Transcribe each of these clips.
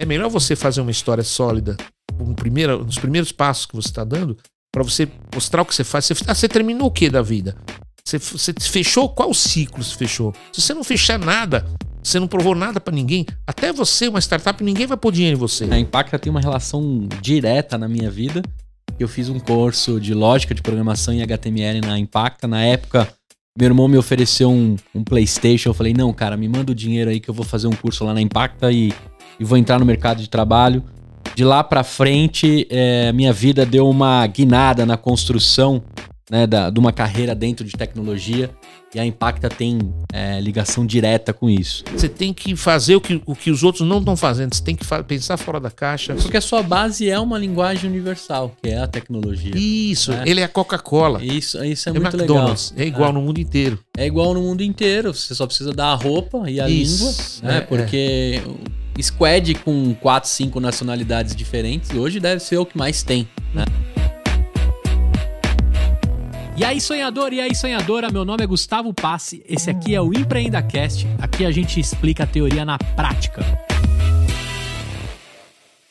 É melhor você fazer uma história sólida um primeiro, nos primeiros passos que você está dando para você mostrar o que você faz. Você, ah, você terminou o que da vida? Você, você fechou qual ciclo você fechou? Se você não fechar nada, você não provou nada para ninguém. Até você, uma startup, ninguém vai pôr dinheiro em você. A Impacta tem uma relação direta na minha vida. Eu fiz um curso de lógica de programação em HTML na Impacta. Na época, meu irmão me ofereceu um, um PlayStation. Eu falei: não, cara, me manda o dinheiro aí que eu vou fazer um curso lá na Impacta e e vou entrar no mercado de trabalho. De lá para frente, é, minha vida deu uma guinada na construção né, da, de uma carreira dentro de tecnologia e a Impacta tem é, ligação direta com isso. Você tem que fazer o que, o que os outros não estão fazendo, você tem que pensar fora da caixa. Porque a sua base é uma linguagem universal, que é a tecnologia. Isso, né? ele é a Coca-Cola. Isso, isso é, é muito McDonald's, legal. É igual é. no mundo inteiro. É igual no mundo inteiro, você só precisa dar a roupa e a isso, língua, né? É, é. Porque squad com 4, 5 nacionalidades diferentes, hoje deve ser o que mais tem, né? E aí, sonhador, e aí, sonhadora, meu nome é Gustavo Passe, esse aqui é o EmpreendaCast, aqui a gente explica a teoria na prática.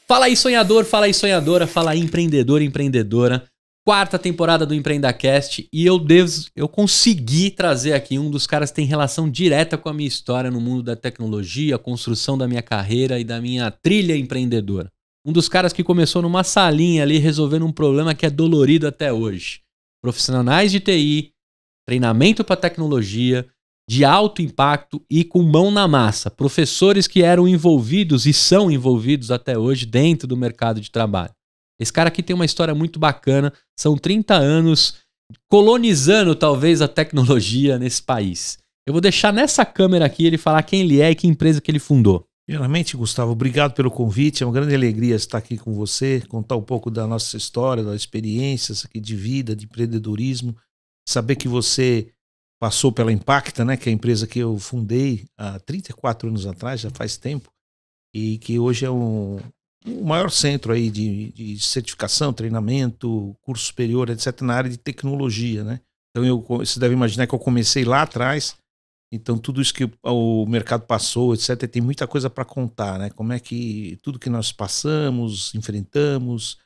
Fala aí, sonhador, fala aí, sonhadora, fala aí, empreendedor, empreendedora quarta temporada do EmpreendaCast e eu devo, eu consegui trazer aqui um dos caras que tem relação direta com a minha história no mundo da tecnologia, a construção da minha carreira e da minha trilha empreendedora. Um dos caras que começou numa salinha ali resolvendo um problema que é dolorido até hoje. Profissionais de TI, treinamento para tecnologia, de alto impacto e com mão na massa. Professores que eram envolvidos e são envolvidos até hoje dentro do mercado de trabalho. Esse cara aqui tem uma história muito bacana, são 30 anos colonizando talvez a tecnologia nesse país. Eu vou deixar nessa câmera aqui ele falar quem ele é e que empresa que ele fundou. Primeiramente, Gustavo, obrigado pelo convite. É uma grande alegria estar aqui com você, contar um pouco da nossa história, das experiências aqui de vida, de empreendedorismo. Saber que você passou pela Impacta, né, que é a empresa que eu fundei há 34 anos atrás, já faz tempo, e que hoje é um, o maior centro aí de, de, certificação, treinamento, curso superior, etc., na área de tecnologia, né? Então, eu, você deve imaginar que eu comecei lá atrás, então tudo isso que o mercado passou, etc., tem muita coisa para contar, né? Como é que tudo que nós passamos, enfrentamos,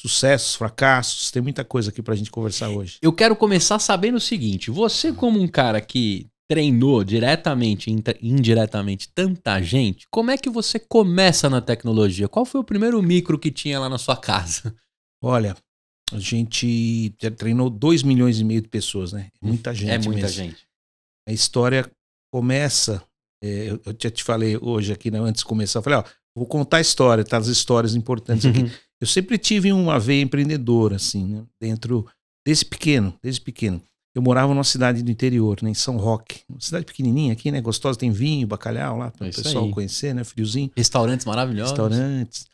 sucessos, fracassos, tem muita coisa aqui para a gente conversar hoje. Eu quero começar sabendo o seguinte: você, como um cara que treinou diretamente e indiretamente tanta gente, como é que você começa na tecnologia? Qual foi o primeiro micro que tinha lá na sua casa? Olha, a gente treinou 2 milhões e meio de pessoas, né? Uhum. Muita é gente. É muita mesmo. gente. A história começa. É, eu, eu já te falei hoje aqui, né, antes de começar, eu falei, ó, vou contar a história, tá? As histórias importantes aqui. Uhum. Eu sempre tive uma veia empreendedora, assim, né? Dentro, desde pequeno, desde pequeno. Eu morava numa cidade do interior, né, em São Roque. Uma cidade pequenininha aqui, né? Gostosa, tem vinho, bacalhau lá, para é o pessoal aí. conhecer, né? Friozinho. Restaurantes maravilhosos. Restaurantes.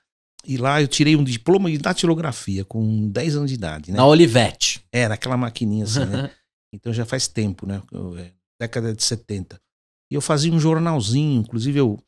E lá eu tirei um diploma de datilografia com 10 anos de idade, né? Na Olivetti. Era, aquela maquininha assim, né? Então já faz tempo, né? É, década de 70. E eu fazia um jornalzinho, inclusive eu,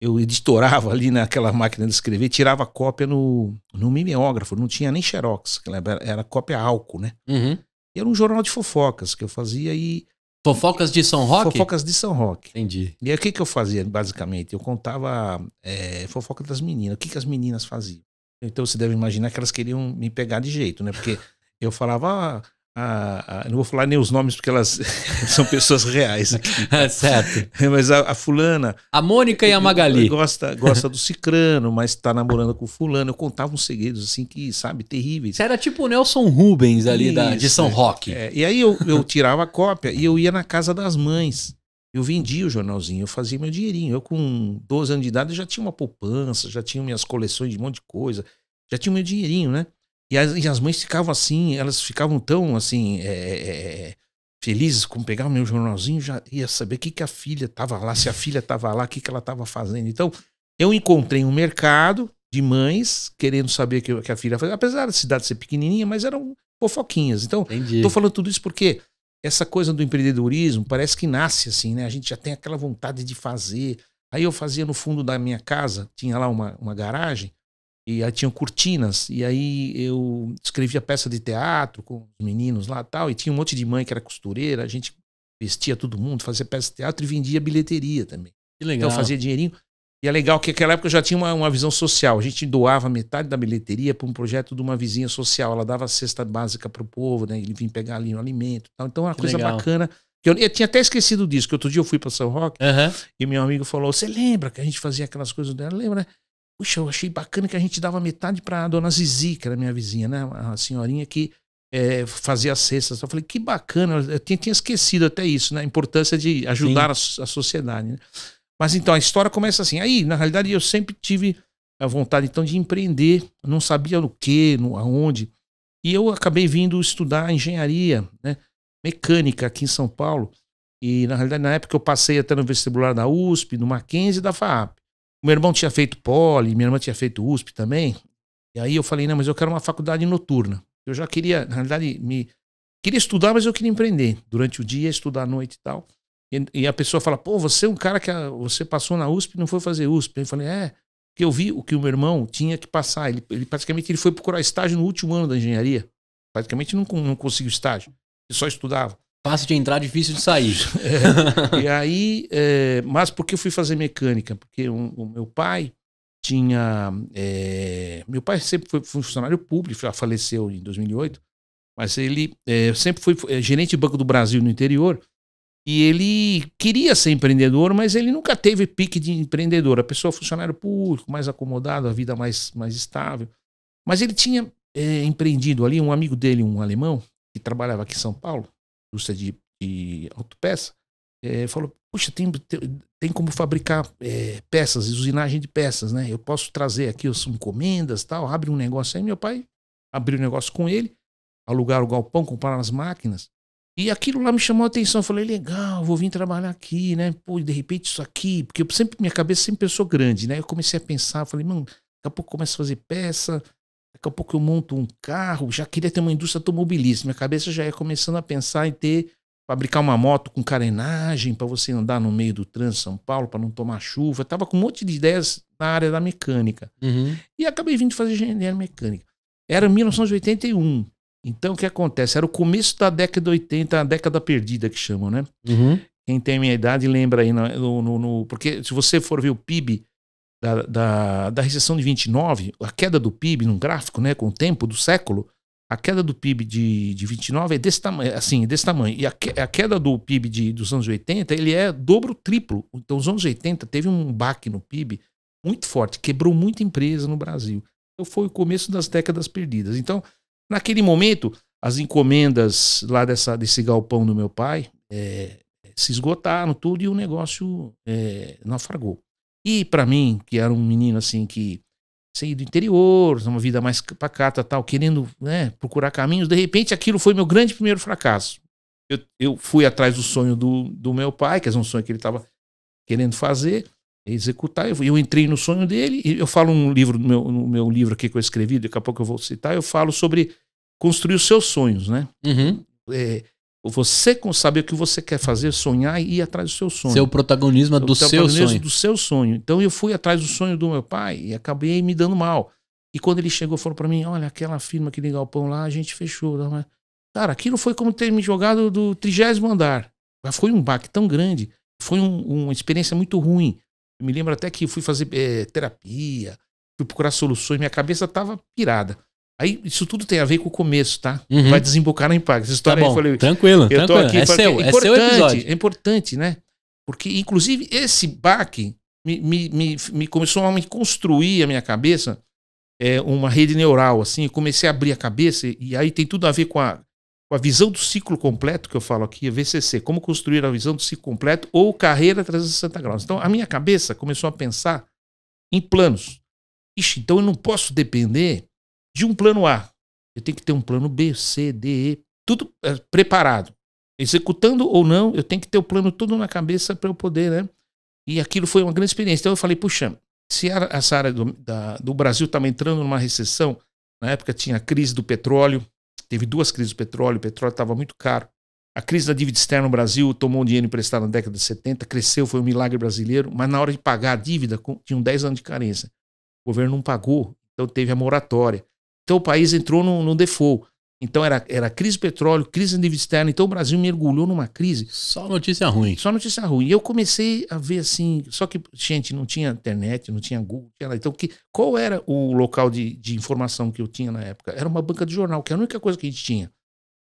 eu editorava ali naquela máquina de escrever, tirava cópia no, no mimeógrafo, não tinha nem xerox, era, era cópia álcool, né? Uhum. Era um jornal de fofocas que eu fazia e. Fofocas de São Roque? Fofocas de São Roque. Entendi. E aí, o que, que eu fazia, basicamente? Eu contava é, fofoca das meninas, o que, que as meninas faziam. Então você deve imaginar que elas queriam me pegar de jeito, né? Porque eu falava, ah, a, ah, a, ah, não vou falar nem os nomes porque elas são pessoas reais aqui. É certo. Mas a, a, fulana. A Mônica e a Magali. Gosta, gosta do Cicrano, mas está namorando com o fulano. Eu contava uns segredos assim que, sabe, terríveis. Você era tipo o Nelson Rubens ali Isso, da, de São é. Roque. É, e aí eu, eu tirava a cópia e eu ia na casa das mães. Eu vendia o jornalzinho, eu fazia meu dinheirinho. Eu, com 12 anos de idade, já tinha uma poupança, já tinha minhas coleções de um monte de coisa, já tinha meu dinheirinho, né? E as, e as mães ficavam assim, elas ficavam tão assim, é, é, felizes com pegar o meu jornalzinho, já ia saber o que, que a filha estava lá, se a filha estava lá, o que, que ela estava fazendo. Então, eu encontrei um mercado de mães querendo saber o que, que, a filha fazia, apesar da cidade ser pequenininha, mas eram fofoquinhas. Então, estou falando tudo isso porque essa coisa do empreendedorismo parece que nasce assim, né? A gente já tem aquela vontade de fazer. Aí eu fazia no fundo da minha casa, tinha lá uma, uma garagem, e aí tinham cortinas, e aí eu escrevia peça de teatro com os meninos lá tal, e tinha um monte de mãe que era costureira, a gente vestia todo mundo, fazia peça de teatro e vendia bilheteria também. Que legal. Então eu fazia dinheirinho. E é legal que naquela época eu já tinha uma, uma visão social. A gente doava metade da bilheteria para um projeto de uma vizinha social. Ela dava cesta básica para o povo, né? Ele vinha pegar ali o alimento tal. Então é uma que coisa legal. bacana. Eu, eu, tinha até esquecido disso, que outro dia eu fui para São Roque uhum. e meu amigo falou: Você lembra que a gente fazia aquelas coisas dela? Lembra, né? Puxa, eu achei bacana que a gente dava metade para a dona Zizi, que era minha vizinha, né? A senhorinha que é, fazia cestas. Eu falei, que bacana, eu tinha, tinha, esquecido até isso, né? A importância de ajudar a, a, sociedade. Né? Mas então, a história começa assim. Aí, na realidade, eu sempre tive a vontade, então, de empreender. Eu não sabia no que, no, aonde. E eu acabei vindo estudar engenharia, né? Mecânica aqui em São Paulo. E, na realidade, na época eu passei até no vestibular da USP, no Mackenzie e da FAAP. Meu irmão tinha feito poli, minha irmã tinha feito USP também. E aí eu falei, não, mas eu quero uma faculdade noturna. Eu já queria, na realidade, me queria estudar, mas eu queria empreender durante o dia, estudar à noite e tal. E, e a pessoa fala, pô, você é um cara que a, você passou na USP e não foi fazer USP. Eu falei, é, que eu vi o que o meu irmão tinha que passar. Ele, ele praticamente ele foi procurar estágio no último ano da engenharia. Praticamente não, não conseguiu estágio. Ele só estudava. Fácil de entrar, difícil de sair. É, e aí, é, mas que eu fui fazer mecânica? Porque um, o meu pai tinha. É, meu pai sempre foi funcionário público, já faleceu em 2008, mas ele é, sempre foi é, gerente do Banco do Brasil no interior. E ele queria ser empreendedor, mas ele nunca teve pique de empreendedor. A pessoa funcionário público, mais acomodado, a vida mais, mais estável. Mas ele tinha é, empreendido ali, um amigo dele, um alemão, que trabalhava aqui em São Paulo, indústria de, de autopeça, é, falou: Poxa, tem, tem como fabricar é, peças, usinagem de peças, né? Eu posso trazer aqui as encomendas tal, abre um negócio aí. Meu pai abriu um negócio com ele, alugar o galpão, compraram as máquinas. E aquilo lá me chamou a atenção. Eu falei, legal, vou vir trabalhar aqui, né? Pô, de repente isso aqui. Porque eu sempre, minha cabeça sempre pensou grande, né? Eu comecei a pensar, falei, mano, daqui a pouco começa a fazer peça, Daqui a pouco eu monto um carro, já queria ter uma indústria automobilística. Minha cabeça já ia começando a pensar em ter, fabricar uma moto com carenagem para você andar no meio do trânsito São Paulo, para não tomar chuva. tava com um monte de ideias na área da mecânica. Uhum. E acabei vindo fazer engenharia mecânica. Era 1981. Então, o que acontece? Era o começo da década de 80, a década perdida que chamam, né? Uhum. Quem tem minha idade lembra aí. Né, no, no, no, porque se você for ver o PIB da, da, da recessão de 29, a queda do PIB num gráfico, né, com o tempo do século, a queda do PIB de, de 29 é desse tamanho, é, assim, é desse tamanho. E a, a queda do PIB de, dos anos 80, ele é dobro, triplo. Então, os anos 80 teve um baque no PIB muito forte, quebrou muita empresa no Brasil. Então, foi o começo das décadas perdidas. Então, naquele momento, as encomendas lá dessa, desse galpão do meu pai é, se esgotaram tudo e o negócio é, naufragou. E para mim, que era um menino assim que saí do interior, uma vida mais pacata, tal, querendo, né, procurar caminhos, de repente aquilo foi meu grande primeiro fracasso. Eu, eu fui atrás do sonho do, do meu pai, que era um sonho que ele estava querendo fazer, executar. Eu, eu, entrei no sonho dele, e eu falo um livro, no meu, no meu livro aqui que eu escrevi, daqui a pouco eu vou citar, eu falo sobre construir os seus sonhos, né? Uhum. É, você saber o que você quer fazer, sonhar e ir atrás do seu sonho. Seu protagonismo é do seu protagonismo sonho. do seu sonho. Então eu fui atrás do sonho do meu pai e acabei me dando mal. E quando ele chegou, falou para mim: olha, aquela firma que liga o pão lá, a gente fechou. Cara, aquilo foi como ter me jogado do trigésimo andar. Foi um baque tão grande. Foi um, uma experiência muito ruim. Eu me lembro até que fui fazer é, terapia, fui procurar soluções, minha cabeça estava pirada. Aí isso tudo tem a ver com o começo, tá? Uhum. Vai desembocar na Impacto. Essa história tá bom. eu falei, tranquilo, eu tranquilo. Aqui, é, seu, é, é, seu episódio. É importante, né? Porque, inclusive, esse baque me, me, me, me começou a me construir a minha cabeça é, uma rede neural, assim. Eu comecei a abrir a cabeça e aí tem tudo a ver com a, com a visão do ciclo completo que eu falo aqui, VCC. Como construir a visão do ciclo completo ou carreira 360 graus. Então, a minha cabeça começou a pensar em planos. Ixi, então eu não posso depender de um plano A. Eu tenho que ter um plano B, C, D, E, tudo é, preparado. Executando ou não, eu tenho que ter o plano todo na cabeça para eu poder, né? E aquilo foi uma grande experiência. Então eu falei, puxa, se essa área do, da, do Brasil estava entrando numa recessão, na época tinha a crise do petróleo, teve duas crises do petróleo, o petróleo estava muito caro. A crise da dívida externa no Brasil tomou dinheiro emprestado na década de 70, cresceu, foi um milagre brasileiro, mas na hora de pagar a dívida, tinham 10 anos de carência. O governo não pagou, então teve a moratória. Então o país entrou no, no default. Então era, era crise petróleo, crise de externa. Então o Brasil mergulhou numa crise. Só notícia ruim. Só notícia ruim. E eu comecei a ver assim. Só que, gente, não tinha internet, não tinha Google. Não tinha então, que, qual era o local de, de informação que eu tinha na época? Era uma banca de jornal, que é a única coisa que a gente tinha.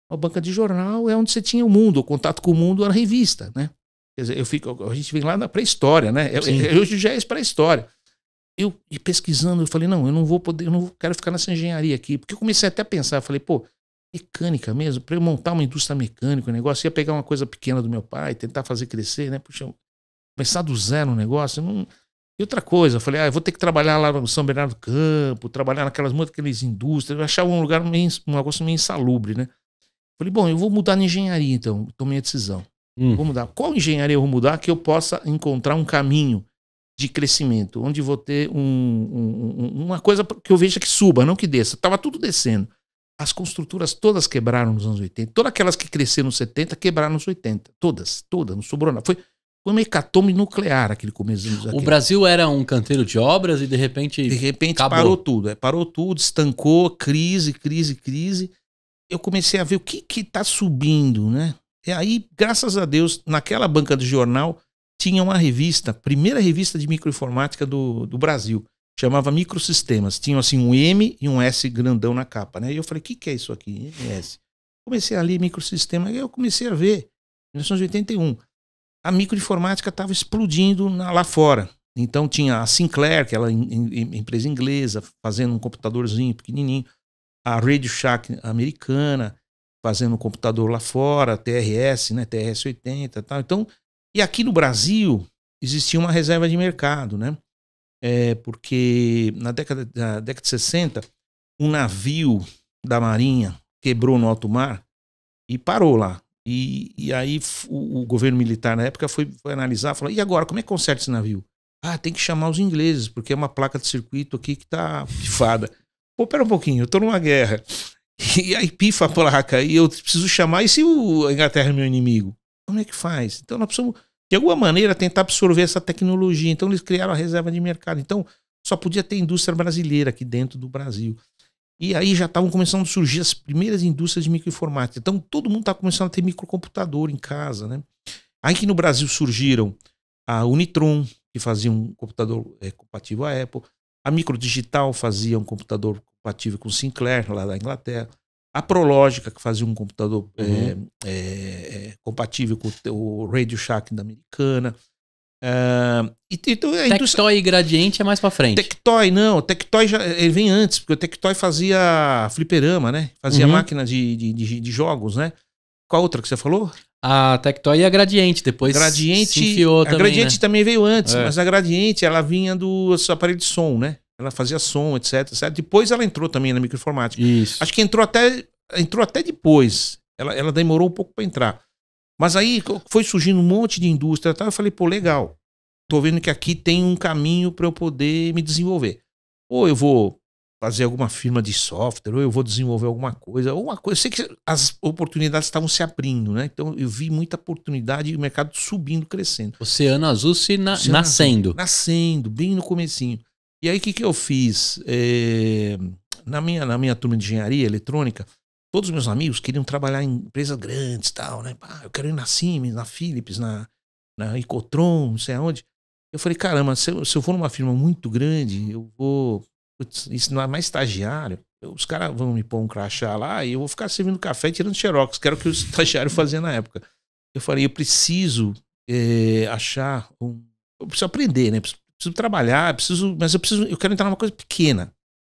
Uma banca de jornal é onde você tinha o mundo, o contato com o mundo era revista, né? Quer dizer, eu fico, a gente vem lá na pré-história, né? Eu, hoje já é pré-história eu e pesquisando, eu falei, não, eu não vou poder, eu não quero ficar nessa engenharia aqui. Porque eu comecei até a pensar, falei, pô, mecânica mesmo, para eu montar uma indústria mecânica, o um negócio, ia pegar uma coisa pequena do meu pai, tentar fazer crescer, né? Puxa, começar do zero o um negócio, não. E outra coisa, eu falei, ah, eu vou ter que trabalhar lá no São Bernardo do Campo, trabalhar naquelas aquelas indústrias, eu achava um lugar meio, um negócio meio insalubre, né? Falei, bom, eu vou mudar na engenharia, então, tomei a decisão. Hum. Vou mudar. Qual engenharia eu vou mudar que eu possa encontrar um caminho de crescimento, onde vou ter um, um, uma coisa que eu veja que suba, não que desça. Estava tudo descendo. As construtoras todas quebraram nos anos 80. Todas aquelas que cresceram nos 70 quebraram nos 80. Todas, todas, não sobrou nada. Foi, foi uma hecatome nuclear aquele começo dos anos O Brasil era um canteiro de obras e de repente. De repente acabou. parou tudo. É, parou tudo, estancou, crise, crise, crise. Eu comecei a ver o que está subindo, né? E aí, graças a Deus, naquela banca de jornal, tinha uma revista, primeira revista de microinformática do, do Brasil, chamava Microsistemas. Tinham assim um M e um S grandão na capa, né? E eu falei, o que, que é isso aqui? MS. Comecei a ler microsistema, aí eu comecei a ver, em 1981. A microinformática estava explodindo na, lá fora. Então tinha a Sinclair, que era empresa inglesa, fazendo um computadorzinho pequenininho. A Radio Shack americana, fazendo um computador lá fora, TRS, né, TRS-80 tal. Então e aqui no Brasil existia uma reserva de mercado, né? É, porque na década, na década de 60, um navio da Marinha quebrou no alto mar e parou lá. E, e aí o, o, governo militar na época foi, foi analisar falou: e agora, como é que conserta esse navio? Ah, tem que chamar os ingleses, porque é uma placa de circuito aqui que tá pifada. Pô, pera um pouquinho, eu tô numa guerra. E aí pifa a placa e eu preciso chamar. E se o, a Inglaterra é meu inimigo? Como é que faz? Então nós precisamos de alguma maneira tentar absorver essa tecnologia. Então eles criaram a reserva de mercado. Então só podia ter indústria brasileira aqui dentro do Brasil. E aí já estavam começando a surgir as primeiras indústrias de microinformática. Então todo mundo está começando a ter microcomputador em casa, né? Aí que no Brasil surgiram a Unitron, que fazia um computador é, compatível à Apple. A Microdigital fazia um computador compatível com Sinclair, lá da Inglaterra. A Prologica, que fazia um computador uhum. é, é, compatível com o Radio Shack da americana. Uh, e, então, Tectoy indústria... e Gradiente é mais pra frente. Tectoy, não. Tectoy já, ele vem antes, porque o Tectoy fazia fliperama, né? Fazia uhum. máquina de, de, de, de jogos, né? Qual outra que você falou? A Tectoy e a Gradiente, depois Gradiente, se enfiou a também. A Gradiente né? também veio antes, é. mas a Gradiente ela vinha dos aparelhos de som, né? Ela fazia som, etc, etc. Depois ela entrou também na microinformática. Isso. Acho que entrou até, entrou até depois. Ela, ela demorou um pouco para entrar. Mas aí foi surgindo um monte de indústria. Tá? Eu falei, pô, legal. Tô vendo que aqui tem um caminho para eu poder me desenvolver. Ou eu vou fazer alguma firma de software, ou eu vou desenvolver alguma coisa, ou uma coisa. Eu sei que as oportunidades estavam se abrindo, né? Então eu vi muita oportunidade e o mercado subindo, crescendo. Oceano Azul se na Oceano nascendo. Azul, nascendo, bem no comecinho. E aí o que, que eu fiz? É, na, minha, na minha turma de engenharia eletrônica, todos os meus amigos queriam trabalhar em empresas grandes tal, né? Ah, eu quero ir na Siemens, na Philips, na, na Icotron, não sei aonde. Eu falei, caramba, se eu, se eu for numa firma muito grande, eu vou. Putz, isso não é mais estagiário. Eu, os caras vão me pôr um crachá lá e eu vou ficar servindo café e tirando xerox, que era o que o estagiário fazia na época. Eu falei, eu preciso é, achar um. Eu preciso aprender, né? Preciso preciso trabalhar, preciso, mas eu preciso, eu quero entrar numa coisa pequena.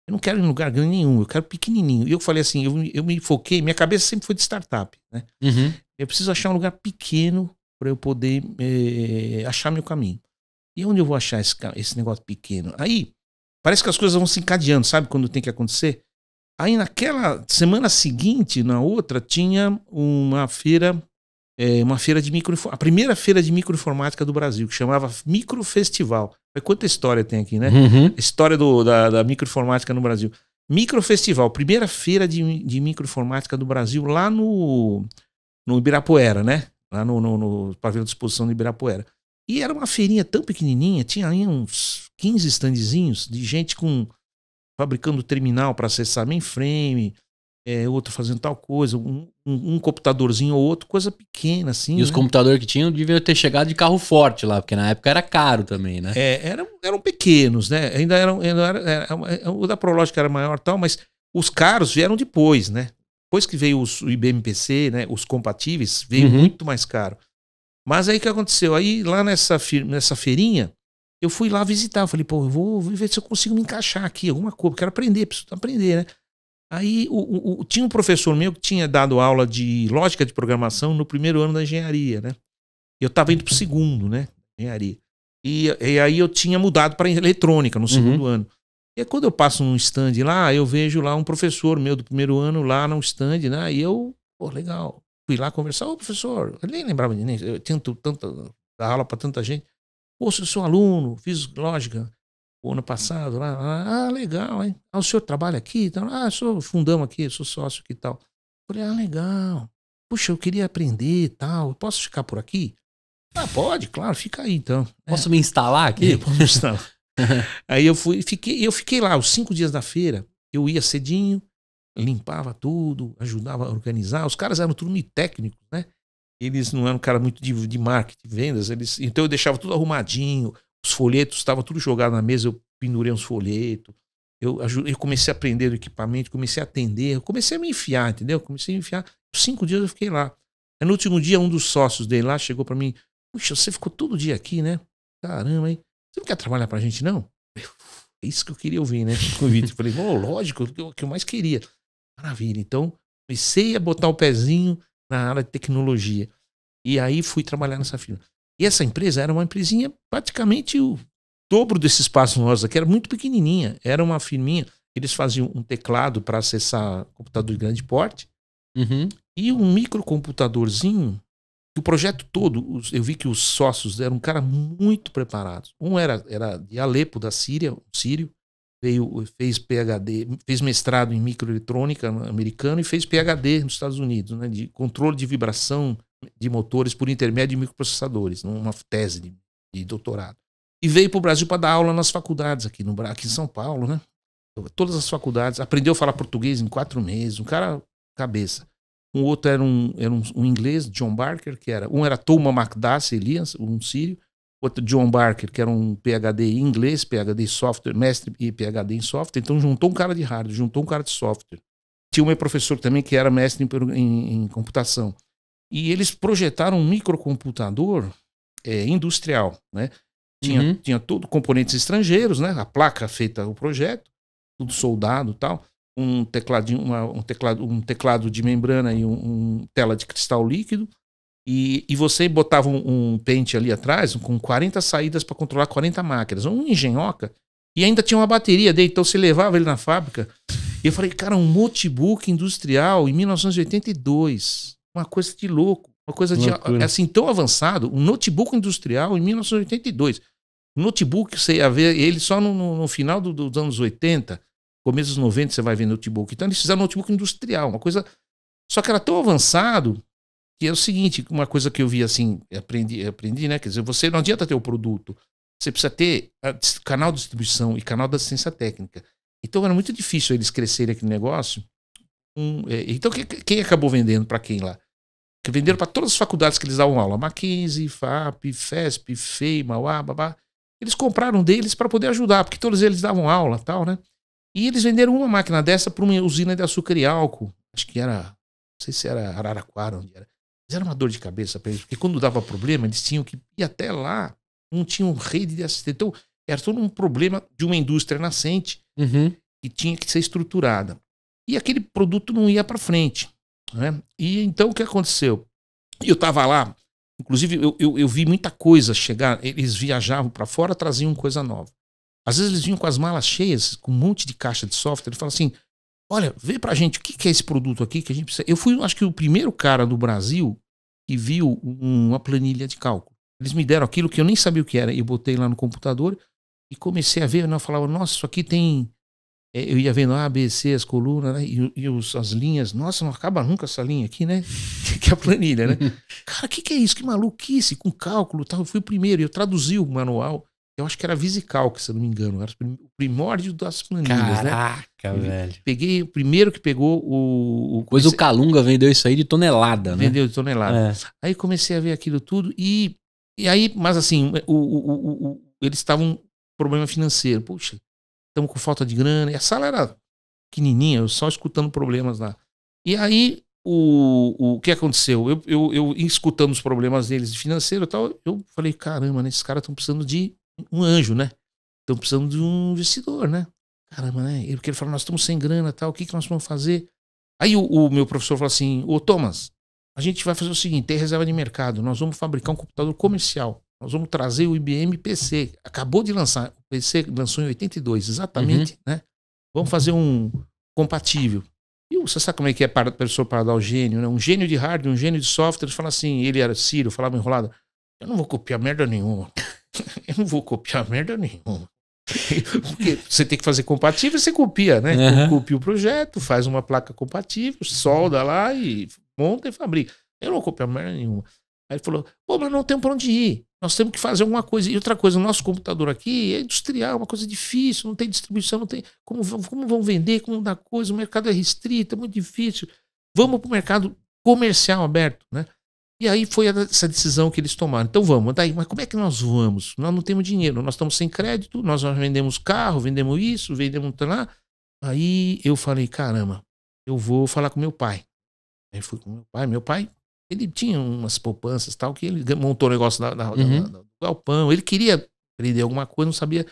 Eu não quero ir em lugar grande nenhum, eu quero pequenininho. E eu falei assim, eu, eu me foquei, minha cabeça sempre foi de startup, né? Uhum. Eu preciso achar um lugar pequeno para eu poder eh, achar meu caminho. E onde eu vou achar esse, esse negócio pequeno? Aí, parece que as coisas vão se encadeando, sabe? Quando tem que acontecer. Aí naquela semana seguinte, na outra, tinha uma feira é, uma feira de micro, a primeira feira de microinformática do Brasil, que chamava Microfestival. Olha quanta história tem aqui, né? Uhum. História do, da, da microinformática no Brasil. Microfestival, primeira feira de, de microinformática do Brasil lá no, no Ibirapuera, né? Lá no, no, no pavilhão de exposição do Ibirapuera. E era uma feirinha tão pequenininha, tinha ali uns 15 standzinhos de gente com fabricando terminal para acessar mainframe, é, outro fazendo tal coisa, um, um, um computadorzinho ou outro, coisa pequena, assim. E né? os computadores que tinham deviam ter chegado de carro forte lá, porque na época era caro também, né? É, eram, eram pequenos, né? Ainda eram. Ainda era, era, é é, o da Prologic era maior tal, mas os caros vieram depois, né? Depois que veio os, o IBM PC, né? Os compatíveis, veio uhum. muito mais caro. Mas aí o que aconteceu? Aí lá nessa, nessa feirinha, eu fui lá visitar. Eu falei, pô, eu vou ver se eu consigo me encaixar aqui, alguma coisa, quero aprender, preciso aprender, né? Aí o, o, tinha um professor meu que tinha dado aula de lógica de programação no primeiro ano da engenharia, né? Eu estava indo para o segundo, né? Engenharia. E, e, aí eu tinha mudado para eletrônica no uhum. segundo uhum. ano. E quando eu passo num stand lá, eu vejo lá um professor meu do primeiro ano lá no stand, né? E eu, pô, legal. Fui lá conversar, ô professor, eu nem lembrava de nem, eu tento tanta, dar aula para tanta gente. Pô, sou aluno, fiz lógica o ano passado, lá, ah, legal, hein? Ah, o senhor trabalha aqui? Então, ah, sou fundão aqui, sou sócio aqui e tal. Falei, ah, legal. Puxa, eu queria aprender e tal. Posso ficar por aqui? Ah, pode, claro, fica aí então. Posso é. me instalar aqui? É, posso me instalar. aí eu fui, fiquei, eu fiquei lá os cinco dias da feira. Eu ia cedinho, limpava tudo, ajudava a organizar. Os caras eram tudo muito técnicos, né? Eles não eram um cara muito de, de marketing, vendas. Eles, então eu deixava tudo arrumadinho, os folhetos estavam tudo jogado na mesa, eu pendurei uns folhetos. Eu, eu comecei a aprender o equipamento, comecei a atender, comecei a me enfiar, entendeu? Comecei a me enfiar. Cinco dias eu fiquei lá. Aí no último dia, um dos sócios dele lá chegou para mim: Puxa, você ficou todo dia aqui, né? Caramba, hein? Você não quer trabalhar pra gente, não? é isso que eu queria ouvir, né? Convite. Falei: Bom, lógico, o que eu mais queria. Maravilha. Então, comecei a botar o pezinho na área de tecnologia. E aí fui trabalhar nessa firma. E essa empresa era uma empresinha praticamente o dobro desse espaço nosso aqui, era muito pequenininha, era uma firminha. Eles faziam um teclado para acessar computador de grande porte uhum. e um microcomputadorzinho. o projeto todo, eu vi que os sócios eram um cara muito preparados. Um era, era de Alepo, da Síria, um sírio, veio, fez PhD, fez mestrado em microeletrônica americano e fez PhD nos Estados Unidos, né, de controle de vibração de motores por intermédio de microprocessadores, numa tese de, de doutorado. E veio para o Brasil para dar aula nas faculdades aqui, no, aqui em São Paulo, né? Todas as faculdades. Aprendeu a falar português em quatro meses, um cara cabeça. Um outro era um, era um, um inglês, John Barker, que era. Um era Thomas MacDass Elias, um sírio. Outro, John Barker, que era um PhD em inglês, PhD em software, mestre e PhD em software. Então juntou um cara de hardware, juntou um cara de software. Tinha um professor também que era mestre em, em, em computação. E eles projetaram um microcomputador é, industrial, né? Tinha, uhum. tinha todo componentes estrangeiros, né? A placa feita o projeto, tudo soldado tal. Um tecladinho, uma, um, teclado, um teclado de membrana e um, um tela de cristal líquido. E, e você botava um, um pente ali atrás com 40 saídas para controlar 40 máquinas. Um engenhoca. E ainda tinha uma bateria dele, então você levava ele na fábrica. E eu falei, cara, um notebook industrial em 1982. Uma coisa de louco. Uma coisa de, assim, tão avançado. Um notebook industrial em 1982. notebook, você ia ver ele só no, no, final do, dos anos 80, começo dos 90, você vai ver notebook. Então, eles fizeram notebook industrial, uma coisa. Só que era tão avançado que é o seguinte: uma coisa que eu vi assim, aprendi, aprendi né? Quer dizer, você não adianta ter o produto, você precisa ter canal de distribuição e canal da assistência técnica. Então, era muito difícil eles crescerem aquele negócio. Um, é, então, quem, quem acabou vendendo para quem lá? que venderam para todas as faculdades que eles davam aula, Mackenzie, FAP, FESP, FEI, Mauá, babá. Eles compraram deles para poder ajudar, porque todos eles davam aula tal, né? E eles venderam uma máquina dessa para uma usina de açúcar e álcool. Acho que era, não sei se era Araraquara, onde era. Mas era uma dor de cabeça para eles, porque quando dava problema, eles tinham que ir até lá, não tinham rede de assistência. Então, era todo um problema de uma indústria nascente uhum. que tinha que ser estruturada. E aquele produto não ia para frente. Né? E então o que aconteceu? Eu estava lá, inclusive eu, eu, eu, vi muita coisa chegar, eles viajavam para fora, traziam coisa nova. Às vezes eles vinham com as malas cheias, com um monte de caixa de software, E falavam assim, olha, vê a gente o que, que é esse produto aqui que a gente precisa. Eu fui, acho que o primeiro cara do Brasil que viu uma planilha de cálculo. Eles me deram aquilo que eu nem sabia o que era, e eu botei lá no computador e comecei a ver, né, eu falava, nossa, isso aqui tem é, eu ia vendo A, B, C, as colunas, né? E, e os, as linhas. Nossa, não acaba nunca essa linha aqui, né? que é a planilha, né? Cara, o que, que é isso? Que maluquice, com cálculo tal. Eu fui o primeiro, eu traduzi o manual. Eu acho que era visical se eu não me engano. Era o primórdio das planilhas, né? Caraca, né? velho. Peguei o primeiro que pegou o. o comecei... o Calunga vendeu isso aí de tonelada, né? Vendeu de tonelada. É. Aí comecei a ver aquilo tudo e. E aí, mas assim, o, o, o, o eles estavam problema financeiro. Puxa, estamos com falta de grana. E a sala era pequenininha, eu só escutando problemas lá. E aí, o, o que aconteceu? Eu, eu, eu escutando os problemas deles de financeiro e tal, eu falei, caramba, né, esses caras estão precisando de um anjo, né? Estão precisando de um investidor, né? Caramba, né? Porque ele falou, nós estamos sem grana tal, o que, que nós vamos fazer? Aí o, o meu professor falou assim, ô Thomas, a gente vai fazer o seguinte, tem reserva de mercado, nós vamos fabricar um computador comercial. Nós vamos trazer o IBM PC. Acabou de lançar. O PC lançou em 82, exatamente. Uhum. Né? Vamos fazer um compatível. E você sabe como é que é para o professor Pardal gênio, né? Um gênio de hardware, um gênio de software. Eles falam assim, ele era Ciro, falava enrolado. Eu não vou copiar merda nenhuma. Eu não vou copiar merda nenhuma. Porque você tem que fazer compatível, você copia, né? Uhum. Copia o projeto, faz uma placa compatível, solda lá e monta e fabrica. Eu não vou copiar merda nenhuma. Aí ele falou: pô, mas não tem para onde ir. Nós temos que fazer alguma coisa. E outra coisa, o nosso computador aqui é industrial, uma coisa difícil, não tem distribuição, não tem. Como, como vão vender, como dá coisa, o mercado é restrito, é muito difícil. Vamos para o mercado comercial aberto, né? E aí foi essa decisão que eles tomaram. Então vamos, daí, mas como é que nós vamos? Nós não temos dinheiro, nós estamos sem crédito, nós vendemos carro, vendemos isso, vendemos tá lá. Aí eu falei, caramba, eu vou falar com meu pai. Aí fui com meu pai, meu pai ele tinha umas poupanças tal, que ele montou um negócio na, na, uhum. na, no galpão. Ele queria aprender alguma coisa, não sabia.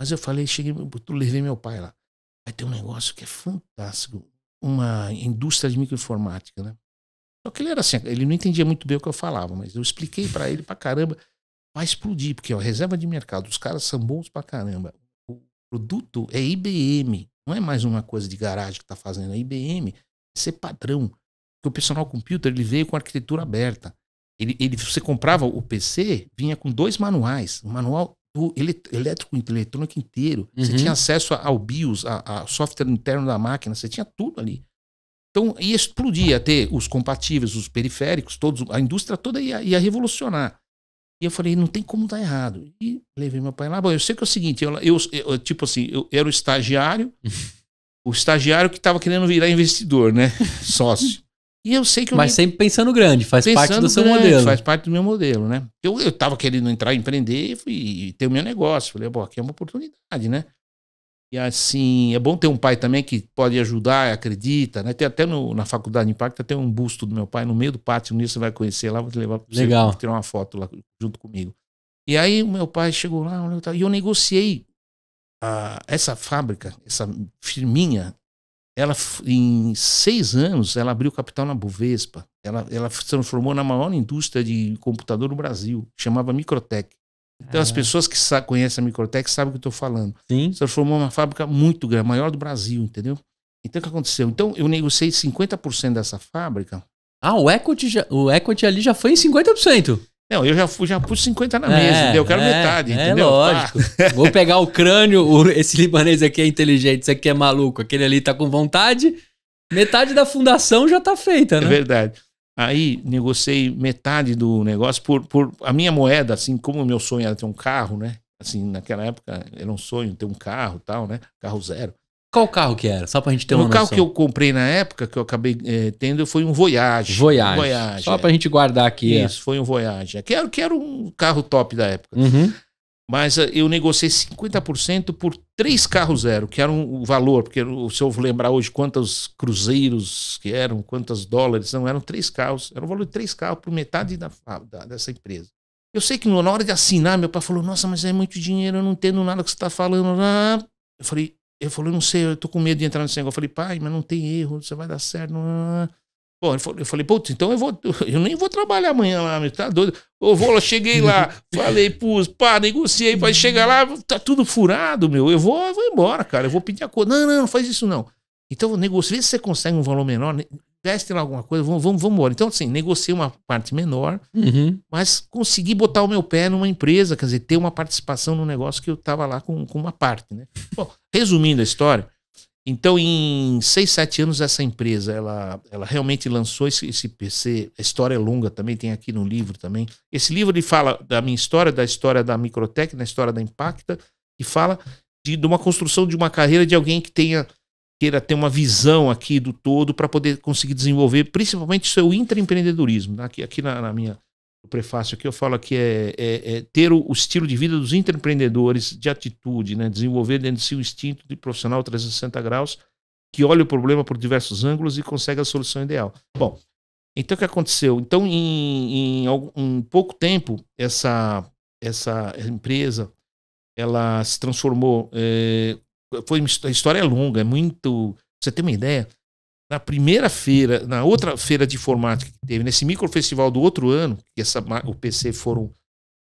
Mas eu falei, cheguei, eu levei meu pai lá. Vai ter um negócio que é fantástico. Uma indústria de microinformática, né? Só que ele era assim, ele não entendia muito bem o que eu falava, mas eu expliquei para ele pra caramba. Vai explodir, porque ó, reserva de mercado, os caras são bons pra caramba. O produto é IBM, não é mais uma coisa de garagem que tá fazendo, é IBM. ser é padrão. Porque o personal computer ele veio com arquitetura aberta. Ele, ele, você comprava o PC, vinha com dois manuais. O manual do elétrico eletrônico inteiro. Uhum. Você tinha acesso ao BIOS, ao software interno da máquina, você tinha tudo ali. Então, ia explodir, ia ter os compatíveis, os periféricos, todos, a indústria toda ia, ia revolucionar. E eu falei, não tem como dar errado. E levei meu pai lá. Bom, eu sei que é o seguinte, eu, eu, eu tipo assim, eu era o estagiário, o estagiário que estava querendo virar investidor, né? Sócio. E eu sei que eu Mas me... sempre pensando grande, faz pensando parte do seu grande, modelo. Faz parte do meu modelo, né? Eu, eu tava querendo entrar empreender e, fui, e ter o meu negócio. Falei, bom, aqui é uma oportunidade, né? E assim, é bom ter um pai também que pode ajudar, acredita, né? Tem até no, na faculdade de impacto, tem um busto do meu pai no meio do pátio, nisso você vai conhecer lá, vou te levar pra Legal. tirar uma foto lá junto comigo. E aí o meu pai chegou lá, e eu negociei a, ah, essa fábrica, essa firminha, ela em seis anos ela abriu capital na Bovespa. Ela, ela se transformou na maior indústria de computador do Brasil, chamava Microtech. Então as ah. pessoas que conhecem a Microtech sabem o que eu estou falando. Sim. Se transformou uma fábrica muito grande, maior do Brasil, entendeu? Então o que aconteceu? Então eu negociei 50% dessa fábrica. Ah, o equity, já, o equity ali já foi em 50%. Não, eu já, fui, já pus 50 na mesa, é, entendeu? Eu quero é, metade, é entendeu? É lógico. Tá. Vou pegar o crânio, esse libanês aqui é inteligente, esse aqui é maluco, aquele ali tá com vontade. Metade da fundação já tá feita, é né? É verdade. Aí negociei metade do negócio por, por a minha moeda, assim, como o meu sonho era ter um carro, né? Assim, naquela época era um sonho ter um carro tal, né? Carro zero. Qual carro que era? Só pra gente ter uma no noção. O carro que eu comprei na época, que eu acabei é, tendo, foi um Voyage. Voyage. Voyage Só é. pra gente guardar aqui. É. Isso, é. foi um Voyage. Que era, que era um carro top da época. Uhum. Mas eh, eu negociei 50% por três carros zero, que era um valor, porque se eu lembrar hoje quantos cruzeiros que eram, quantos dólares, não, eram três carros, era o um valor de três carros por metade da, da, dessa empresa. Eu sei que na hora de assinar, meu pai falou, nossa, mas é muito dinheiro, eu não entendo nada que você está falando. Eu falei, ele falou, não sei, eu tô com medo de entrar nesse negócio. Eu falei, pai, mas não tem erro, você vai dar certo. Bom, eu falei, putz, então eu vou, eu nem vou trabalhar amanhã lá, meu, tá doido? Eu vou lá, cheguei lá, falei, pus, pá, negociei, para chegar lá, tá tudo furado, meu. Eu vou, eu vou embora, cara. Eu vou pedir a Não, não, não faz isso não. Então negocia, vê se você consegue um valor menor. Né? testem lá alguma coisa, vamos, vamos, vamos embora. Então, assim, negociei uma parte menor, uhum. mas consegui botar o meu pé numa empresa, quer dizer, ter uma participação no negócio que eu estava lá com, com uma parte, né? Bom, resumindo a história, então, em 6, 7 anos, essa empresa, ela, ela realmente lançou esse, esse PC. A história é longa também, tem aqui no livro também. Esse livro ele fala da minha história, da história da Microtec, da história da Impacta, e fala de, de uma construção de uma carreira de alguém que tenha queira ter uma visão aqui do todo para poder conseguir desenvolver, principalmente seu é intraempreendedorismo. Né? Aqui, aqui na, na minha no prefácio aqui eu falo que é, é, é ter o, o, estilo de vida dos empreendedores de atitude, né? desenvolver dentro de si o instinto de profissional 360 graus que olha o problema por diversos ângulos e consegue a solução ideal. Bom, então o que aconteceu? Então em, em, em pouco tempo essa essa empresa ela se transformou é, foi a história é longa, é muito. Você tem uma ideia? Na primeira feira, na outra feira de informática que teve, nesse microfestival do outro ano, que essa, o PC foram,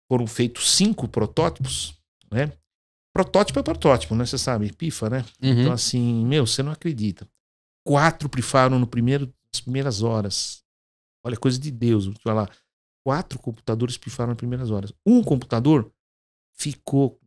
foram feitos cinco protótipos, né? Protótipo é protótipo, né? Você sabe, pifa, né? Uhum. Então, assim, meu, você não acredita. Quatro pifaram no primeiro, nas primeiras horas. Olha, coisa de Deus, vou te falar. Quatro computadores pifaram nas primeiras horas. Um computador ficou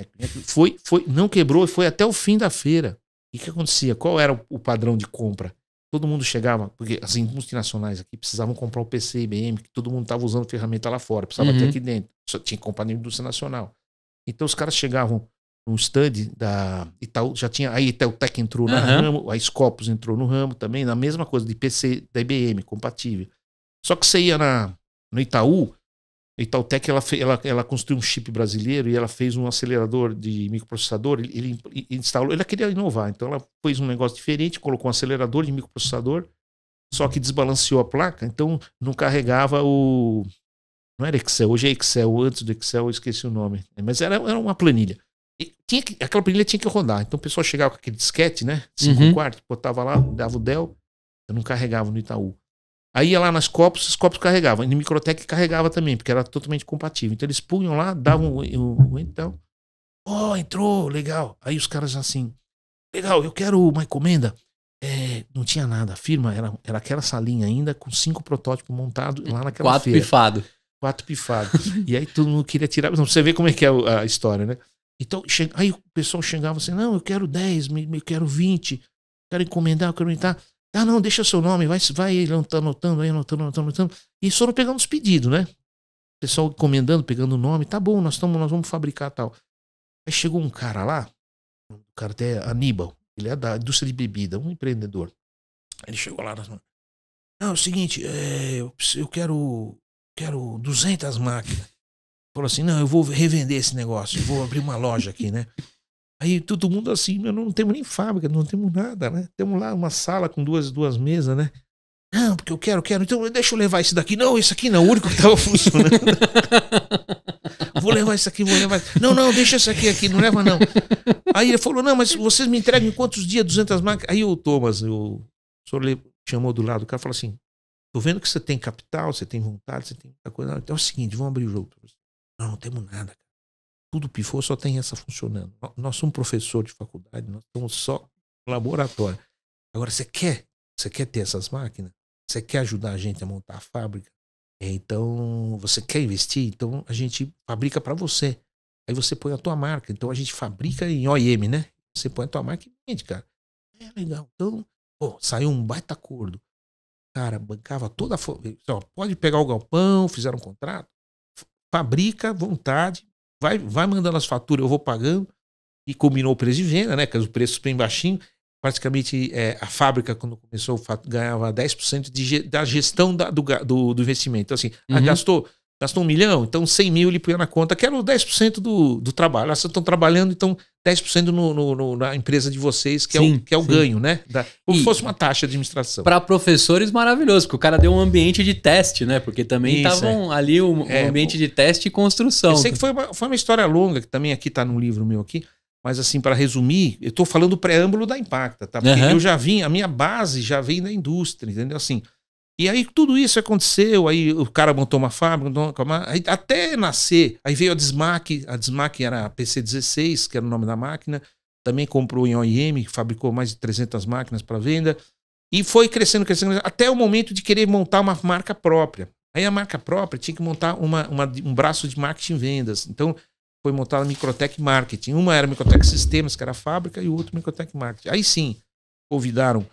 é, é, foi, foi, não quebrou, foi até o fim da feira. E o que acontecia? Qual era o, padrão de compra? Todo mundo chegava, porque as multinacionais aqui precisavam comprar o PC IBM, que todo mundo estava usando ferramenta lá fora, precisava uhum. ter aqui dentro. Só tinha que comprar na indústria nacional. Então os caras chegavam no stand da Itaú, já tinha, a Itautec entrou no ramo, a Scopus entrou no ramo também, na mesma coisa de PC da IBM, compatível. Só que você ia na, no Itaú, a Itautec ela, ela, ela construiu um chip brasileiro e ela fez um acelerador de microprocessador. Ele, ele instalou, ela queria inovar, então ela fez um negócio diferente, colocou um acelerador de microprocessador, só que desbalanceou a placa, então não carregava o. Não era Excel, hoje é Excel, antes do Excel eu esqueci o nome, mas era, era uma planilha. E tinha que, aquela planilha tinha que rodar, então o pessoal chegava com aquele disquete, né? 5 uhum. quartos, botava lá, dava o Dell, eu não carregava no Itaú. Aí ia lá nas copos, os copos carregavam. E no Microtec carregava também, porque era totalmente compatível. Então eles punham lá, davam o, o, o então. Ó, oh, entrou, legal. Aí os caras assim, legal, eu quero uma encomenda. É, não tinha nada, a firma era, era aquela salinha ainda com cinco protótipos montados lá naquela Quatro feira. pifado. Quatro pifado. e aí todo mundo queria tirar, não, você vê como é que é a história, né? Então, aí o pessoal chegava assim, não, eu quero 10, eu quero 20, quero encomendar, eu quero entrar. Ah, não, deixa seu nome, vai, vai anotando aí, anotando, anotando, anotando. E foram pegando os pedidos, né? O pessoal encomendando, pegando o nome, tá bom, nós, tamo, nós vamos fabricar tal. Aí chegou um cara lá, o cara até é Aníbal, ele é da indústria de bebida, um empreendedor. Ele chegou lá, não, ah, é o seguinte, é, eu quero, quero 200 máquinas. Falou assim, não, eu vou revender esse negócio, vou abrir uma loja aqui, né? Aí todo mundo assim, meu, não temos nem fábrica, não temos nada, né? Temos lá uma sala com duas, duas mesas, né? Não, porque eu quero, quero. Então deixa eu levar esse daqui. Não, esse aqui não, o único que estava funcionando. vou levar esse aqui, vou levar. Não, não, deixa esse aqui aqui, não leva não. Aí ele falou: "Não, mas vocês me entregam em quantos dias 200 máquinas?" Aí o Thomas, o senhor chamou do lado do cara, falou assim: "Tô vendo que você tem capital, você tem vontade, você tem muita coisa. Então é o seguinte, vamos abrir o jogo". Não, não temos nada tudo pifou, só tem essa funcionando. Nós somos professor de faculdade, nós somos só laboratório. Agora, você quer? Você quer ter essas máquinas? Você quer ajudar a gente a montar a fábrica? É, então, você quer investir? Então, a gente fabrica para você. Aí você põe a tua marca. Então, a gente fabrica em OEM, né? Você põe a tua marca e vende, cara. É legal. Então, pô, saiu um baita acordo. Cara, bancava toda a... Pode pegar o galpão, fizeram um contrato. Fabrica, vontade, vai, vai mandando as faturas, eu vou pagando. E combinou o preço de venda, né? Que o preço bem baixinho. Praticamente é, a fábrica, quando começou, ganhava 10% de, da gestão da, do, do, do investimento. Então, assim, uhum. gastou Gastou um milhão, então 100 mil ele põe na conta. Quero 10% do, do trabalho. Ah, vocês estão trabalhando, então 10% no, no, no, na empresa de vocês, que sim, é o, que é o ganho, né? Da, como se fosse uma taxa de administração. Para professores, maravilhoso, porque o cara deu um ambiente de teste, né? Porque também estavam é. ali um, é, ambiente de teste e construção. Eu sei que foi uma, foi uma história longa, que também aqui está no livro meu aqui, mas assim, para resumir, eu estou falando o preâmbulo da Impacta, tá? Porque uhum. eu já vim, a minha base já vem da indústria, entendeu? Assim, e aí tudo isso aconteceu, aí o cara montou uma fábrica, montou uma, até nascer. Aí veio a Dismac, a Dismac era a PC16, que era o nome da máquina, também comprou em OIM, fabricou mais de 300 máquinas para venda, e foi crescendo, crescendo, até o momento de querer montar uma marca própria. Aí a marca própria tinha que montar uma, uma um braço de marketing e vendas. Então foi montada a Microtech Marketing. Uma era a Microtech Sistemas, que era a fábrica, e o outro Microtech Marketing. Aí sim, convidaram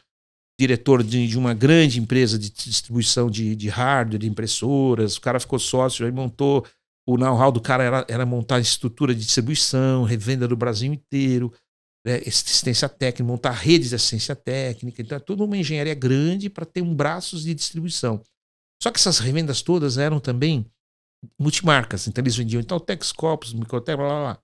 diretor de, de, uma grande empresa de distribuição de, de hardware, de impressoras. O cara ficou sócio, aí montou. O know-how do cara era, era montar estrutura de distribuição, revenda do Brasil inteiro, né, assistência técnica, montar redes de assistência técnica. Então, é toda uma engenharia grande para ter um braço de distribuição. Só que essas revendas todas eram também multimarcas. Então, eles vendiam então Texcopos, Copos, Microtec, blá, blá, blá.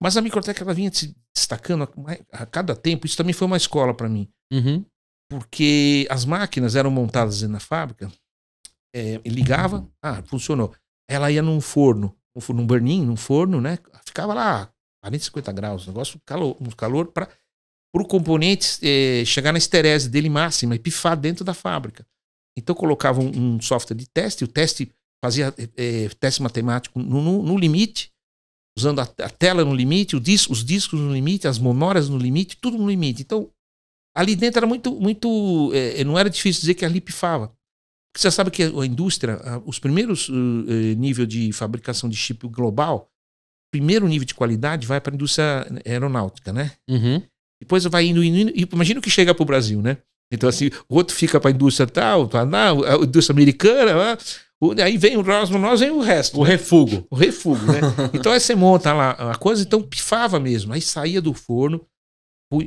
Mas a Microtec ela vinha se destacando a, a cada tempo. Isso também foi uma escola para mim. Uhum porque as máquinas eram montadas na fábrica, é, ligava, ah, funcionou. Ela ia num forno, num, forno, num burninho, num forno, né? Ficava lá 40, 50 graus, negócio calor, um calor para o componente é, chegar na esterese dele máxima e pifar dentro da fábrica. Então colocava um, um software de teste, o teste fazia é, é, teste matemático no, no, no limite, usando a, a, tela no limite, os discos no limite, as memórias no limite, tudo no limite. Então Ali dentro era muito, muito, é, não era difícil dizer que ali pifava. Porque você sabe que a indústria, os primeiros uh, eh, nível de fabricação de chip global, primeiro nível de qualidade vai para a indústria aeronáutica, né? Uhum. Depois vai indo, indo, indo, e imagina o que chega para o Brasil, né? Então, assim, o outro fica para a indústria tal, pra, a indústria americana, lá, o, aí vem o nós, nós vem o resto. O né? refugo. O refugo, né? então, aí você monta lá a coisa, então pifava mesmo. Aí saía do forno,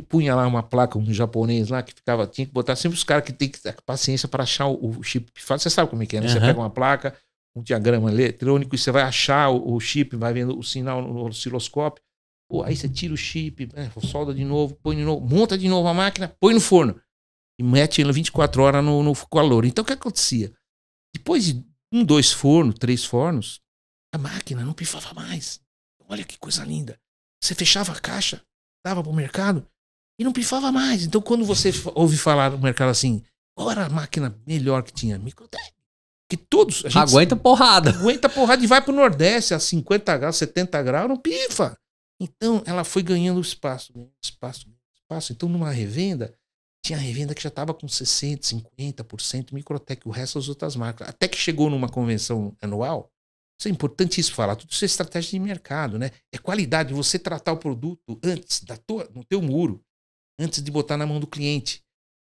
punha lá uma placa, um japonês lá que ficava, tinha que botar sempre os caras que tem que ter paciência para achar o, chip Você sabe como é que é, né? Uhum. Você pega uma placa, um diagrama eletrônico e você vai achar o, chip, vai vendo o sinal no osciloscópio. Pô, aí você tira o chip, né? solda de novo, põe de novo, monta de novo a máquina, põe no forno e mete ela 24 horas no, no calor. Então o que acontecia? Depois de um, dois fornos, três fornos, a máquina não pifava mais. Olha que coisa linda. Você fechava a caixa, dava pro mercado e não pifava mais. Então, quando você ouve falar no mercado assim, qual era a máquina melhor que tinha? Microtech. Que todos. aguenta se... porrada. Aguenta porrada e vai pro Nordeste a 50 graus, 70 graus, não pifa. Então, ela foi ganhando espaço, espaço, espaço. Então, numa revenda, tinha revenda que já estava com 60%, 50%, Microtech, o resto das outras marcas. Até que chegou numa convenção anual, isso é importantíssimo falar. Tudo isso é estratégia de mercado, né? É qualidade, você tratar o produto antes, da tua, no teu muro, antes de botar na mão do cliente.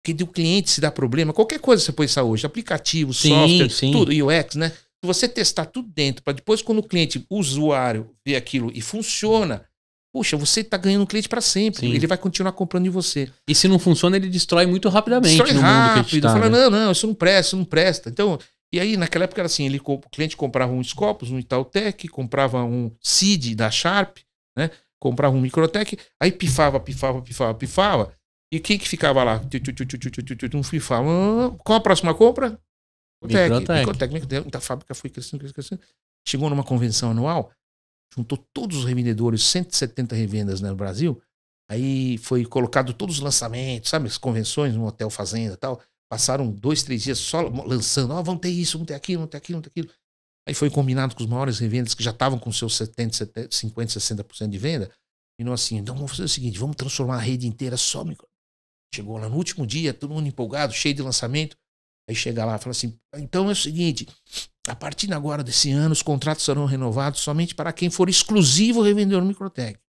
Porque o cliente se dá problema, qualquer coisa você põe isso hoje, aplicativo, sim, software, sim. tudo, UX, né? Se você testar tudo dentro, para depois quando o cliente, o usuário, vê aquilo e funciona, puxa, você está ganhando um cliente para sempre. Sim. Ele vai continuar comprando de você. E se não funciona, ele destrói muito rapidamente. Destrói no rápido. Mundo que a gente tá, fala, né? não, não, isso não presta, isso não presta. Então, e aí, naquela época, era assim: ele, o cliente comprava um Scopus, um Itautec, comprava um CID da Sharp, né? comprava um Microtec, aí pifava, pifava, pifava, pifava. E quem que ficava lá? Não pifava. Qual a próxima compra? Microtec. Microtec. Microtec. Microtec. a fábrica foi crescendo, crescendo, crescendo. Chegou numa convenção anual, juntou todos os revendedores, 170 revendas né, no Brasil. Aí foi colocado todos os lançamentos, sabe? As convenções um hotel fazenda e tal. Passaram dois, três dias só lançando. Ó, oh, ah, vão ter isso, vão ter aquilo, vão ter aquilo, vão ter aquilo. Aí foi combinado com os maiores revendas que já estavam com seus 70, 70 50%, 60% de venda. E não assim, então vamos fazer o seguinte, vamos transformar a rede inteira só micro. Chegou lá no último dia, todo mundo empolgado, cheio de lançamento. Aí chega lá e fala assim: então é o seguinte, a partir de agora desse ano, os contratos serão renovados somente para quem for exclusivo revendedor Microtech.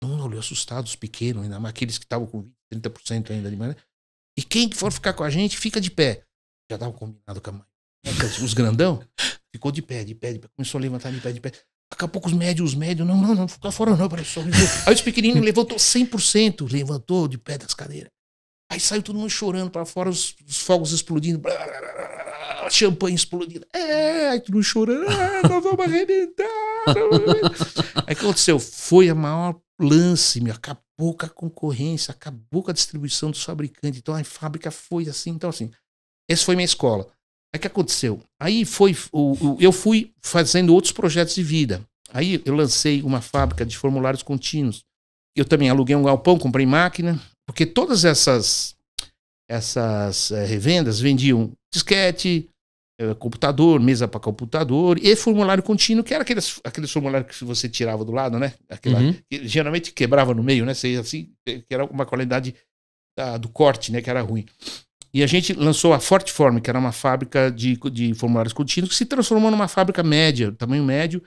Todo mundo olhou assustado, os pequenos, ainda mais aqueles que estavam com 30% ainda de maneira. E quem for ficar com a gente, fica de pé. Já estava combinado com a mãe. Os grandão ficou de pé, de pé, de pé. Começou a levantar de pé, de pé. Daqui a pouco os médios, os médios, não, não, não, fica fora não, peraí, só Aí os pequenininhos levantou 100%, levantou de pé das cadeiras. Aí saiu todo mundo chorando para fora, os, os, fogos explodindo, blá, blá, blá, champanhe explodindo. É, aí todo mundo chorando, ah, nós vamos arrebentar. aí o que aconteceu? Foi a maior lance, meu, acabou com a concorrência, acabou com a distribuição dos fabricantes. Então a fábrica foi assim, então assim. Essa foi minha escola. Aí o que aconteceu? Aí foi o, o, eu fui fazendo outros projetos de vida. Aí eu lancei uma fábrica de formulários contínuos. Eu também aluguei um galpão, comprei máquina, porque todas essas essas é, revendas vendiam disquete, é, computador, mesa para computador e formulário contínuo, que era aqueles, aqueles formulários que você tirava do lado, né? Aquela, uhum. que geralmente quebrava no meio, né? Você, assim, que era uma qualidade da, do corte, né? Que era ruim. E a gente lançou a Fortform, que era uma fábrica de, de formulários contínuos, que se transformou numa fábrica média, tamanho médio.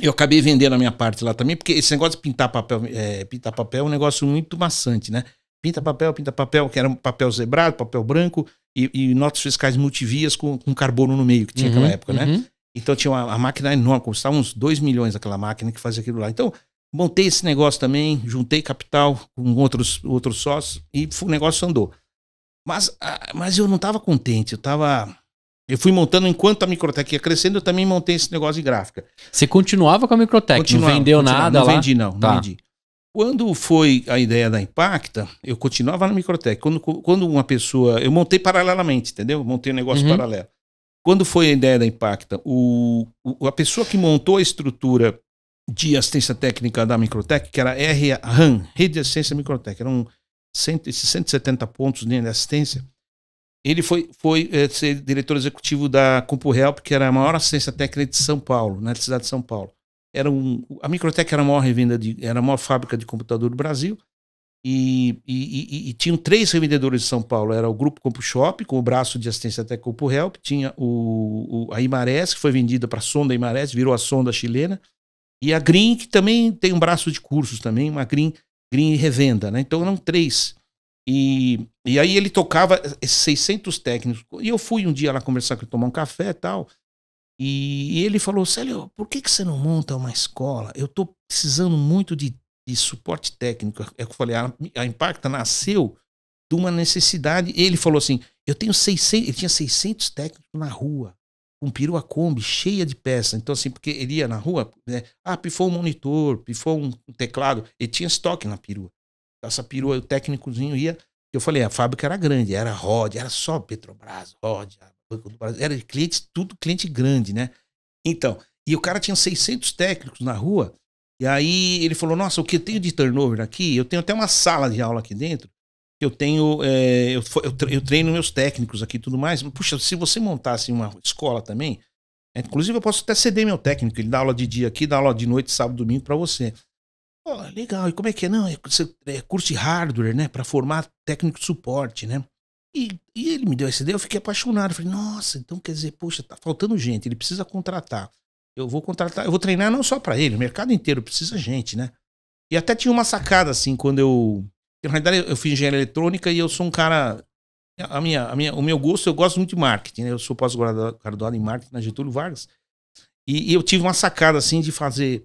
Eu acabei vendendo a minha parte lá também, porque esse negócio de pintar papel, é, pintar papel é um negócio muito maçante, né? Pinta papel, pinta papel, que era um papel zebrado, papel branco e, e notas fiscais multivias com, com, carbono no meio, que tinha uhum, aquela época, né? Uhum. Então tinha uma, uma, máquina enorme, custava uns 2 milhões aquela máquina que fazia aquilo lá. Então, montei esse negócio também, juntei capital com outros, outros sócios e o negócio andou. Mas, ah, mas eu não estava contente, eu estava. Eu fui montando, enquanto a Microtec ia crescendo, eu também montei esse negócio de gráfica. Você continuava com a Microtec? Continuava, não vendeu continuava, nada não lá? Não vendi, não. Tá. Não vendi. Quando foi a ideia da Impacta, eu continuava na Microtec. Quando, quando uma pessoa. Eu montei paralelamente, entendeu? Montei um negócio uhum. paralelo. Quando foi a ideia da Impacta, o, o, a pessoa que montou a estrutura de assistência técnica da Microtec, que era RAM, Rede de Assistência Microtec, eram 170 pontos de assistência. Ele foi, foi é, ser diretor executivo da CompuHelp, que era a maior assistência técnica de São Paulo, na cidade de São Paulo era um, a Microtech era a maior revenda de, era a maior fábrica de computador do Brasil e, e, e, e tinham três revendedores de São Paulo era o grupo CompuShop com o braço de assistência até CompuHelp Help tinha o, o a Imares que foi vendida para a Sonda Imares virou a Sonda chilena e a Green que também tem um braço de cursos também uma Green Green revenda né então eram três e, e aí ele tocava esses eh, 600 técnicos e eu fui um dia lá conversar com ele tomar um café e tal e, ele falou, Célio, por que, que você não monta uma escola? Eu estou precisando muito de, de, suporte técnico. É que eu falei, a, a Impacta nasceu de uma necessidade. Ele falou assim, eu tenho 600, ele tinha 600 técnicos na rua, com perua Kombi cheia de peça. Então assim, porque ele ia na rua, né? ah, pifou um monitor, pifou um teclado, ele tinha estoque na perua. Então, essa perua, o técnicozinho ia... Eu falei, a fábrica era grande, era Rod, era só Petrobras, Rod, do Brasil, era cliente, tudo cliente grande, né? Então, e o cara tinha 600 técnicos na rua, e aí ele falou, nossa, o que eu tenho de turnover aqui, eu tenho até uma sala de aula aqui dentro, eu tenho, é, eu, eu treino meus técnicos aqui e tudo mais, puxa, se você montasse uma escola também, é, inclusive eu posso até ceder meu técnico, ele dá aula de dia aqui, dá aula de noite, sábado, domingo para você. Pô, legal, e como é que é? Não, é, é curso de hardware, né, para formar técnico de suporte, né? E, e, ele me deu essa ideia, eu fiquei apaixonado. falei, nossa, então quer dizer, poxa, tá faltando gente, ele precisa contratar. Eu vou contratar, eu vou treinar não só para ele, o mercado inteiro precisa gente, né? E até tinha uma sacada assim, quando eu. Na realidade, eu fiz engenharia eletrônica e eu sou um cara. A minha, a minha, o meu gosto, eu gosto muito de marketing, né? Eu sou pós-graduado em marketing na Getúlio Vargas. E, e, eu tive uma sacada assim de fazer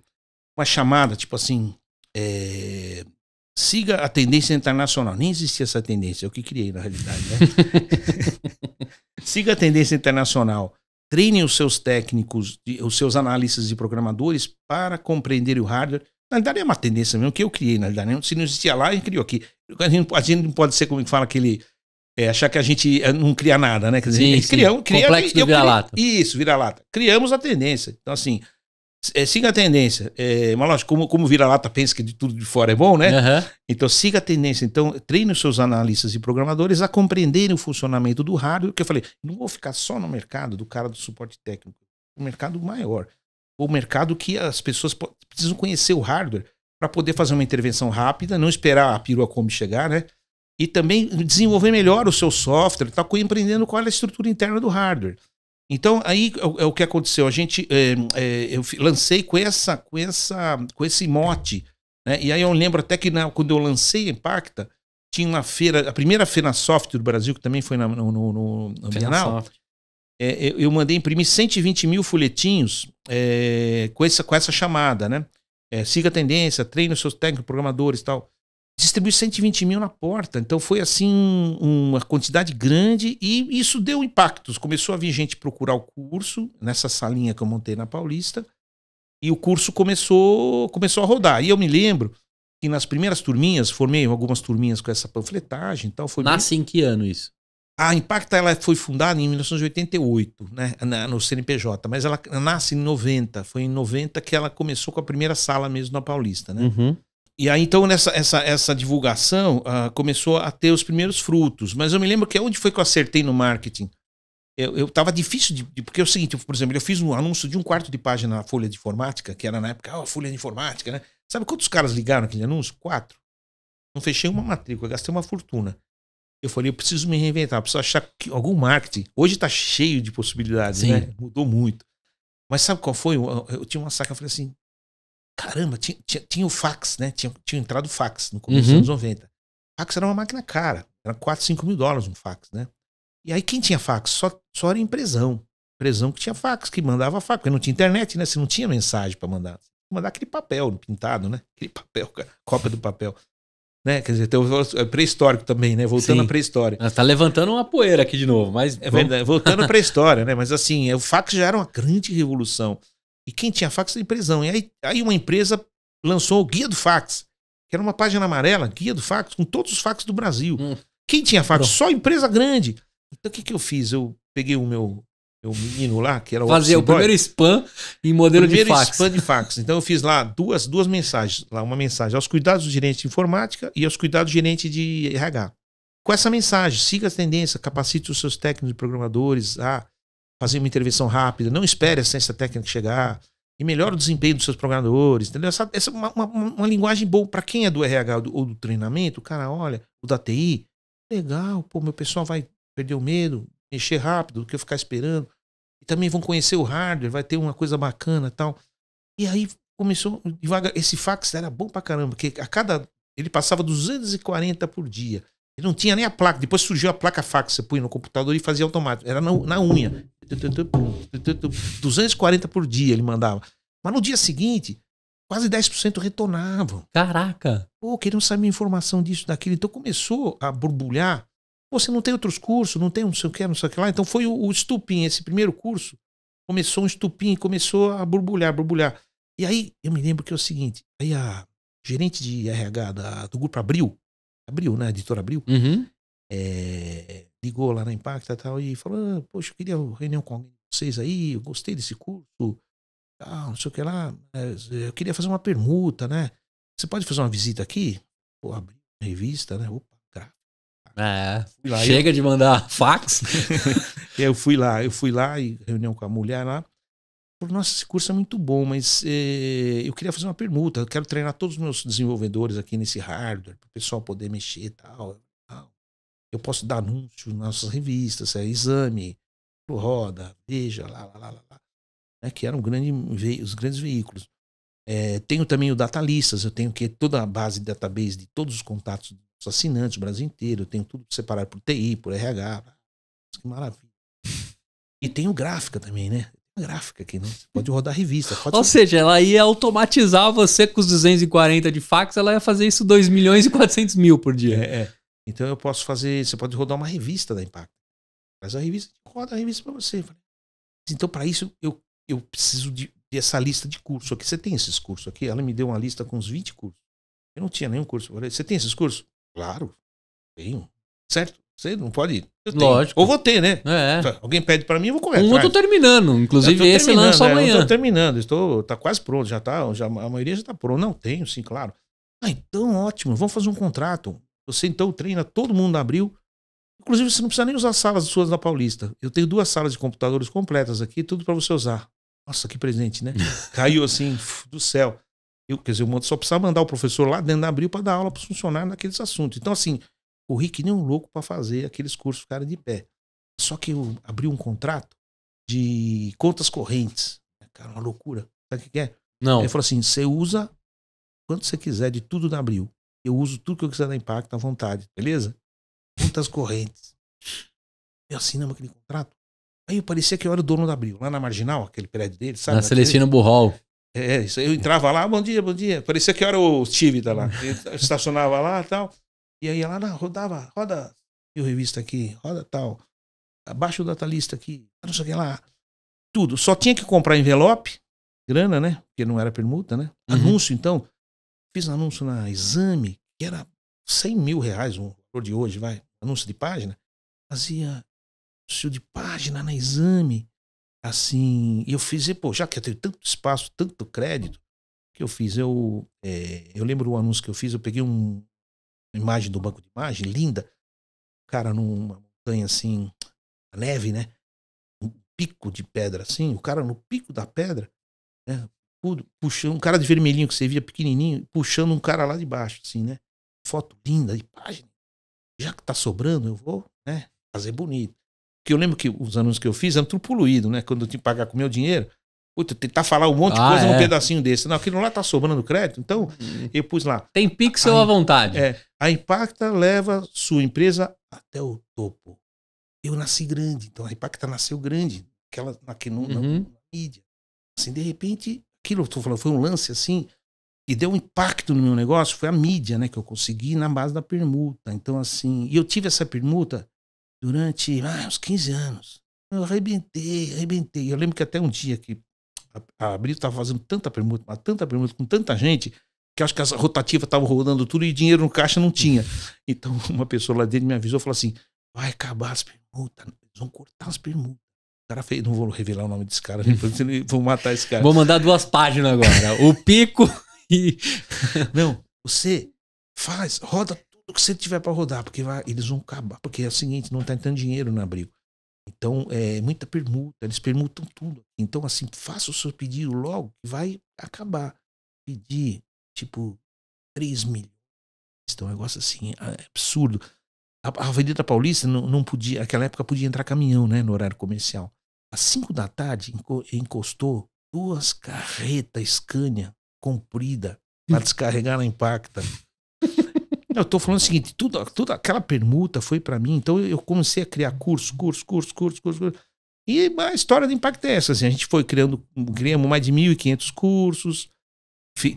uma chamada, tipo assim. É, siga a tendência internacional. Nem existia essa tendência, eu é que criei na realidade, né? siga a tendência internacional. Treine os seus técnicos, os seus analistas e programadores para compreender o hardware. Na realidade, é uma tendência mesmo que eu criei, na realidade. Né? Se não existia lá, a gente criou aqui. A gente, a gente não pode ser, como que fala aquele. É, achar que a gente é, não cria nada, né? Quer dizer, sim, a gente sim. criamos, criamos. Complexo eu, vira-lata. Isso, vira-lata. Criamos a tendência. Então, assim, é, siga a tendência. É, mas lógico, como, como vira-lata pensa que de tudo de fora é bom, né? Uhum. Então siga a tendência. Então treine os seus analistas e programadores a compreenderem o funcionamento do hardware. Que eu falei, não vou ficar só no mercado do cara do suporte técnico. O mercado maior. O mercado que as pessoas precisam conhecer o hardware para poder fazer uma intervenção rápida, não esperar a perua como chegar, né? E também desenvolver melhor o seu software, tá compreendendo qual é a estrutura interna do hardware. Então, aí é, é o que aconteceu. A gente é, é, eu lancei com essa, com essa, com esse mote. Né? E aí eu lembro até que na, quando eu lancei a Impacta, tinha uma feira, a primeira feira software do Brasil, que também foi na, no, no, no, no Bienal. É, eu, eu, mandei imprimir 120 mil folhetinhos com, essa, com essa chamada, né? siga a tendência, treine os seus técnicos, programadores e tal distribuiu 120 mil na porta. Então foi assim uma quantidade grande e isso deu impactos. Começou a vir gente procurar o curso nessa salinha que eu montei na Paulista e o curso começou começou a rodar. E eu me lembro que nas primeiras turminhas formei algumas turminhas com essa panfletagem, então foi Nasce em que ano isso? A Impacta ela foi fundada em 1988, né, no CNPJ, mas ela nasce em 90. Foi em 90 que ela começou com a primeira sala mesmo na Paulista, né? Uhum. E aí, então, nessa essa, essa divulgação uh, começou a ter os primeiros frutos. Mas eu me lembro que onde foi que eu acertei no marketing? Eu, eu tava difícil de, de Porque é o seguinte, por exemplo, eu fiz um anúncio de um quarto de página na Folha de Informática, que era na época, oh, Folha de Informática, né? Sabe quantos caras ligaram aquele anúncio? Quatro. Não fechei uma matrícula, gastei uma fortuna. Eu falei, eu preciso me reinventar, preciso achar que algum marketing. Hoje tá cheio de possibilidades, Sim. né? Mudou muito. Mas sabe qual foi? eu, eu tinha uma saca, eu falei assim, Caramba, tinha, tinha, tinha o fax, né? Tinha, tinha entrado o fax no começo uhum. dos anos 90. Fax era uma máquina cara. Era 4, 5 mil dólares um fax, né? E aí quem tinha fax? Só, só era impressão impressão que tinha fax, que mandava fax. Porque não tinha internet, né? Você não tinha mensagem para mandar. Mandar aquele papel pintado, né? Aquele papel, cara. Cópia do papel. Né? Quer dizer, tem o pré-histórico também, né? Voltando Sim. à pré-história. Está ah, levantando uma poeira aqui de novo, mas. É verdade, voltando à pré-história, né? Mas assim, é, o fax já era uma grande revolução. E quem tinha fax em prisão. E aí, aí uma empresa lançou o Guia do Fax, que era uma página amarela, Guia do Fax, com todos os fax do Brasil. Hum. Quem tinha fax? Pronto. Só empresa grande. Então o que, que eu fiz? Eu peguei o meu, meu menino lá, que era o Fazia o primeiro spam em modelo primeiro de fax. spam de fax. Então eu fiz lá duas, duas mensagens. Lá uma mensagem aos cuidados do gerente de informática e aos cuidados do gerente de RH. Com essa mensagem, siga as tendências, capacite os seus técnicos e programadores a ah, fazer uma intervenção rápida, não espere a ciência técnica chegar e melhora o desempenho dos seus programadores, entendeu? Essa, essa é uma, uma, uma linguagem boa para quem é do RH ou do, ou do treinamento, o cara olha, o da TI, legal, pô, meu pessoal vai perder o medo, mexer rápido do que eu ficar esperando. E também vão conhecer o hardware, vai ter uma coisa bacana tal. E aí começou devagar, esse fax era bom pra caramba, porque a cada ele passava 240 por dia. Ele não tinha nem a placa. Depois surgiu a placa fax, você punha no computador e fazia automático. Era na, na unha. 240 por dia ele mandava. Mas no dia seguinte, quase 10% retornavam. Caraca! Pô, queriam saber informação disso, daquilo. Então começou a borbulhar. Pô, você não tem outros cursos, não tem não sei o que, não sei o que lá. Então foi o, o estupim, esse primeiro curso. Começou um estupim, começou a borbulhar, borbulhar. E aí eu me lembro que é o seguinte: aí a gerente de RH da, do Grupo Abril, Abril, né? Editora Abril. Uhum. É, ligou lá na Impacta e tal e falou: ah, Poxa, eu queria reunião com vocês aí, eu gostei desse curso, ah, não sei o que lá, eh, eu queria fazer uma permuta, né? Você pode fazer uma visita aqui? Pô, abri uma revista, né? Opa, gráfico. É, chega eu... de mandar fax. eu fui lá, eu fui lá e reunião com a mulher lá por nossa, esse curso é muito bom, mas eh, eu queria fazer uma permuta. Eu quero treinar todos os meus desenvolvedores aqui nesse hardware, para o pessoal poder mexer e tal, tal. Eu posso dar anúncio nas nossas revistas, é, exame, roda, veja, lá, lá, lá, lá. É, que eram grande, os grandes veículos. É, tenho também o Datalistas, eu tenho que toda a base de database de todos os contatos dos assinantes, do Brasil inteiro, eu tenho tudo separado por TI, por RH. Que maravilha. E tenho gráfica também, né? gráfica aqui, não pode rodar revista. Pode Ou seja, ela ia automatizar você com os 240 de fax, ela ia fazer isso 2 milhões e 400 mil por dia. É, é. Então eu posso fazer, você pode rodar uma revista da Impact. Faz a revista, roda a revista para você. Então para isso eu, eu preciso de, dessa lista de curso aqui. Você tem esses cursos aqui? Ela me deu uma lista com uns 20 cursos. Eu não tinha nenhum curso. Você tem esses cursos? Claro, tenho. Certo? Você não pode. Ir. Eu Lógico. Ou vou ter, né? É. Alguém pede para mim, eu vou correr. Um eu tô terminando. Inclusive, tô esse terminando, lança é, amanhã. Eu tô terminando, estou. Tá quase pronto, já tá. Já, a maioria já tá pronto. Não, tenho, sim, claro. Ah, então ótimo, vamos fazer um contrato. Você então treina todo mundo na abril. Inclusive, você não precisa nem usar salas suas da Paulista. Eu tenho duas salas de computadores completas aqui, tudo para você usar. Nossa, que presente, né? Caiu assim, do céu. Eu, quer dizer, eu só precisava mandar o professor lá dentro da abril para dar aula para os funcionários naqueles assuntos. Então, assim, corri que nem um louco para fazer aqueles cursos ficarem de pé. Só que eu abri um contrato de contas correntes. Cara, uma loucura. Sabe o que é? Não. Ele falou assim: você usa quanto você quiser de tudo na Abril. Eu uso tudo que eu quiser da Impacto à vontade, beleza? Contas correntes. Eu assinamos aquele contrato. Aí eu parecia que eu era o dono da Abril, lá na Marginal, aquele prédio dele, sabe? Na Celestino Burrol. É, isso. Eu entrava lá, bom dia, bom dia. Parecia que eu era o Steve da lá. Eu estacionava lá e tal. E aí ela rodava, roda o revista aqui, roda tal, abaixa o datalista aqui, não sei o que lá. Tudo. Só tinha que comprar envelope, grana, né? Porque não era permuta, né? Uhum. Anúncio, então. Fiz um anúncio na Exame, que era 100 mil reais, um valor de hoje, vai. Anúncio de página. Fazia anúncio de página na Exame. Assim, eu fiz, e, pô, já que eu tenho tanto espaço, tanto crédito, que eu fiz? Eu, é, eu lembro o anúncio que eu fiz, eu peguei um imagem do banco de imagem, linda. Cara, numa montanha assim, a neve, né? Um pico de pedra assim, o cara no pico da pedra, né? Puxando, um cara de vermelhinho que você via pequenininho, puxando um cara lá de baixo, assim, né? Foto linda de página. Já que tá sobrando, eu vou, né? Fazer bonito. Porque eu lembro que os anúncios que eu fiz eram tudo poluído, né? Quando eu tinha que pagar com meu dinheiro, Puta, tentar falar um monte de ah, coisa é. num pedacinho desse. Não, aquilo lá tá sobrando crédito, então hum. eu pus lá. Tem pixel a, à vontade. É, a Impacta leva sua empresa até o topo. Eu nasci grande, então a Impacta nasceu grande, aquela, naquele, uhum. na, na mídia. Assim, de repente, aquilo que eu tô falando foi um lance assim, e deu um impacto no meu negócio, foi a mídia, né, que eu consegui na base da permuta. Então, assim, e eu tive essa permuta durante ah, uns 15 anos. Eu arrebentei, arrebentei. Eu lembro que até um dia que a, Brito estava fazendo tanta permuta, mas tanta permuta com tanta gente, que acho que as rotativas estavam rodando tudo e dinheiro no caixa não tinha. Então uma pessoa lá dentro me avisou, falou assim, vai acabar as permutas, eles vão cortar as permutas. O cara fez, não vou revelar o nome desse cara, depois matar esse cara. Vou mandar duas páginas agora, o pico e... não, você faz, roda tudo que você tiver para rodar, porque vai, eles vão acabar, porque é o seguinte, não tá entrando dinheiro na abrigo. Então, é muita permuta, eles permutam tudo. Então, assim, faça o seu pedido logo, que vai acabar. Pedir, tipo, 3 milhões. Então, é um negócio assim, absurdo. A, Avenida Paulista não, não podia, naquela época podia entrar caminhão, né, no horário comercial. Às 5 da tarde, encostou duas carretas Scania comprida para descarregar na impacta. Eu estou falando o seguinte, tudo, toda aquela permuta foi para mim, então eu comecei a criar curso, curso, curso, curso, curso. curso. E a história do impacto é essa, assim, a gente foi criando, criamos mais de 1.500 cursos,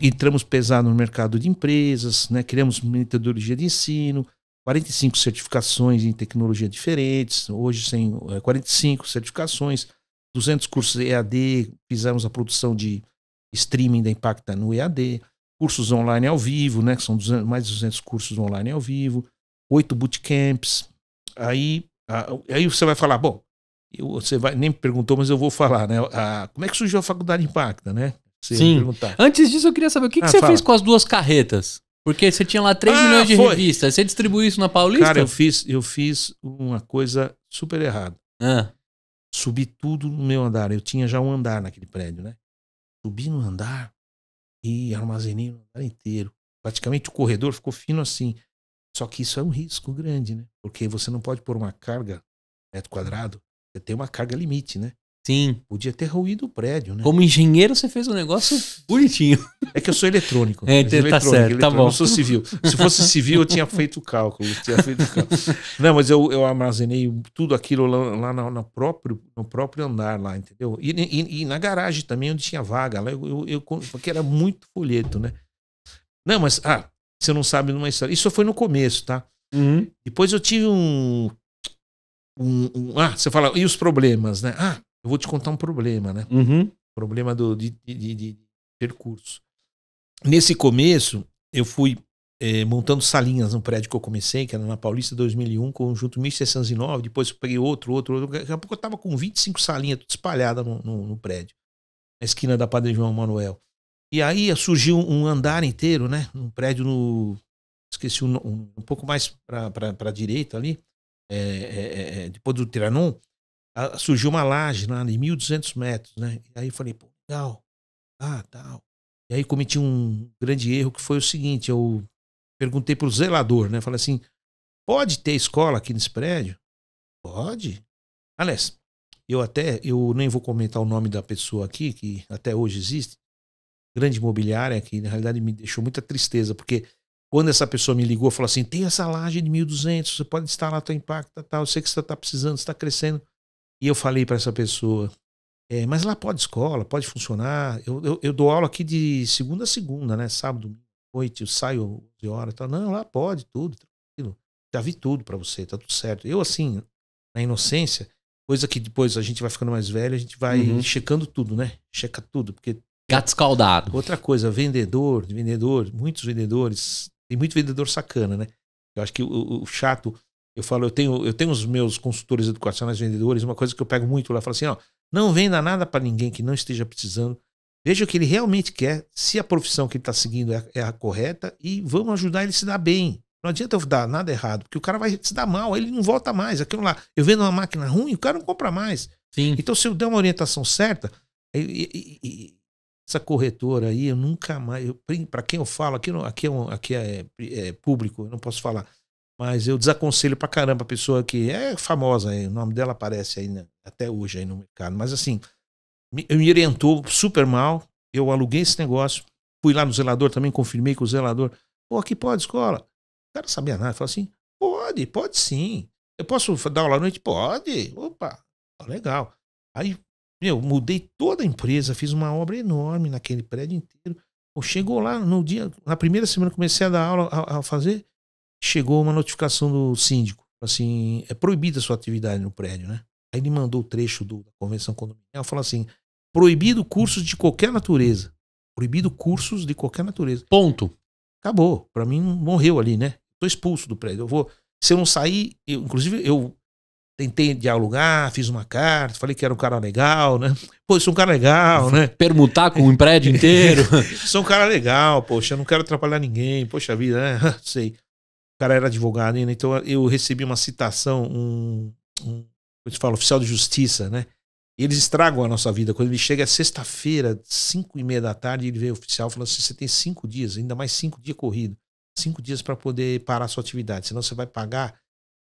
entramos pesado no mercado de empresas, né? criamos metodologia de ensino, 45 certificações em tecnologia diferentes, hoje tem 45 é, certificações, 200 cursos EAD, fizemos a produção de streaming da Impacta no EAD cursos online ao vivo, né? Que são 200, mais de 200 cursos online ao vivo, oito bootcamps. Aí, aí você vai falar, bom, eu, você vai, nem me perguntou, mas eu vou falar, né? como é que surgiu a Faculdade Impacta, né? Você Sim. Antes disso, eu queria saber o que, ah, que você fala. fez com as duas carretas? Porque você tinha lá 3 ah, milhões de foi. revistas. Você distribuiu isso na Paulista? Cara, eu fiz, eu fiz uma coisa super errada. Ah. Subi tudo no meu andar. Eu tinha já um andar naquele prédio, né? Subi no andar, e armazenei no andar inteiro. Praticamente o corredor ficou fino assim. Só que isso é um risco grande, né? Porque você não pode pôr uma carga metro quadrado, você tem uma carga limite, né? Sim. Podia ter ruído o prédio, né? Como engenheiro, você fez um negócio bonitinho. É que eu sou eletrônico. É, tá eletrônico, certo, tá eletrônico, tá bom. Eu sou civil. Se fosse civil, eu tinha feito o cálculo. Tinha feito cálculo. Não, mas eu, eu armazenei tudo aquilo lá, lá no, próprio, no próprio andar lá, entendeu? E, e, e na garagem também, onde tinha vaga. Lá eu, eu, eu, porque era muito folheto, né? Não, mas, ah, você não sabe numa história. Isso foi no começo, tá? Uhum. Depois eu tive um, um, um. Ah, você fala, e os problemas, né? Ah, eu vou te contar um problema, né? Uhum. Problema do, de, de, de percurso. Nesse começo, eu fui é, montando salinhas no prédio que eu comecei, que era na Paulista 2001, conjunto 1609, depois eu peguei outro, outro, outro. Daqui a pouco eu tava com 25 salinhas tudo espalhadas no, no, no, prédio, na esquina da Padre João Manuel. E aí eh, surgiu um andar inteiro, né? Um prédio no. Esqueci um, um pouco mais para a direita ali, é, é, depois do Tiranon, a, surgiu uma laje lá de 1.200 metros, né? E aí falei, pô, legal, ah, tal. E aí cometi um grande erro que foi o seguinte, eu perguntei pro zelador, né? Falei assim, pode ter escola aqui nesse prédio? Pode. Aliás, eu até, eu nem vou comentar o nome da pessoa aqui, que até hoje existe, grande imobiliária, que na realidade me deixou muita tristeza, porque quando essa pessoa me ligou, falou assim: tem essa laje de 1.200, você pode instalar tua tá impacta tal, tá, tá, eu sei que você está precisando, está crescendo. E eu falei para essa pessoa, é, mas lá pode escola, pode funcionar. Eu, eu, eu, dou aula aqui de segunda a segunda, né? Sábado, noite, eu saio 11 horas. Tal. Não, lá pode, tudo, tranquilo. Já vi tudo para você, tá tudo certo. Eu, assim, na inocência, coisa que depois a gente vai ficando mais velho, a gente vai uhum. checando tudo, né? Checa tudo, porque... Gato escaldado. Outra coisa, vendedor, vendedor, muitos vendedores, tem muito vendedor sacana, né? Eu acho que o, o chato eu falo, eu tenho, eu tenho os meus consultores educacionais, vendedores, uma coisa que eu pego muito lá, falo assim, ó, não venda nada para ninguém que não esteja precisando. Veja o que ele realmente quer, se a profissão que ele está seguindo é, é a correta e vamos ajudar ele a se dar bem. Não adianta eu dar nada errado, porque o cara vai se dar mal, ele não volta mais. Aquilo lá, eu vendo uma máquina ruim, o cara não compra mais. Sim. Então, se eu der uma orientação certa, e, e, e, essa corretora aí, eu nunca mais. Para quem eu falo, aqui, aqui, é, um, aqui é, é, público, eu não posso falar. Mas eu desaconselho pra caramba a pessoa que é famosa, o nome dela aparece aí né? até hoje aí no mercado. Mas assim, me, me orientou super mal. Eu aluguei esse negócio, fui lá no zelador também, confirmei com o zelador. Pô, aqui pode escola. O cara sabia nada. Falou assim: pode, pode sim. Eu posso dar aula à noite? Pode. Opa, tá legal. Aí, meu, mudei toda a empresa, fiz uma obra enorme naquele prédio inteiro. Pô, chegou lá no dia, na primeira semana comecei a dar aula, a, a fazer chegou uma notificação do síndico, assim, é proibida a sua atividade no prédio, né? Aí ele mandou o trecho do, da convenção condominial, falou assim, proibido cursos de qualquer natureza. Proibido cursos de qualquer natureza. Ponto. Acabou. Para mim, morreu ali, né? Tô expulso do prédio. Eu vou. Se eu não sair, eu, inclusive, eu tentei dialogar, fiz uma carta, falei que era um cara legal, né? Pô, eu sou um cara legal, né? Permutar com um prédio inteiro. sou um cara legal, poxa, eu não quero atrapalhar ninguém, poxa vida, né? Sei cara era advogado ainda, então eu recebi uma citação, um, um eu te falo, oficial de justiça, né? E eles estragam a nossa vida. Quando ele chega é sexta-feira, cinco e meia da tarde, ele veio oficial falando assim: você tem cinco dias, ainda mais cinco dias corrido, cinco dias para poder parar a sua atividade, senão você vai pagar.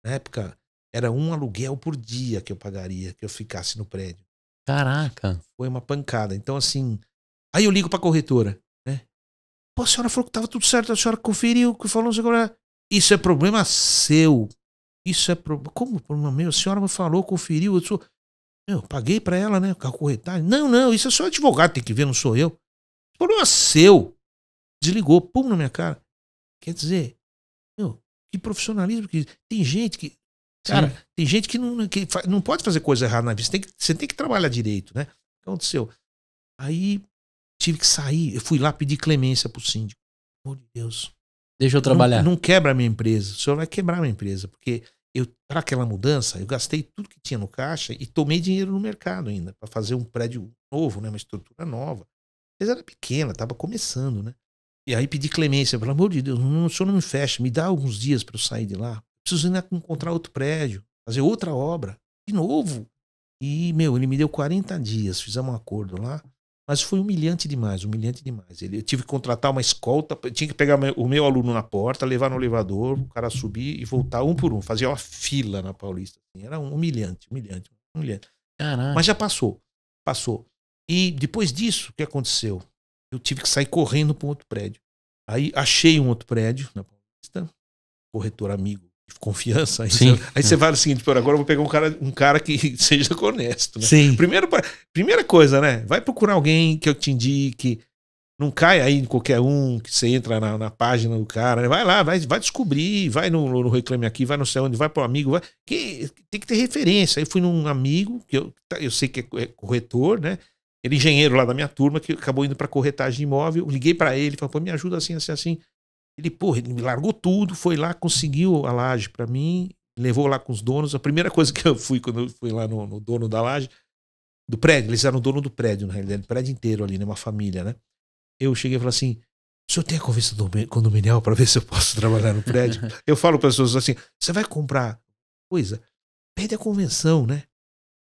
Na época, era um aluguel por dia que eu pagaria, que eu ficasse no prédio. Caraca! Foi uma pancada. Então, assim. Aí eu ligo pra corretora, né? Pô, a senhora falou que tava tudo certo, a senhora conferiu, que falou, não sei era. Isso é problema seu. Isso é problema. Como problema meu? A senhora me falou, conferiu, eu sou. Eu paguei para ela, né? Com a corretagem. Não, não, isso é só advogado, tem que ver, não sou eu. Problema seu. Desligou, pum na minha cara. Quer dizer, meu, que profissionalismo que. Tem gente que. Cara, Sim. tem gente que não, né, que não pode fazer coisa errada na vida. Você tem, que, você tem que trabalhar direito, né? O que aconteceu? Aí tive que sair. Eu fui lá pedir clemência pro síndico. Pelo amor de Deus. Deixa eu trabalhar. Não, não quebra a minha empresa. O senhor vai quebrar a minha empresa. Porque eu para aquela mudança, eu gastei tudo que tinha no caixa e tomei dinheiro no mercado ainda para fazer um prédio novo, né, uma estrutura nova. Mas era pequena, estava começando, né? E aí pedi clemência, pelo amor de Deus, não, o senhor não me fecha, me dá alguns dias para eu sair de lá. Preciso ainda encontrar outro prédio, fazer outra obra, de novo. E, meu, ele me deu 40 dias, fizemos um acordo lá. Mas foi humilhante demais, humilhante demais. Ele, eu tive que contratar uma escolta, tinha que pegar o meu aluno na porta, levar no elevador, o cara subir e voltar um por um. Fazia uma fila na Paulista. Assim. Era humilhante, humilhante, humilhante. Caraca. Mas já passou, passou. E depois disso, o que aconteceu? Eu tive que sair correndo para um outro prédio. Aí achei um outro prédio na Paulista, corretor amigo confiança. Aí, Sim. Você, aí você é. vai no seguinte, por agora eu vou pegar um cara, um cara que seja honesto. Né? Sim. Primeiro, primeira coisa, né? Vai procurar alguém que eu te indique. Não cai aí em qualquer um que você entra na, na página do cara. Né? Vai lá, vai, vai descobrir, vai no, no, Reclame Aqui, vai não sei onde, vai pro amigo. Vai, que, tem que ter referência. Aí fui num amigo, que eu, tá, eu sei que é, é corretor, né? Ele é engenheiro lá da minha turma, que acabou indo para corretagem de imóvel. Liguei para ele, falou, pô, me ajuda assim, assim, assim. Ele, porra, ele largou tudo, foi lá, conseguiu a laje para mim, levou lá com os donos. A primeira coisa que eu fui quando eu fui lá no, no dono da laje, do prédio, eles eram dono do prédio, na realidade, do prédio inteiro ali, né? Uma família, né? Eu cheguei e falei assim: o senhor tem a do condominial para ver se eu posso trabalhar no prédio? eu falo para as pessoas assim: você vai comprar coisa? Pede a convenção, né?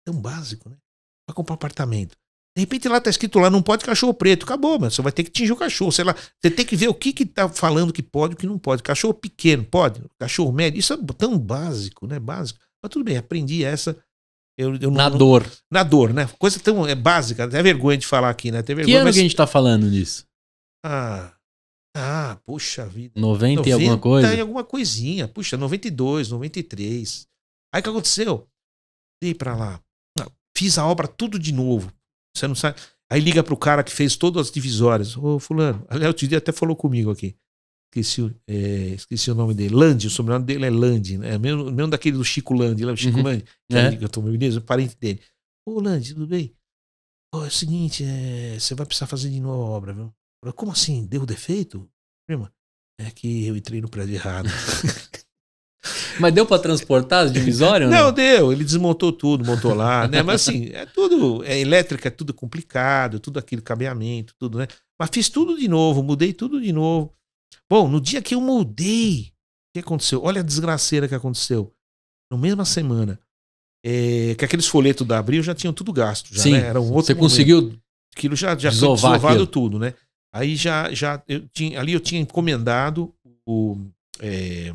Tão é básico, né? Vai comprar apartamento. De repente lá tá escrito lá, não pode cachorro preto. Acabou, mas você vai ter que tingir o cachorro, sei lá. Você tem que ver o que que tá falando que pode e o que não pode. Cachorro pequeno, pode? Cachorro médio? Isso é tão básico, né? Básico. Mas tudo bem, aprendi essa. Eu, eu na não, dor. na dor, né? Coisa tão é, básica. É vergonha de falar aqui, né? tem vergonha, que ano mas... que a gente tá falando disso? Ah... Ah, puxa vida. 90, 90 e alguma coisa? E alguma coisinha. Puxa, 92, 93. Aí o que aconteceu? Dei pra lá. Fiz a obra tudo de novo. Você não sabe. Aí liga pro cara que fez todas as divisórias. Ô, fulano, aliás, outro dia até falou comigo aqui. Esqueci, é, esqueci o nome dele. Landi, o sobrenome dele é Landi, né? Mesmo, mesmo daquele do Chico Landi, lembra? Chico uhum. Landi, que é. eu tô meu beleza, parente dele. Ô, Landi, tudo bem? Ô, é o seguinte, é, você vai precisar fazer de novo a obra, viu? Como assim? Deu defeito? Prima, é que eu entrei no prédio errado. Mas deu para transportar as divisórias? Não, não, deu. Ele desmontou tudo, montou lá, né? Mas assim, é tudo. É elétrica, é tudo complicado, tudo aquele cabeamento, tudo, né? Mas fiz tudo de novo, mudei tudo de novo. Bom, no dia que eu mudei, o que aconteceu? Olha a desgraceira que aconteceu. Na mesma semana, é, que aqueles folhetos da Abril já tinham tudo gasto. Já, Sim, né? Era um outro Você momento. conseguiu. Aquilo já, já desovar foi desovado tudo, né? Aí já, já eu tinha, ali eu tinha encomendado o, é,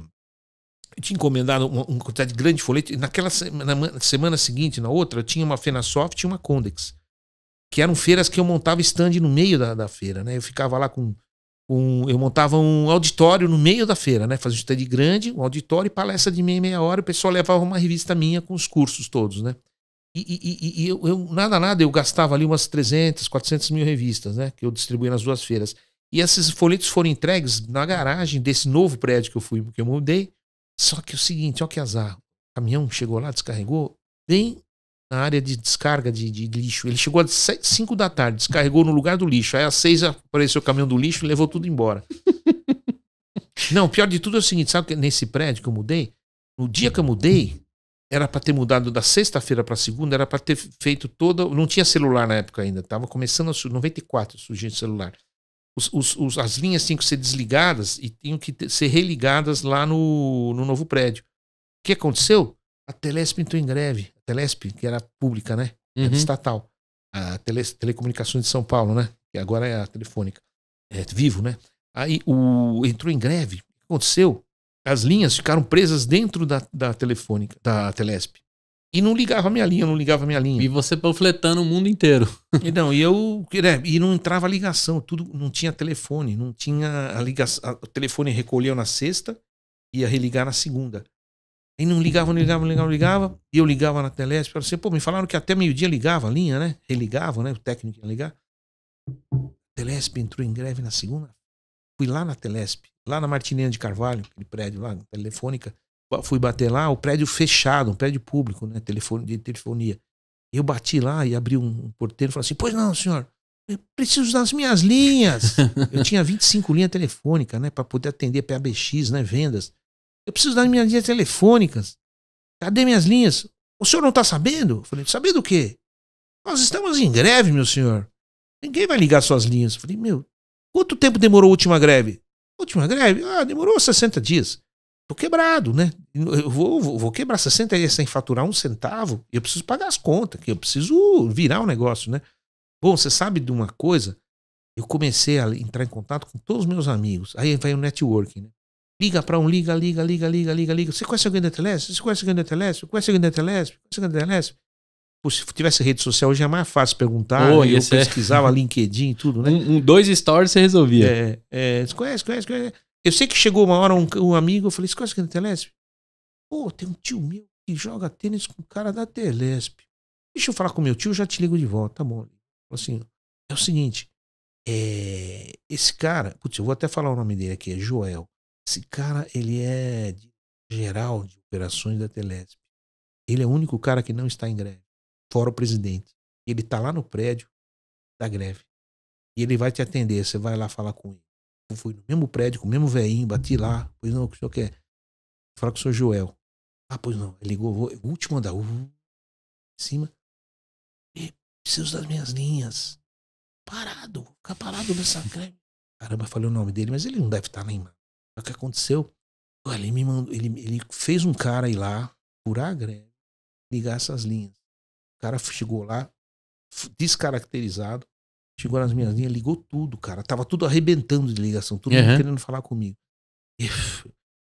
te encomendado uma, uma quantidade grande de folheto. E naquela na semana seguinte, na outra, tinha uma Fenasoft e uma Condex. Que eram feiras que eu montava stand no meio da, da feira, né? Eu ficava lá com, um Eu montava um auditório no meio da feira, né? Fazia um stand grande, um auditório e palestra de meia meia hora. O pessoal levava uma revista minha com os cursos todos, né? E, e, e, e eu, eu, nada, nada, eu gastava ali umas 300, 400 mil revistas, né? Que eu distribuía nas duas feiras. E esses folhetos foram entregues na garagem desse novo prédio que eu fui, que eu mudei. Só que o seguinte, olha que azar. O caminhão chegou lá, descarregou, bem na área de descarga de, de lixo. Ele chegou às 5 da tarde, descarregou no lugar do lixo. Aí às 6 apareceu o caminhão do lixo e levou tudo embora. Não, pior de tudo é o seguinte, sabe que nesse prédio que eu mudei, no dia que eu mudei, era para ter mudado da sexta-feira para segunda, era para ter feito toda, não tinha celular na época ainda, tava começando a 94 surgindo celular os, os, as linhas tinham que ser desligadas e tinham que ter, ser religadas lá no, no novo prédio. O que aconteceu? A Telesp entrou em greve. A Telesp, que era pública, né? Era é uhum. estatal. A tele, Telecomunicações de São Paulo, né? Que agora é a telefônica. É vivo, né? Aí o, entrou em greve. O que aconteceu? As linhas ficaram presas dentro da, da telefônica, da Telesp. E não ligava a minha linha, não ligava a minha linha. E você panfletando o mundo inteiro. E não, e eu. Né, e não entrava ligação, tudo. Não tinha telefone, não tinha a ligação. O telefone recolheu na sexta, ia religar na segunda. E não ligava, não ligava, não ligava, não ligava. E eu ligava na Telesp, falava assim, pô, me falaram que até meio-dia ligava a linha, né? Religava, né? O técnico ia ligar. Telesp entrou em greve na segunda. Fui lá na Telesp, lá na Martiniana de Carvalho, aquele prédio lá, telefônica fui bater lá, o prédio fechado, um prédio público, né? Telefone, de telefonia. Eu bati lá e abri um porteiro e falei assim: Pois não, senhor, eu preciso das minhas linhas. eu tinha 25 linhas telefônicas, né? Para poder atender PABX, né? Vendas. Eu preciso das minhas linhas telefônicas. Cadê minhas linhas? O senhor não está sabendo? Eu falei: sabendo do quê? Nós estamos em greve, meu senhor. Ninguém vai ligar suas linhas. Eu falei: Meu, quanto tempo demorou a última greve? última greve? Ah, demorou 60 dias. Tô quebrado, né? Eu vou, vou, vou quebrar 60 dias sem faturar um centavo, eu preciso pagar as contas, que eu preciso virar o um negócio, né? Bom, você sabe de uma coisa? Eu comecei a entrar em contato com todos os meus amigos. Aí vai o networking, né? Liga para um, liga, liga, liga, liga, liga, liga. Você conhece alguém da Telesp? Você conhece alguém da Telesp? Você conhece alguém da Telesp? Você conhece alguém da Telesp? Pô, se tivesse rede social hoje é mais fácil perguntar. Oh, né? Eu pesquisava é... LinkedIn e tudo, né? Um, um, dois stories você resolvia. É, é, você conhece, conhece, conhece. Eu sei que chegou uma hora um, um amigo, eu falei, você conhece aqui da Telesp? Pô, tem um tio meu que joga tênis com o cara da Telesp. Deixa eu falar com meu tio, já te ligo de volta, tá bom. Assim, é o seguinte, é, esse cara, putz, eu vou até falar o nome dele aqui, é Joel. Esse cara, ele é de geral de operações da Telesp. Ele é o único cara que não está em greve, fora o presidente. Ele está lá no prédio da greve. E ele vai te atender, você vai lá falar com ele fui no mesmo prédio, com o mesmo veinho, bati lá. Pois não, o que o senhor quer? fala com o senhor Joel. Ah, pois não. Ele ligou, vou, último andar, uh, em cima. E preciso das minhas linhas. Parado, ficar parado nessa creme. Caramba, falei o nome dele, mas ele não deve estar nem. O que aconteceu? ele me mandou, ele, ele fez um cara ir lá, curar a greve, ligar essas linhas. O cara chegou lá, descaracterizado, Chegou nas minhas linhas, ligou tudo, cara. Tava tudo arrebentando de ligação, tudo uhum. querendo falar comigo.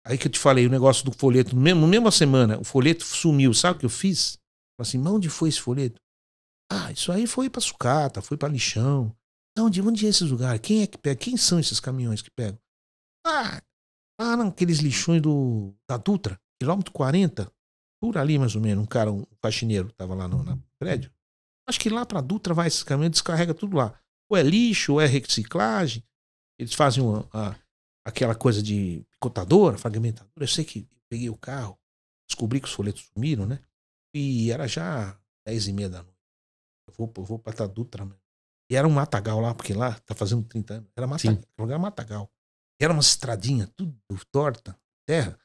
aí que eu te falei, o negócio do folheto, no mesmo, mesma semana, o folheto sumiu. Sabe o que eu fiz? Falei assim, mas onde foi esse folheto? Ah, isso aí foi pra sucata, foi pra lixão. onde onde é esses lugares? Quem é que pega? Quem são esses caminhões que pegam? Ah, ah não, aqueles lixões do, da Dutra, quilômetro 40, por ali mais ou menos, um cara, um faxineiro, tava lá no, no prédio. Acho que lá para Dutra vai esse caminhão, descarrega tudo lá. Ou é lixo, ou é reciclagem. Eles fazem uma, a, aquela coisa de picotadora, fragmentadora. Eu sei que peguei o carro, descobri que os folhetos sumiram, né? E era já dez e meia da noite. Eu vou, eu vou pra Tadutra tá né? E era um matagal lá, porque lá tá fazendo 30 anos. Era é matagal, lugar matagal. E era uma estradinha, tudo torta, terra.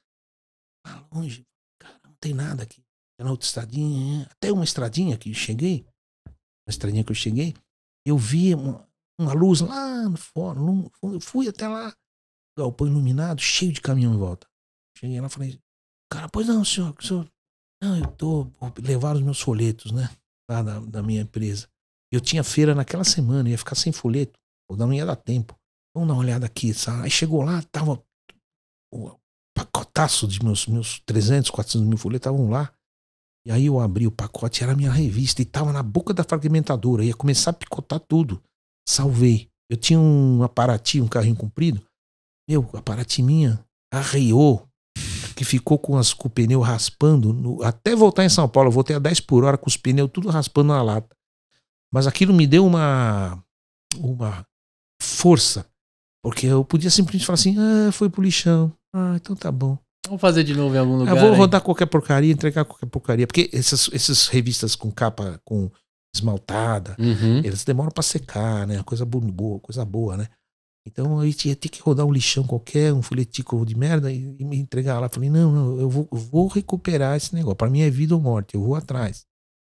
Lá longe, cara, não tem nada aqui. Era outra estradinha, é. até uma estradinha que cheguei na estradinha que eu cheguei, eu vi uma, uma luz lá no fora, eu fui até lá, galpão iluminado, cheio de caminhão em volta. Cheguei lá e falei, cara, pois não, senhor, senhor, não, eu tô, levar os meus folhetos, né, lá da, da minha empresa. Eu tinha feira naquela semana, ia ficar sem folheto, não ia dar tempo. Vamos dar uma olhada aqui, sabe? Aí chegou lá, tava o pacotaço de meus, meus 300, 400 mil folhetos estavam lá. E aí eu abri o pacote, era a minha revista e tava na boca da fragmentadora, ia começar a picotar tudo. Salvei. Eu tinha um aparati, um carrinho comprido. Meu, a aparati minha arreou, que ficou com, as, com o pneu raspando, no, até voltar em São Paulo, eu voltei a 10 por hora com os pneus tudo raspando na lata. Mas aquilo me deu uma, uma força, porque eu podia simplesmente falar assim: ah, foi pro lixão, ah, então tá bom. Vamos fazer de novo em algum lugar. Eu vou rodar hein? qualquer porcaria, entregar qualquer porcaria. Porque essas, essas revistas com capa com esmaltada, uhum. eles demoram para secar, né? Coisa boa, coisa boa, né? Então eu ia ter que rodar um lixão qualquer, um folhetico de merda e, me entregar lá. Falei, não, não eu vou, vou recuperar esse negócio. Para mim é vida ou morte, eu vou atrás.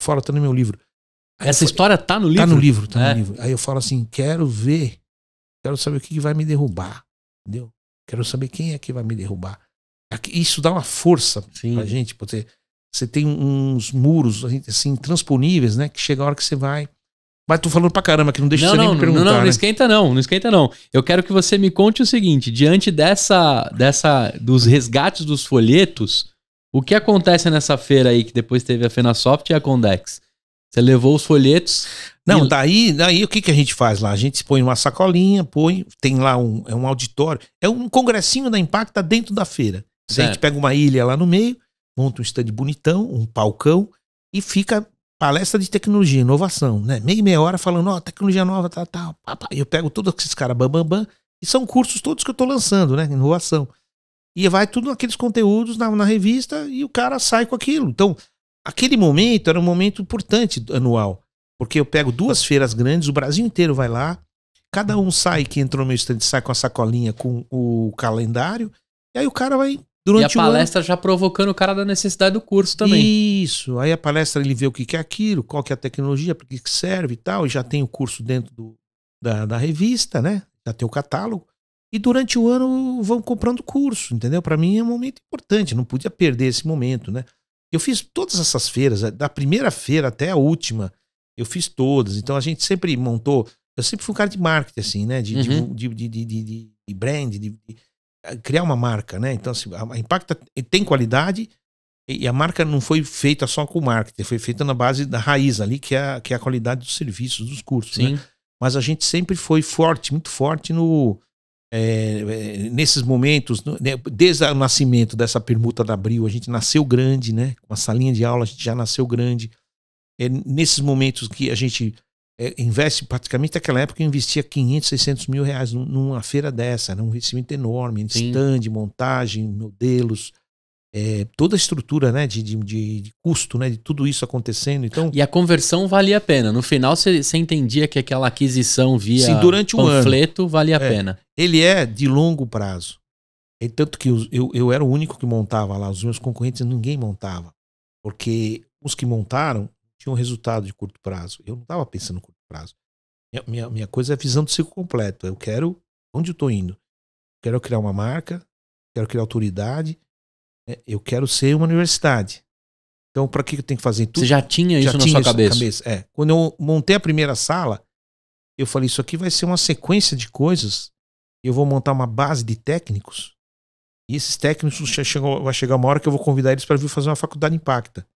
Fala, tá no meu livro. Aí Essa falei, história tá no tá livro? Tá no livro, tá é. no livro. Aí eu falo assim, quero ver, quero saber o que vai me derrubar, entendeu? Quero saber quem é que vai me derrubar. É isso dá uma força Sim. pra gente poder. Você tem uns muros assim, assim transponíveis, né? Que chega a hora que você vai. Mas tô falando pra caramba que não deixa não, você não, nem me perguntar. Não, não, não né? esquenta não, não esquenta não. Eu quero que você me conte o seguinte, diante dessa, dessa, dos resgates dos folhetos, o que acontece nessa feira aí que depois teve a Fenasoft e a Condex? Você levou os folhetos? Não, e... daí, daí o que, que a gente faz lá? A gente põe uma sacolinha, põe, tem lá um, é um auditório, é um congressinho da Impacta dentro da feira. Certo. A gente pega uma ilha lá no meio, monta um stand bonitão, um palcão e fica palestra de tecnologia, inovação, né? Meia meia hora falando, ó, oh, tecnologia nova, tal, tal. Eu pego todos esses caras, bam, bam, bam, e são cursos todos que eu tô lançando, né? Inovação. E vai tudo naqueles conteúdos na, na revista e o cara sai com aquilo. Então, aquele momento era um momento importante anual, porque eu pego duas feiras grandes, o Brasil inteiro vai lá, cada um sai que entrou no meu stand, sai com a sacolinha com o calendário, e aí o cara vai durante e a palestra já provocando o cara da necessidade do curso também. Isso. Aí a palestra ele vê o que é aquilo, qual que é a tecnologia, para que, serve e tal. E já tem o curso dentro do, da, da, revista, né? Já tem o catálogo. E durante o ano vão comprando curso, entendeu? Para mim é um momento importante, não podia perder esse momento, né? Eu fiz todas essas feiras, da primeira feira até a última, eu fiz todas. Então a gente sempre montou. Eu sempre fui um cara de marketing, assim, né? De, uhum. de, de, de, de, brand, de, criar uma marca, né? Então, assim, a Impacta tem qualidade e a marca não foi feita só com marketing, foi feita na base da raiz ali, que é a, que é a qualidade dos serviços, dos cursos, né? Sim. Né? Mas a gente sempre foi forte, muito forte no, é, nesses momentos, né? desde o nascimento dessa permuta da Abril, a gente nasceu grande, né? Com a salinha de aula, a gente já nasceu grande. É nesses momentos que a gente é, investe praticamente naquela época eu investia 500, 600 mil reais numa feira dessa, era né? um investimento enorme, em stand, montagem, modelos, é, toda a estrutura né, de, de, de, custo, né, de tudo isso acontecendo. Então, e a conversão valia a pena. No final você entendia que aquela aquisição via sim, durante panfleto um ano, valia a é, pena. Ele é de longo prazo. É, tanto que eu, eu, eu, era o único que montava lá, os meus concorrentes ninguém montava. Porque os que montaram tinha um resultado de curto prazo. Eu não estava pensando no curto prazo. Minha, minha, minha, coisa é visão do ciclo completo. Eu quero, onde eu estou indo? Quero criar uma marca, quero criar autoridade, né? eu quero ser uma universidade. Então, para que eu tenho que fazer tudo? Você já tinha isso na sua isso cabeça. Na cabeça? É. Quando eu montei a primeira sala, eu falei: isso aqui vai ser uma sequência de coisas. Eu vou montar uma base de técnicos. E esses técnicos chegou, vai chegar uma hora que eu vou convidar eles para vir fazer uma faculdade impacta.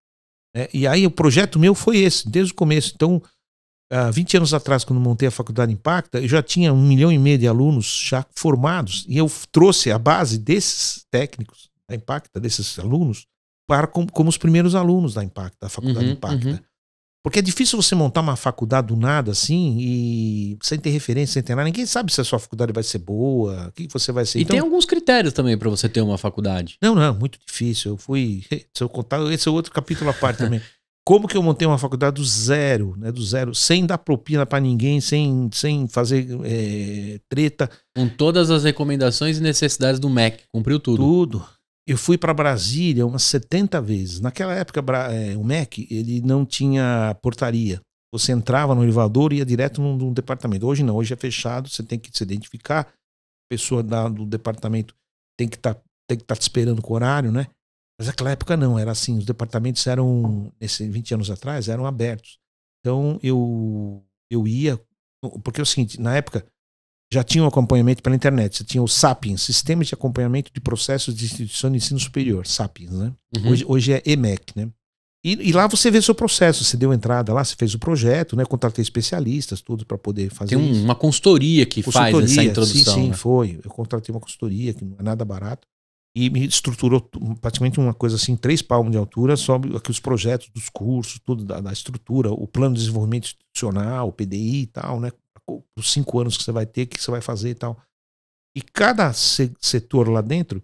Né? e aí o projeto meu foi esse, desde o começo. Então, há 20 anos atrás, quando montei a Faculdade Impacta, eu já tinha um milhão e meio de alunos já formados. E eu trouxe a base desses técnicos da Impacta, desses alunos, para como, como os primeiros alunos da Impacta, da Faculdade uhum, Impacta. Uhum. Porque é difícil você montar uma faculdade do nada assim e sem ter referência, sem ter nada. Ninguém sabe se a sua faculdade vai ser boa, o que você vai ser. E então... tem alguns critérios também para você ter uma faculdade. Não, não, muito difícil. Eu fui. Se eu contar, esse é outro capítulo à parte também. Como que eu montei uma faculdade do zero, né? Do zero, sem dar propina para ninguém, sem, sem fazer é, treta. Com todas as recomendações e necessidades do MEC, cumpriu tudo. Tudo, eu fui para Brasília umas 70 vezes. Naquela época, é, o MEC ele não tinha portaria. Você entrava no elevador e ia direto num, num departamento. Hoje não, hoje é fechado, você tem que se identificar. A pessoa da, do departamento tem que estar tá, tá te esperando com o horário, né? Mas naquela época não, era assim, os departamentos eram, nesses 20 anos atrás, eram abertos. Então eu, eu ia, porque é o seguinte, na época já tinha um acompanhamento pela internet. Você tinha o SAPIENS, Sistema de Acompanhamento de Processos de Instituição de Ensino Superior, SAPIENS, né? Uhum. Hoje, hoje é EMEC, né? E, e, lá você vê seu processo, você deu entrada lá, você fez o projeto, né? Contratei especialistas, tudo para poder fazer. Tem isso. uma consultoria que consultoria, faz essa introdução. Sim, sim, né? foi. Eu contratei uma consultoria que não é nada barato e me estruturou praticamente uma coisa assim, três palmos de altura, sobre aqui os projetos dos cursos, tudo da, da estrutura, o plano de desenvolvimento institucional, o PDI e tal, né? os cinco anos que você vai ter, o que você vai fazer e tal. E cada setor lá dentro,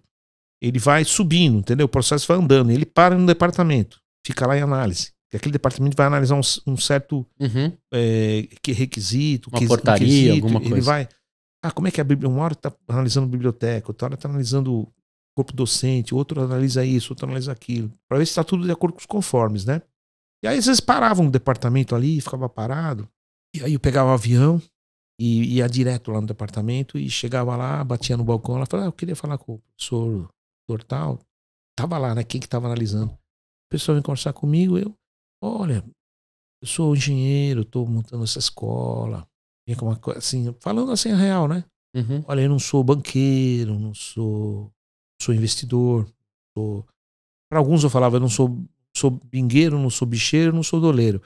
ele vai subindo, entendeu? O processo vai andando. Ele para no departamento, fica lá em análise. E aquele departamento vai analisar um, um certo uhum. é, que requisito, uma que, portaria, alguma coisa. Ele vai. Ah, como é que é a biblioteca? Uma hora está analisando biblioteca, outra hora está analisando corpo docente, outro analisa isso, outro analisa aquilo, para ver se está tudo de acordo com os conformes, né? E aí às vezes paravam um departamento ali, ficava parado. E aí eu pegava o avião, e ia direto lá no departamento e chegava lá, batia no balcão, ela falava, ah, eu queria falar com o professor, professor tal. Tava lá, né? Quem que tava analisando? O pessoal vem conversar comigo, eu, olha, eu sou engenheiro, tô montando essa escola. Assim, falando assim a real, né? Uhum. Olha, eu não sou banqueiro, não sou, sou investidor. Sou... Para alguns eu falava, eu não sou, sou bingueiro, não sou bicheiro, não sou doleiro.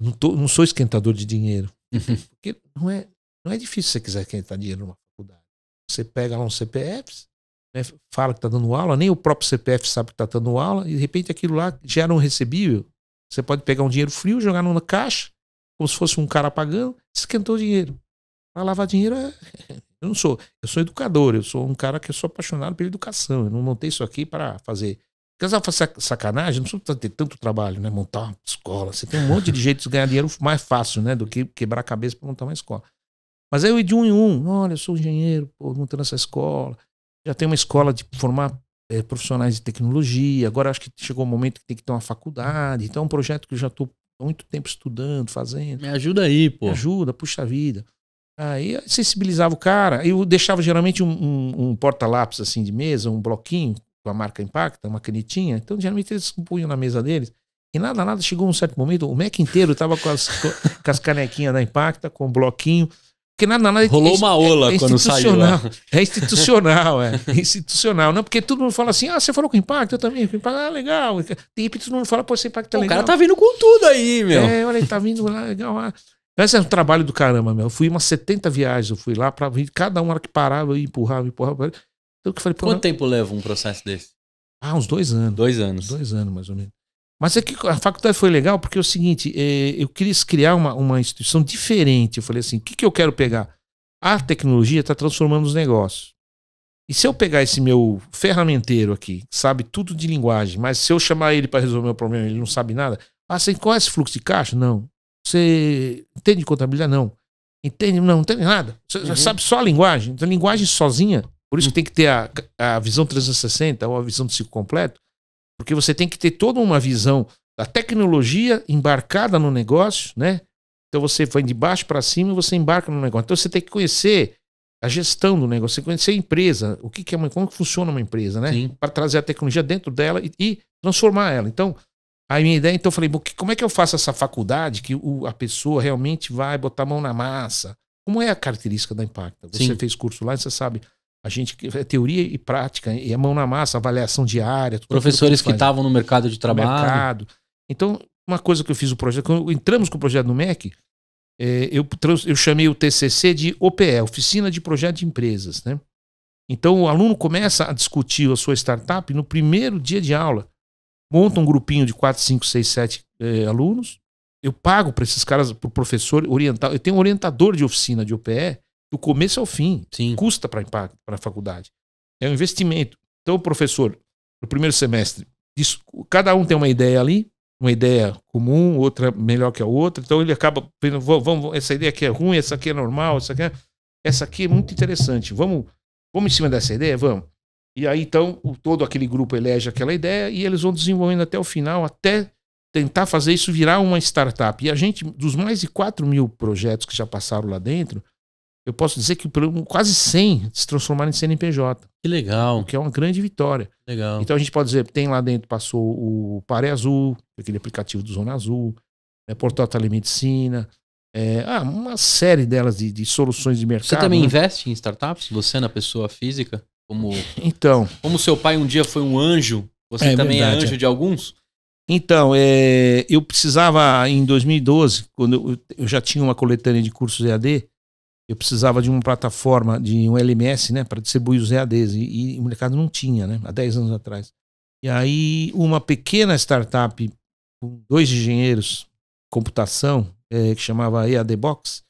Não, tô, não sou esquentador de dinheiro. Uhum. Porque não é, não é difícil se você quiser quem dinheiro numa faculdade. Você pega lá um CPF, né, fala que está dando aula, nem o próprio CPF sabe que está dando aula, e de repente aquilo lá gera um recebível. Você pode pegar um dinheiro frio, jogar numa caixa, como se fosse um cara pagando, esquentou o dinheiro. Para lavar dinheiro é... Eu não sou. Eu sou educador, eu sou um cara que sou apaixonado pela educação. Eu não montei isso aqui para fazer. Porque fazer sacanagem, não precisa ter tanto trabalho, né? Montar uma escola. Você tem um monte de jeitos de ganhar dinheiro mais fácil, né? Do que quebrar a cabeça para montar uma escola. Mas aí eu ia de um em um. Olha, eu sou engenheiro, pô, montando essa escola. Já tem uma escola de formar é, profissionais de tecnologia. Agora acho que chegou o momento que tem que ter uma faculdade. Então é um projeto que eu já estou muito tempo estudando, fazendo. Me ajuda aí, pô. Me ajuda, puxa vida. Aí sensibilizava o cara. Eu deixava geralmente um, um, um porta-lápis assim de mesa, um bloquinho com a marca Impacta, uma canetinha. Então geralmente eles punham na mesa deles. E nada, nada, chegou um certo momento, o Mac inteiro tava com as, com as canequinhas da Impacta, com o bloquinho, porque nada, nada é Rolou é, uma ola é, é quando saiu. Lá. É institucional, é. institucional. Não, porque todo mundo fala assim, ah, você falou com impacto, eu também, com impacto, ah, legal. De repente todo mundo fala, pô, esse impacto tá é legal. O cara tá vindo com tudo aí, meu. É, olha, ele tá vindo lá, legal. Esse ah. é um trabalho do caramba, meu. Eu fui umas 70 viagens, eu fui lá pra cada uma hora que parava, eu empurrava, empurrava. Então, eu falei, Quanto não... tempo leva um processo desse? Ah, uns dois anos. Dois anos. Dois anos, mais ou menos. Mas é que a faculdade foi legal porque é o seguinte, é, eu queria criar uma, uma instituição diferente. Eu falei assim, o que, que eu quero pegar? A tecnologia está transformando os negócios. E se eu pegar esse meu ferramenteiro aqui, que sabe tudo de linguagem, mas se eu chamar ele para resolver o problema, ele não sabe nada. Ah, você conhece fluxo de caixa? Não. Você entende contabilidade? Não. Entende? Não, não entende nada. Você uhum. sabe só a linguagem. Então, a linguagem sozinha, por isso que tem que ter a, a visão 360 ou a visão do ciclo completo, porque você tem que ter toda uma visão da tecnologia embarcada no negócio, né? Então você vai de baixo para cima e você embarca no negócio. Então você tem que conhecer a gestão do negócio, você conhecer a empresa, o que, que é uma, como que funciona uma empresa, né? Para trazer a tecnologia dentro dela e, e transformar ela. Então, a minha ideia, então eu falei, como é que eu faço essa faculdade que o, a pessoa realmente vai botar a mão na massa? Como é a característica da Impacta? Você Sim. fez curso lá, você sabe a gente é teoria e prática, e é mão na massa, avaliação diária. Professores que estavam no mercado de trabalho. Mercado. Então, uma coisa que eu fiz o projeto, quando entramos com o projeto no MEC, é, eu, eu chamei o TCC de OPE, Oficina de Projeto de Empresas. Né? Então, o aluno começa a discutir a sua startup no primeiro dia de aula. Monta um grupinho de 4, 5, 6, 7 eh, alunos. Eu pago para esses caras, para o professor orientar. Eu tenho um orientador de oficina de OPE do começo ao fim. Sim. Custa para a faculdade. É um investimento. Então, o professor, no primeiro semestre, cada um tem uma ideia ali, uma ideia comum, outra melhor que a outra. Então ele acaba vendo, vamos, essa ideia aqui é ruim, essa aqui é normal, essa aqui é, essa aqui é muito interessante. Vamos, vamos em cima dessa ideia, vamos. E aí então o, todo aquele grupo elege aquela ideia e eles vão desenvolvendo até o final, até tentar fazer isso virar uma startup. E a gente, dos mais de 4 mil projetos que já passaram lá dentro, eu posso dizer que quase 100 se transformaram em CNPJ. Que legal. O que é uma grande vitória. Legal. Então a gente pode dizer, tem lá dentro, passou o Pare Azul, é aquele aplicativo do Zona Azul, né, Portal Telemedicina, é, ah, uma série delas de, de, soluções de mercado. Você também né? investe em startups? Você na pessoa física? Como, então. Como seu pai um dia foi um anjo, você é também é verdade, é anjo é. de alguns? Então, é, eu precisava, em 2012, quando eu, eu já tinha uma coletânea de cursos EAD, eu precisava de uma plataforma, de um LMS, né, para distribuir os EADs. E, e, o mercado não tinha, né, há 10 anos atrás. E aí, uma pequena startup com dois engenheiros, computação, é, que chamava EAD Box,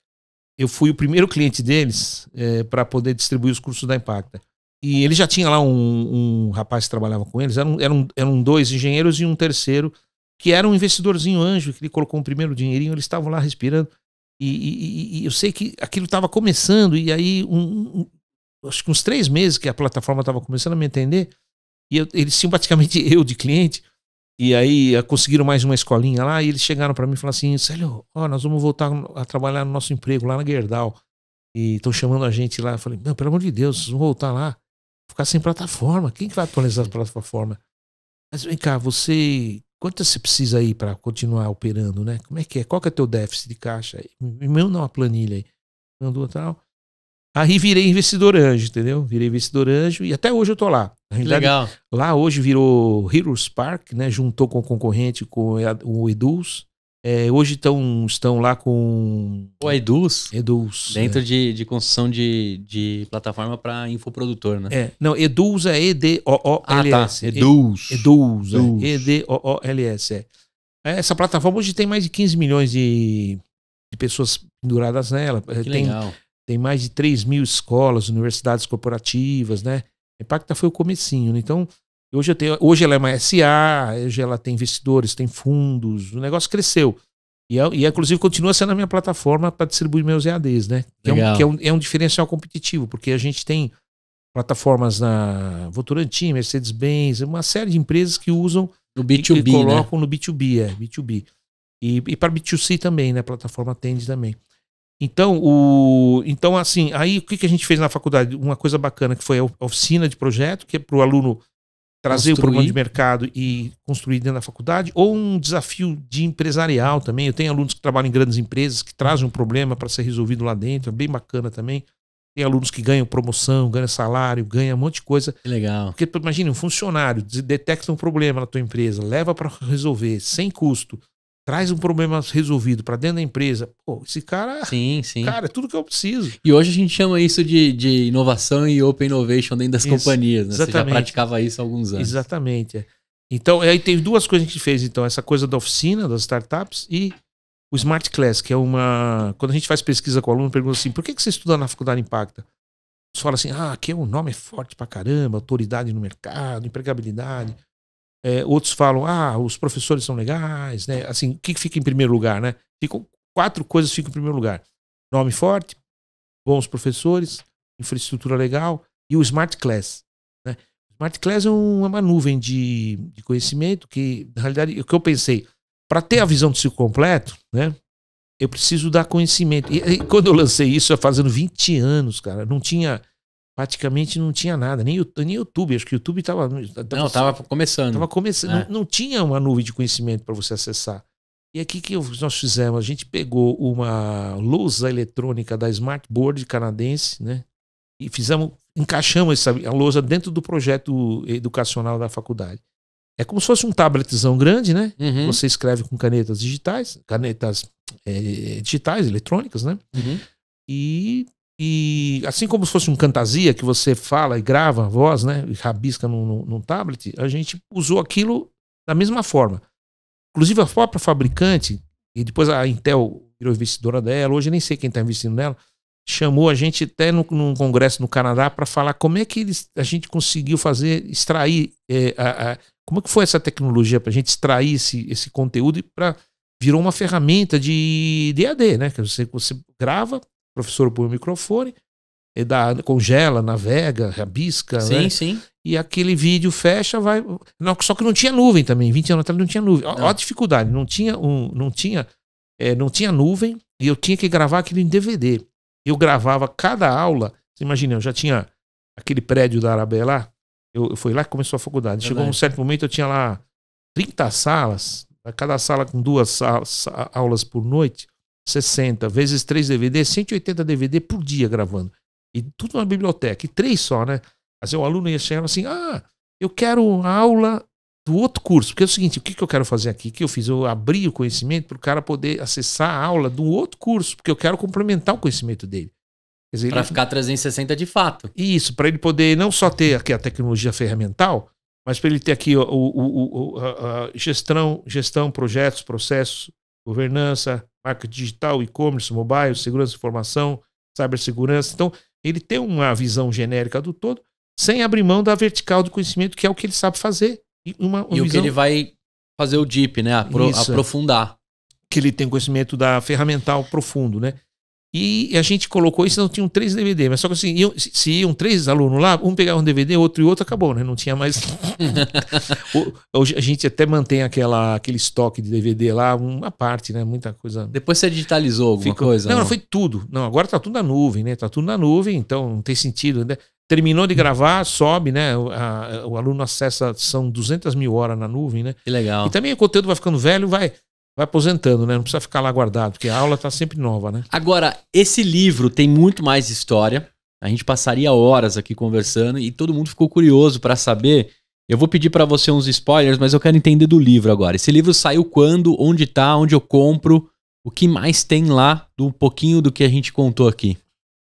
eu fui o primeiro cliente deles é, para poder distribuir os cursos da Impacta. E ele já tinha lá um, um rapaz que trabalhava com eles, eram, eram, eram dois engenheiros e um terceiro, que era um investidorzinho anjo, que ele colocou um primeiro dinheirinho, eles estavam lá respirando. E, e, eu sei que aquilo estava começando, e aí, um, um, acho que uns três meses que a plataforma estava começando a me entender, e eu, eles tinham praticamente eu de cliente. E aí eh, conseguiram mais uma escolinha lá e eles chegaram para mim e falaram assim: Célio, ó, nós vamos voltar a trabalhar no nosso emprego lá na Gerdau. E estão chamando a gente lá. Eu falei: Não, pelo amor de Deus, vocês vão voltar lá. Ficar sem plataforma. Quem que vai atualizar a plataforma? Mas vem cá, você Quanto você precisa aí para continuar operando, né? Como é que é? Qual que é teu déficit de caixa? Me manda uma planilha aí. Mandou tal. Aí virei investidor anjo, entendeu? Virei investidor anjo e até hoje eu tô lá. Legal. Lá hoje virou Heroes Park, né? Juntou com o concorrente, com o Eduz. É, hoje tão, estão lá com. O Eduz. Eduz. Dentro é. de, de construção de, de plataforma para infoprodutor, né? É. Não, Eduz é E-D-O-O-L-S. Ah, tá. Eduz. Eduz. É. E-D-O-O-L-S. É. é. Essa plataforma hoje tem mais de 15 milhões de, de pessoas penduradas nela. Que tem, legal. Tem mais de 3 mil escolas, universidades corporativas, né? Impacta foi o comecinho. Né? Então, Hoje, eu tenho, hoje ela é uma SA, hoje ela tem investidores, tem fundos, o negócio cresceu. E, é, e é, inclusive continua sendo a minha plataforma para distribuir meus EADs, né? Que, é um, que é, um, é um, diferencial competitivo, porque a gente tem plataformas na Votorantim, Mercedes-Benz, uma série de empresas que usam no B2B, e, colocam né? no B2B, é, B2B. E, e né? é, para B2C também, né? A plataforma atende também. Então, o, então assim, aí o que, que a gente fez na faculdade? Uma coisa bacana que foi a oficina de projeto, que é para o aluno trazer construir. o problema de mercado e construir dentro da faculdade, ou um desafio de empresarial também. Eu tenho alunos que trabalham em grandes empresas que trazem um problema para ser resolvido lá dentro, é bem bacana também. Tem alunos que ganham promoção, ganham salário, ganham um monte de coisa. Que legal. Porque imagina, um funcionário detecta um problema na tua empresa, leva para resolver sem custo traz um problema resolvido para dentro da empresa. Pô, esse cara, sim, sim. cara, é tudo que eu preciso. E hoje a gente chama isso de, de inovação e open innovation dentro das isso, companhias, né? Exatamente. Você já praticava isso há alguns anos. Exatamente. É. Então, aí tem duas coisas que a gente fez, então, essa coisa da oficina, das startups e o Smart Class, que é uma... Quando a gente faz pesquisa com o aluno, pergunta assim, por que, você estuda na faculdade Impacta? Você fala assim, ah, aqui o é nome é forte pra caramba, autoridade no mercado, empregabilidade. É, outros falam, ah, os professores são legais, né? Assim, o que fica em primeiro lugar, né? Ficam, quatro coisas ficam em primeiro lugar. Nome forte, bons professores, infraestrutura legal e o Smart Class. Né? Smart Class é, é uma nuvem de, de conhecimento que, na realidade, o que eu pensei, para ter a visão do ciclo completo, né? Eu preciso dar conhecimento. E, e quando eu lancei isso, fazendo 20 anos, cara, não tinha praticamente não tinha nada, nem, nem YouTube, acho que o YouTube estava... Não, estava começando. Tava começando é. não, não, tinha uma nuvem de conhecimento para você acessar. E aqui que nós fizemos? A gente pegou uma lousa eletrônica da Smartboard canadense, né? E fizemos, encaixamos essa, a lousa dentro do projeto educacional da faculdade. É como se fosse um tabletzão grande, né? Uhum. Você escreve com canetas digitais, canetas é, digitais, eletrônicas, né? Uhum. E e assim como se fosse um fantasia que você fala e grava a voz, né? E rabisca num, num, num tablet, a gente usou aquilo da mesma forma. Inclusive a própria fabricante, e depois a Intel virou investidora dela, hoje nem sei quem está investindo nela, chamou a gente até no, num congresso no Canadá para falar como é que eles, a gente conseguiu fazer, extrair, é, a, a, como é que foi essa tecnologia para a gente extrair esse, esse conteúdo e para virou uma ferramenta de DAD, né? Que você, você grava, professor põe o microfone, e dá, congela, navega, rabisca. Sim, né? sim. E aquele vídeo fecha, vai. Não, só que não tinha nuvem também. 20 anos atrás não tinha nuvem. Olha a dificuldade. Não tinha, um, não, tinha, é, não tinha nuvem e eu tinha que gravar aquilo em DVD. Eu gravava cada aula. Você imagina, eu já tinha aquele prédio da Arabella. Eu, eu fui lá que começou a faculdade. Verdade. Chegou um certo momento, eu tinha lá 30 salas, cada sala com duas salas, aulas por noite. 60 vezes 3 DVD, 180 DVD por dia gravando. E tudo na biblioteca, e três só, né? Às o aluno ia chegar assim: ah, eu quero aula do outro curso. Porque é o seguinte, o que, que eu quero fazer aqui? O que eu fiz? Eu abri o conhecimento para o cara poder acessar a aula do outro curso, porque eu quero complementar o conhecimento dele. Para ficar 360 de fato. Isso, para ele poder não só ter aqui a tecnologia ferramental, mas para ele ter aqui o, o, o, a, a gestão, gestão, projetos, processos, governança, marketing digital, e-commerce, mobile, segurança de informação, cibersegurança. Então, ele tem uma visão genérica do todo, sem abrir mão da vertical do conhecimento, que é o que ele sabe fazer. E, uma, uma e visão... o que ele vai fazer o deep, né? Apro Isso. Aprofundar. Que ele tem conhecimento da ferramental profundo, né? E a gente colocou isso, não tinham três DVD, mas só que assim, iam, se iam três alunos lá, um pegava um DVD, outro e outro, acabou, né? Não tinha mais. Hoje a gente até mantém aquela, aquele estoque de DVD lá, uma parte, né? Muita coisa. Depois você digitalizou alguma Ficou... coisa? Não, não, foi tudo. Não, agora tá tudo na nuvem, né? Tá tudo na nuvem, então não tem sentido. Né? Terminou de gravar, sobe, né? O, a, o aluno acessa, são 200 mil horas na nuvem, né? Que legal. E também o conteúdo vai ficando velho, vai vai aposentando, né? Não precisa ficar lá guardado, porque a aula está sempre nova, né? Agora, esse livro tem muito mais história. A gente passaria horas aqui conversando e todo mundo ficou curioso para saber. Eu vou pedir para você uns spoilers, mas eu quero entender do livro agora. Esse livro saiu quando, onde está, onde eu compro, o que mais tem lá, do pouquinho do que a gente contou aqui.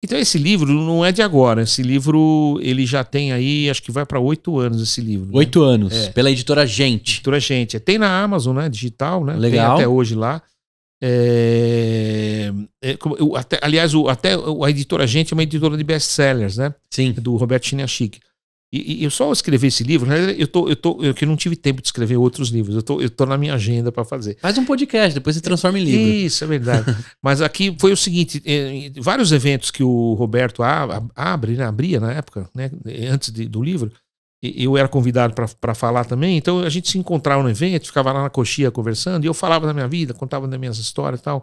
Então esse livro não é de agora. Esse livro ele já tem aí, acho que vai para oito anos esse livro. Né? Oito né? anos. É. Pela editora Gente. Editora Gente. É, tem na Amazon, né? Digital, né? Legal. Tem até hoje lá. É, é, eu, até, aliás, o, até a editora Gente é uma editora de best-sellers, né? Sim. Do Roberto Chinachique. E, e, eu só escrevi esse livro, né? eu tô, eu tô, eu que não tive tempo de escrever outros livros, eu tô, eu tô na minha agenda para fazer. Faz um podcast, depois se transforma em livro. Isso, é verdade. Mas aqui foi o seguinte: é, vários eventos que o Roberto abre, né? abria na época, né? antes de, do livro, eu era convidado para falar também, então a gente se encontrava no evento, ficava lá na coxia conversando, e eu falava da minha vida, contava das minhas histórias e tal.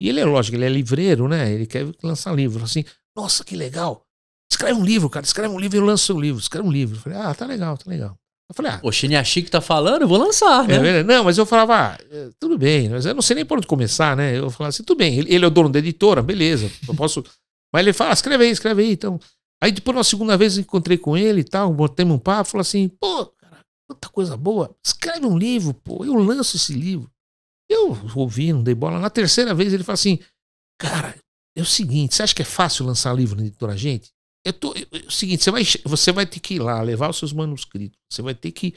E ele é lógico, ele é livreiro, né? Ele quer lançar livro. Assim, nossa, que legal! Escreve um livro, cara. Escreve um livro e lança o livro. Escreve um livro. Eu falei, ah, tá legal, tá legal. Eu falei, ah. O que tá falando, eu vou lançar, é né? É, não, mas eu falava, ah, é, tudo bem, mas eu não sei nem por onde começar, né? Eu falava assim, tudo bem, ele, ele é o dono da editora, beleza, eu posso. mas ele fala, ah, escreve aí, escreve aí. Então, aí depois, uma segunda vez, eu encontrei com ele e tal, botamos um papo, falou assim, pô, cara, quanta coisa boa, escreve um livro, pô, eu lanço esse livro. Eu ouvi, não dei bola. Na terceira vez, ele falou assim, cara, é o seguinte, você acha que é fácil lançar livro na editora Gente? eu tô, eu, é o seguinte, você vai, você vai ter que ir lá levar os seus manuscritos, você vai ter que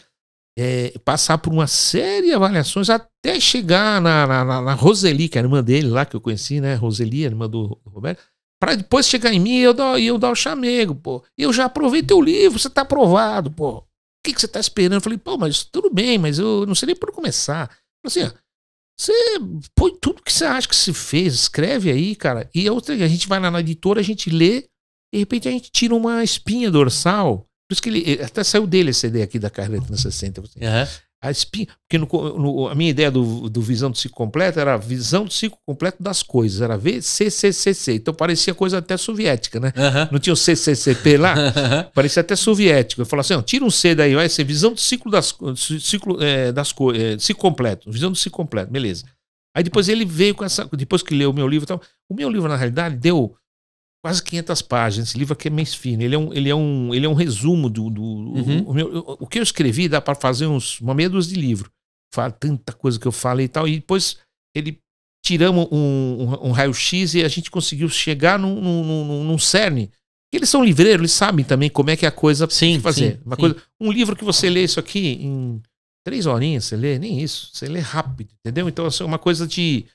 é, passar por uma série de avaliações até chegar na, na, na, na Roseli, que é a irmã dele lá que eu conheci, né? Roseli, a irmã do Roberto, para depois chegar em mim e eu dar, eu dar o chamego, pô. Eu já aprovei teu livro, você tá aprovado, pô. O que, que você tá esperando? Eu falei, pô, mas tudo bem, mas eu não sei nem por começar. falei assim, ó, você põe tudo que você acha que se fez, escreve aí, cara. E é outra, a gente vai lá na editora, a gente lê de repente a gente tira uma espinha dorsal. Por isso que ele até saiu dele essa ideia aqui da carreira 360. Uhum. A espinha, porque no, no, a minha ideia do, do visão do ciclo completo era a visão do ciclo completo das coisas, era VCCCC. Então parecia coisa até soviética, né? Uhum. Não tinha o CCCP lá? Uhum. Parecia até soviético. Eu falava assim: ó, tira um C daí, vai ser visão do ciclo das ciclo, é, das coisas, é, ciclo completo, visão do ciclo completo, beleza. Aí depois ele veio com essa. Depois que leu o meu livro e tal. O meu livro, na realidade, deu quase 500 páginas. Esse livro aqui é mais fino. Ele é um, ele é um, ele é um resumo do. do uhum. o, meu, o, que eu escrevi dá para fazer uns, uma meia dúzia de livro. Fala tanta coisa que eu falei e tal. E depois ele tiramos um, um, um raio-x e a gente conseguiu chegar num, num, num, num cerne. Eles são livreiros, eles sabem também como é que é a coisa sim, fazer. Sim, uma sim. Coisa, um livro que você lê isso aqui em três horinhas, você lê, nem isso. Você lê rápido, entendeu? Então, assim, é assim, uma coisa de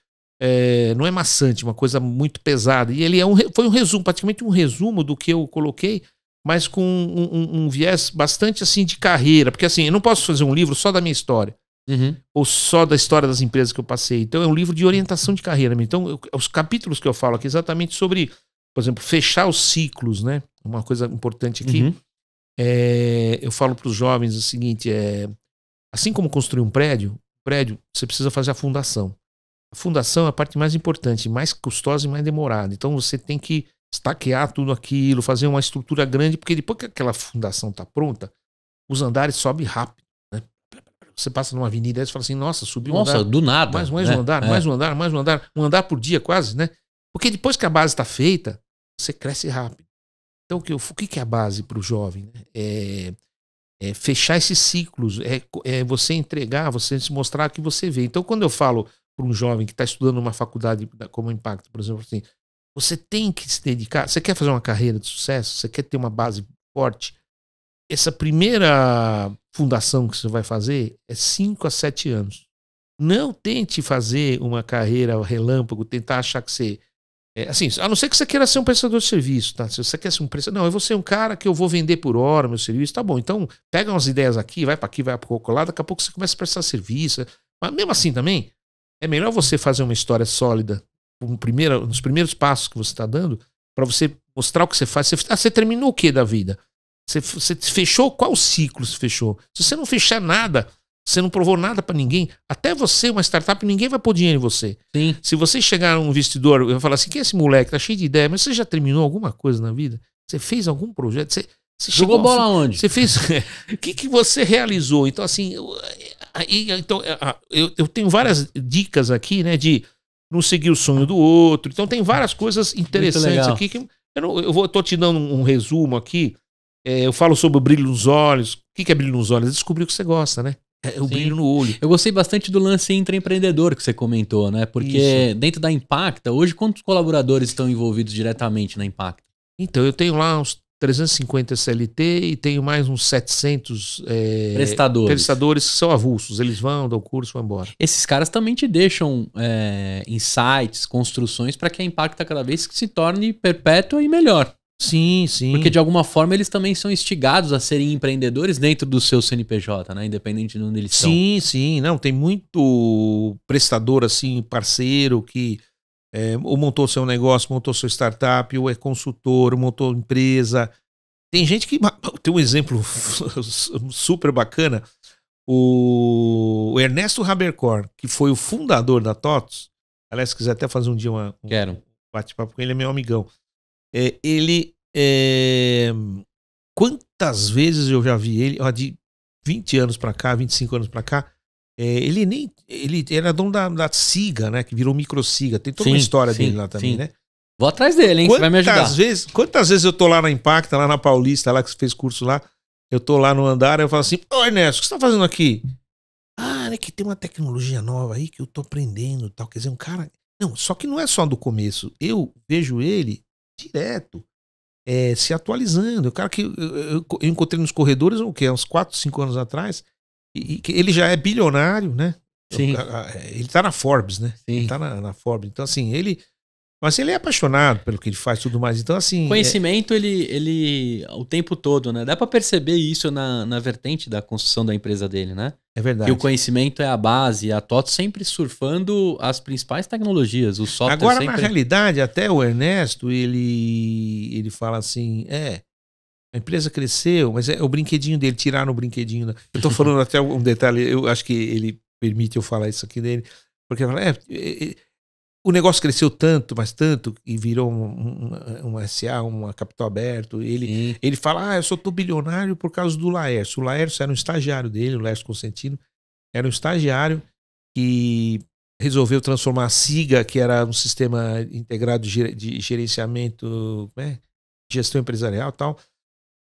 é, não é maçante, uma coisa muito pesada. E ele é um, foi um resumo, praticamente um resumo do que eu coloquei, mas com um, um, um viés bastante assim de carreira, porque assim, eu não posso fazer um livro só da minha história. Uhum. ou só da história das empresas que eu passei. Então é um livro de orientação de carreira. Então eu, os capítulos que eu falo aqui exatamente sobre, por exemplo, fechar os ciclos, né? Uma coisa importante aqui. Uhum. É, eu falo para os jovens o seguinte: é assim como construir um prédio, prédio você precisa fazer a fundação fundação é a parte mais importante, mais custosa e mais demorada. Então você tem que estaquear tudo aquilo, fazer uma estrutura grande, porque depois que aquela fundação está pronta, os andares sobem rápido. Né? Você passa numa avenida e você fala assim, nossa, subiu um nossa, andar. do nada. Mais, mais né? um andar, é. mais um andar, mais um andar. Um andar por dia quase, né? Porque depois que a base está feita, você cresce rápido. Então, o que, o que é a base para o jovem? Né? É, é, fechar esses ciclos, é, é você entregar, você se mostrar que você vê. Então, quando eu falo para um jovem que está estudando uma faculdade como impacto, por exemplo, assim, você tem que se dedicar. Você quer fazer uma carreira de sucesso? Você quer ter uma base forte? Essa primeira fundação que você vai fazer é 5 a 7 anos. Não tente fazer uma carreira relâmpago, tentar achar que você. É, assim, a não ser que você queira ser um prestador de serviço, tá? Se você quer ser um prestador. Não, eu vou ser um cara que eu vou vender por hora meu serviço, tá bom. Então, pega umas ideias aqui, vai para aqui, vai para lado, daqui a pouco você começa a prestar serviço. Mas mesmo assim também, é melhor você fazer uma história sólida um primeiro, nos primeiros passos que você está dando, para você mostrar o que você faz. Você, ah, você terminou o que da vida? Você, você fechou qual ciclo se fechou? Se você não fechar nada, você não provou nada para ninguém. Até você, uma startup, ninguém vai pôr dinheiro em você. Sim. Se você chegar um investidor e falar assim, quem é esse moleque? Tá cheio de ideia, mas você já terminou alguma coisa na vida? Você fez algum projeto? Você, você Jogou bola onde? Você fez. O que, que você realizou? Então, assim, Aí, então, é, ah, eu, eu tenho várias dicas aqui, né? De não seguir o sonho do outro. Então tem várias coisas interessantes aqui que eu, não, eu vou, tô te dando um, resumo aqui. É, eu falo sobre o brilho nos olhos. O que, é brilho nos olhos? Descobrir o que você gosta, né? É o Sim. brilho no olho. Eu gostei bastante do lance entre empreendedor que você comentou, né? Porque Isso. dentro da Impacta, hoje quantos colaboradores estão envolvidos diretamente na Impacta? Então, eu tenho lá uns 350 CLT e tenho mais uns 700 é, prestadores. prestadores que são avulsos. Eles vão, dão curso, vão embora. Esses caras também te deixam é, insights, construções para que a impacta cada vez se torne perpétua e melhor. Sim, sim. Porque de alguma forma eles também são instigados a serem empreendedores dentro do seu CNPJ, né? Independente de onde eles sim, Sim, sim. Não, tem muito prestador assim, parceiro que é, ou montou seu negócio, montou sua startup, ou é consultor, ou montou empresa. Tem gente que. Tem um exemplo super bacana. O Ernesto Habercorn, que foi o fundador da TOTS, aliás, se quiser até fazer um dia uma, um Quero. bate-papo com ele, é meu amigão. É, ele. É, quantas vezes eu já vi ele, ó, de 20 anos para cá, 25 anos para cá, é, ele nem. Ele era dono da, da Siga, né? Que virou microsiga. Tem toda sim, uma história sim, dele lá também, sim. né? Vou atrás dele, hein? Quantas você vai me ajudar. Vezes, quantas vezes eu tô lá na Impacta, lá na Paulista, lá que você fez curso lá, eu tô lá no andar e eu falo assim, ô Ernesto, o que você tá fazendo aqui? Ah, é que tem uma tecnologia nova aí que eu tô aprendendo tal. Quer dizer, um cara. Não, só que não é só do começo. Eu vejo ele direto. É, se atualizando. O cara que eu, eu, eu encontrei nos corredores, o quê? Uns 4, 5 anos atrás, e, ele já é bilionário, né? Então, Sim. É, ele tá na Forbes, né? Sim. Ele tá na, na Forbes. Então, assim, ele. Mas ele é apaixonado pelo que ele faz tudo mais. Então, assim. É conhecimento, é... ele, ele. o tempo todo, né? Dá para perceber isso na, na vertente da construção da empresa dele, né? É verdade. Que o conhecimento é a base, a Toto sempre surfando as principais tecnologias, o software. Agora, sempre... na realidade, até o Ernesto, ele, ele fala assim: é, a empresa cresceu, mas é o brinquedinho dele, tirar o brinquedinho. Da... Eu estou falando até um detalhe, eu acho que ele permite eu falar isso aqui dele, porque fala, é, é, é, o negócio cresceu tanto, mas tanto, e virou um, um, um SA, uma capital aberto. Ele, ele fala, ah, eu sou bilionário por causa do Laércio. O Laércio era um estagiário dele, o Laércio Consentino, era um estagiário que resolveu transformar a SIGA, que era um sistema integrado de gerenciamento, né, gestão empresarial e tal,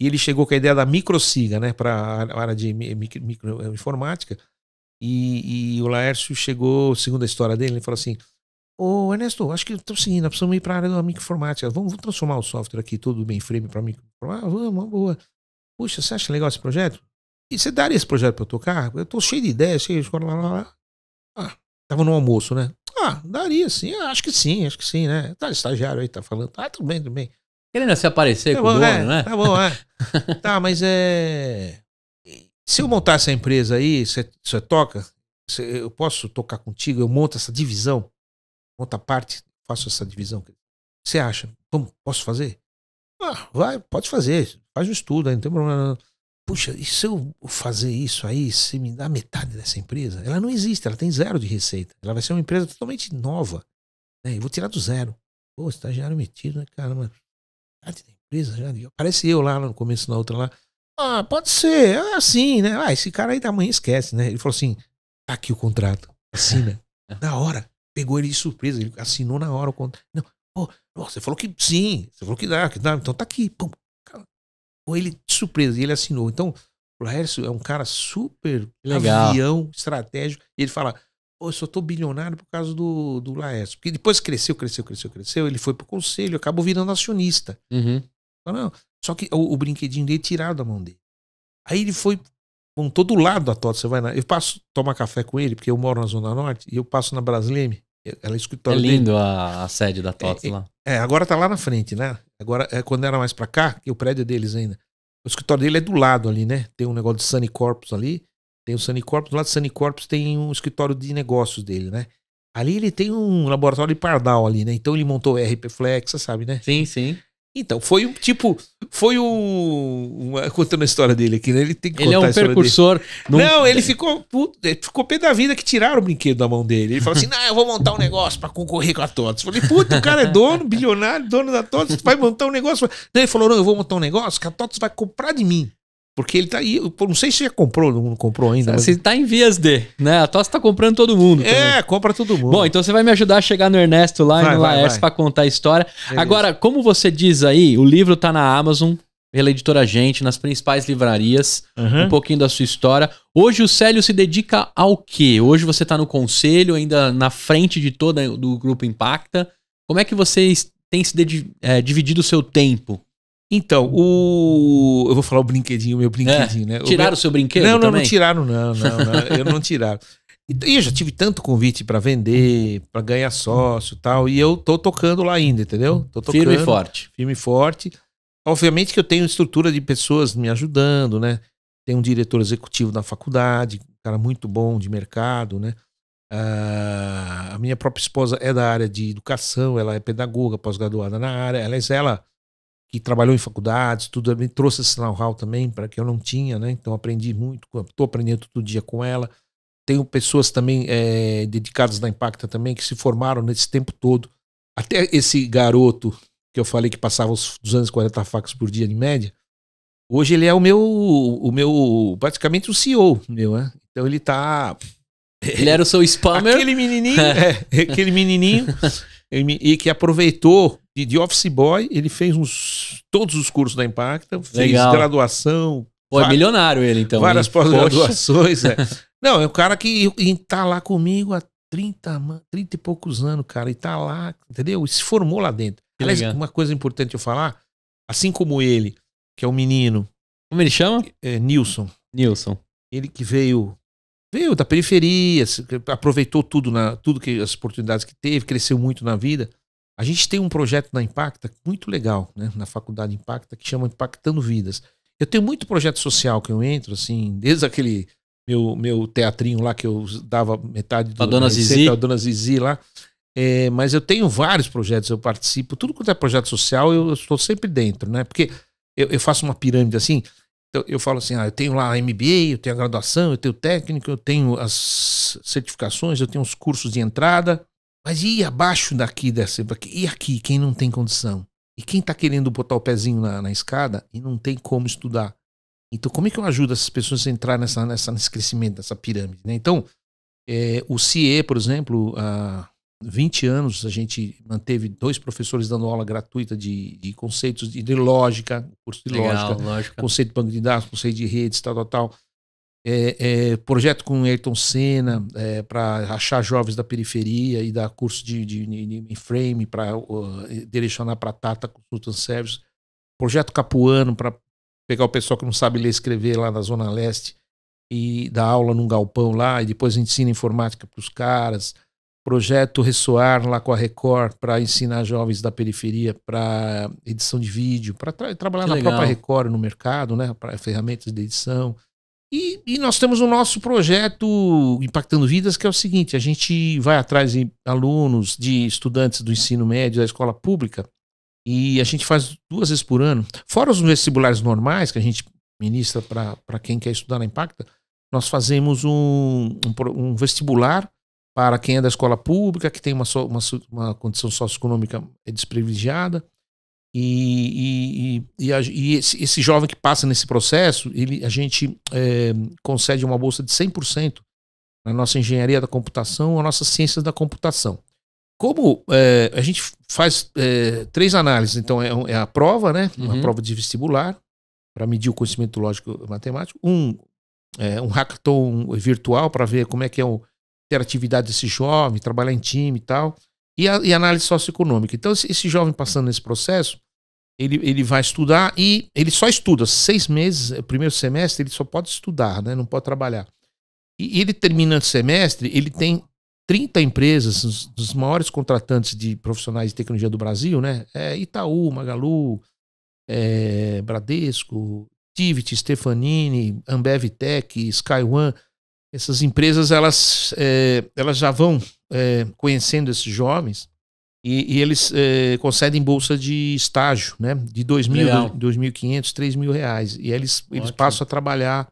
e ele chegou com a ideia da microsiga, né, para a área de microinformática. Micro, e, e, o Laércio chegou, segundo a história dele, ele falou assim: Ô Ernesto, acho que estou seguindo, nós precisamos ir para a área da microinformática. Vamos, vamos, transformar o software aqui todo mainframe para microinformática? Ah, vamos, uma boa. Puxa, você acha legal esse projeto? E você daria esse projeto para eu tocar? Eu estou cheio de ideias, cheio de. Lá, lá, lá. Ah, tava no almoço, né? Ah, daria sim, ah, acho que sim, acho que sim, né? Tá estagiário aí, tá falando. Ah, tudo bem, tudo bem. Querendo se aparecer tá com bom, o dono, é, né? Tá bom, é. tá, mas é. Se eu montar essa empresa aí, você toca? Cê, eu posso tocar contigo? Eu monto essa divisão? Monto a parte, faço essa divisão. Você acha? Vamos, posso fazer? Ah, vai, pode fazer. Faz o estudo aí, não tem problema. Puxa, e se eu fazer isso aí, se me dá metade dessa empresa? Ela não existe, ela tem zero de receita. Ela vai ser uma empresa totalmente nova. Né? Eu vou tirar do zero. Pô, estagiário metido, né? Caramba, Dentro da empresa já? Né? eu lá no começo na outra lá. Ah, pode ser, é assim, né? Ah, esse cara aí da tá manhã esquece, né? Ele falou assim: tá aqui o contrato, assina. na hora. Pegou ele de surpresa, ele assinou na hora o contrato. Não, pô, você falou que sim, você falou que dá, que dá, então tá aqui. Pum. ele de surpresa, e ele assinou. Então, o Laércio é um cara super Legal. avião, estratégico, e ele fala: eu só tô bilionário por causa do, do Laércio. Porque depois cresceu, cresceu, cresceu, cresceu. Ele foi pro conselho, acabou virando acionista. Uhum. Não, só que o, o, brinquedinho dele tirado da mão dele. Aí ele foi. montou todo lado da Toto, você vai na. Eu passo tomar café com ele, porque eu moro na Zona Norte, e eu passo na Brasleme. É, ela é escritório É lindo dele. A, a sede da é, Toto é, lá. É, agora tá lá na frente, né? Agora, é, quando era mais pra cá, que o prédio é deles ainda. O escritório dele é do lado ali, né? Tem um negócio de Sunny Corpus ali. Tem o Sanicorp, do lado do Sanicorp tem um escritório de negócios dele, né? Ali ele tem um laboratório de pardal ali, né? Então ele montou o RP Flex, sabe, né? Sim, sim. Então, foi um tipo. Foi um. contando a história dele aqui, né? Ele tem que Ele é um precursor. Num... Não, ele ficou puto, ficou pé da vida que tiraram o brinquedo da mão dele. Ele falou assim: não, eu vou montar um negócio para concorrer com a TOTS. Falei, puta, o cara é dono, bilionário, dono da TOTS, vai montar um negócio. ele falou: não, eu vou montar um negócio que a TOTS vai comprar de mim. Porque ele tá aí, não sei se já comprou, não comprou ainda. Você mas... tá em vias de, né? A Tosse tá comprando todo mundo. É, compra todo mundo. Bom, então você vai me ajudar a chegar no Ernesto lá vai, no vai, Laércio para contar a história. Beleza. Agora, como você diz aí, o livro tá na Amazon, pela editora Gente, nas principais livrarias, uhum. um pouquinho da sua história. Hoje o Célio se dedica ao quê? Hoje você tá no conselho, ainda na frente de todo do grupo Impacta. Como é que você tem se é, dividido o seu tempo? Então, o. Eu vou falar o brinquedinho, o meu brinquedinho, é, né? Tiraram o seu brinquedo? Não, não, também? não tiraram, não, não, não eu não tiraram. E eu já tive tanto convite para vender, para ganhar sócio tal, e eu tô tocando lá ainda, entendeu? Tô tocando, firme e forte. Firme e forte. Obviamente que eu tenho estrutura de pessoas me ajudando, né? Tem um diretor executivo da faculdade, um cara muito bom de mercado, né? Uh, a minha própria esposa é da área de educação, ela é pedagoga, pós-graduada na área. Aliás, ela é que trabalhou em faculdades, tudo me trouxe esse know-how também para que eu não tinha, né? Então aprendi muito, estou aprendendo todo dia com ela. Tenho pessoas também é, dedicadas na Impacta também que se formaram nesse tempo todo. Até esse garoto que eu falei que passava os 240 facas por dia em média, hoje ele é o meu, o meu praticamente o CEO meu, né? Então ele tá ele era o seu spammer? Aquele menininho, é, aquele menininho e que aproveitou de, de office boy, ele fez uns, todos os cursos da Impacta, fez Legal. graduação. Pô, é milionário ele, então. Várias pós-graduações. É. Não, é o cara que está lá comigo há 30, 30 e poucos anos, cara, e está lá, entendeu? E se formou lá dentro. Que Aliás, legal. uma coisa importante eu falar, assim como ele, que é um menino. Como ele chama? É, Nilson. Nilson. Ele que veio veio da periferia, aproveitou tudo na tudo que as oportunidades que teve, cresceu muito na vida. A gente tem um projeto na Impacta muito legal, né? na faculdade Impacta, que chama Impactando Vidas. Eu tenho muito projeto social que eu entro, assim, desde aquele meu, meu teatrinho lá que eu dava metade do a dona receita, Zizi. a dona Zizi lá. É, mas eu tenho vários projetos, eu participo, tudo quanto é projeto social, eu estou sempre dentro, né? Porque eu, eu faço uma pirâmide assim, eu, então eu falo assim, ah, eu tenho lá a MBA, eu tenho a graduação, eu tenho o técnico, eu tenho as certificações, eu tenho os cursos de entrada, mas e abaixo daqui dessa. E aqui, quem não tem condição? E quem está querendo botar o pezinho na, na, escada e não tem como estudar? Então, como é que eu ajudo essas pessoas a entrar nessa, nessa, nesse crescimento dessa pirâmide? Né? Então, é, o CIE, por exemplo, há 20 anos a gente manteve dois professores dando aula gratuita de, de conceitos de, de lógica, curso de Legal, lógica, lógica, conceito de banco de dados, conceito de redes, tal, tal, tal é, é, projeto com Ayrton Senna é, para achar jovens da periferia e dar curso de, de, de frame para uh, direcionar para Tata Consultant Service. Projeto Capuano para pegar o pessoal que não sabe ler e escrever lá na Zona Leste e dar aula num galpão lá e depois ensina informática para os caras. Projeto Ressoar lá com a Record para ensinar jovens da periferia para edição de vídeo, para tra trabalhar que na legal. própria Record no mercado, né, para ferramentas de edição. E, e, nós temos o nosso projeto Impactando Vidas, que é o seguinte: a gente vai atrás de alunos, de estudantes do ensino médio, da escola pública, e a gente faz duas vezes por ano, fora os vestibulares normais que a gente ministra para quem quer estudar na Impacta, nós fazemos um, um, um, vestibular para quem é da escola pública, que tem uma, uma, uma condição socioeconômica é, desprivilegiada. E, e, e, a, e esse, esse, jovem que passa nesse processo, ele, a gente é, concede uma bolsa de 100% na nossa engenharia da computação, a nossa ciência da computação. Como é, a gente faz é, três análises, então é, é, a prova, né? Uma uhum. prova de vestibular para medir o conhecimento lógico matemático, um, um hackathon virtual para ver como é que é a interatividade desse jovem, trabalhar em time e tal e, a, e análise socioeconômica. Então, esse, esse, jovem passando nesse processo, ele, ele vai estudar e ele só estuda seis meses, é, primeiro semestre, ele só pode estudar, né? não pode trabalhar. E ele terminando o semestre, ele tem 30 empresas, dos maiores contratantes de profissionais de tecnologia do Brasil, né? É Itaú, Magalu, é Bradesco, Tivit, Stefanini, Ambev Tech, SkyOne. Essas empresas, elas, é, elas já vão é, conhecendo esses jovens e, e eles é, concedem bolsa de estágio, né? De dois mil, dois mil quinhentos, três mil reais. E eles, eles passam a trabalhar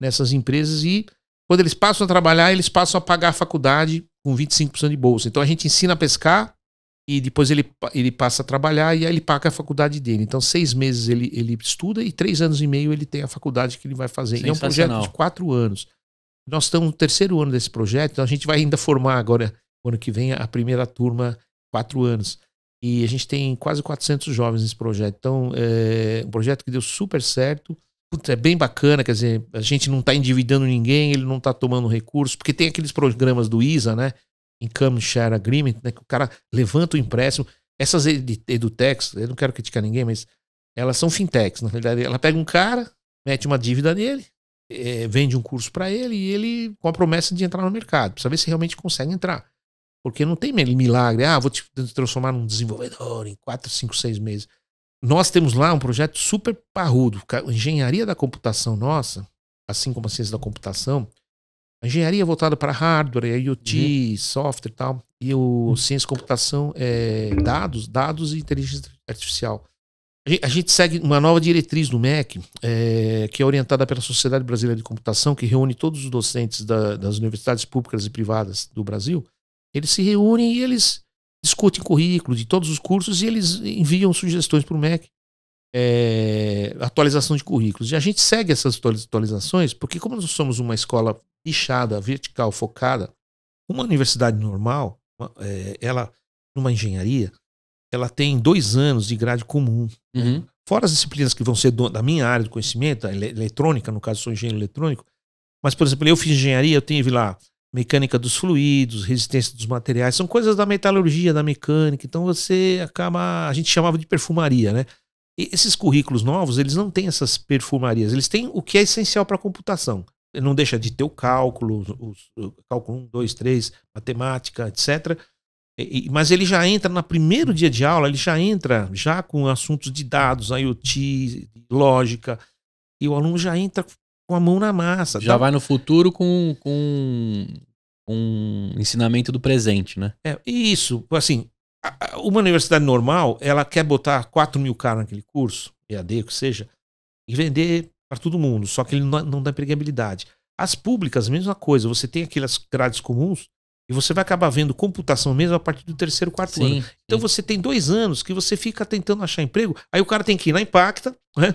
nessas empresas e quando eles passam a trabalhar, eles passam a pagar a faculdade com 25% de bolsa. Então a gente ensina a pescar e depois ele, ele passa a trabalhar e aí ele paga a faculdade dele. Então, seis meses ele, ele estuda e três anos e meio ele tem a faculdade que ele vai fazer. E é um projeto de quatro anos. Nós estamos no terceiro ano desse projeto, então a gente vai ainda formar agora, ano que vem, a primeira turma, quatro anos. E a gente tem quase 400 jovens nesse projeto. Então, é um projeto que deu super certo. Putz, é bem bacana, quer dizer, a gente não está endividando ninguém, ele não está tomando recurso, porque tem aqueles programas do ISA, né? Income Share Agreement, né? Que o cara levanta o empréstimo. Essas edutechs, eu não quero criticar ninguém, mas elas são fintechs, na realidade. Ela pega um cara, mete uma dívida nele, é, vende um curso para ele e ele com a promessa de entrar no mercado. para saber se realmente consegue entrar. Porque não tem milagre, ah, vou te transformar num desenvolvedor em 4, 5, 6 meses. Nós temos lá um projeto super parrudo. A engenharia da computação nossa, assim como a ciência da computação, a engenharia voltada para hardware, IoT, uhum. software e tal. E o uhum. ciência da computação é dados, dados e inteligência artificial. A gente segue uma nova diretriz do MEC, é, que é orientada pela Sociedade Brasileira de Computação, que reúne todos os docentes da, das universidades públicas e privadas do Brasil. Eles se reúnem e eles discutem currículo de todos os cursos e eles enviam sugestões para o MEC, é, atualização de currículos. E a gente segue essas atualizações, porque como nós somos uma escola fichada, vertical, focada, uma universidade normal, uma, é, ela, numa engenharia, ela tem dois anos de grade comum. Uhum. Fora as disciplinas que vão ser do, da minha área de conhecimento, a eletrônica, no caso sou engenheiro eletrônico, mas, por exemplo, eu fiz engenharia, eu tive lá mecânica dos fluidos, resistência dos materiais, são coisas da metalurgia, da mecânica, então você acaba, a gente chamava de perfumaria, né? E esses currículos novos, eles não têm essas perfumarias, eles têm o que é essencial para a computação. Não deixa de ter o cálculo, o cálculo 1, 2, 3, matemática, etc., mas ele já entra no primeiro dia de aula, ele já entra já com assuntos de dados, IoT, lógica, e o aluno já entra com a mão na massa. Já tá? vai no futuro com, com um ensinamento do presente, né? É, isso, assim, uma universidade normal, ela quer botar 4 mil caras naquele curso, EAD, que seja, e vender para todo mundo, só que ele não, não dá empregabilidade. As públicas, mesma coisa, você tem aquelas grades comuns, e você vai acabar vendo computação mesmo a partir do terceiro, quarto sim, ano. Então sim. você tem dois anos que você fica tentando achar emprego, aí o cara tem que ir na Impacta, né?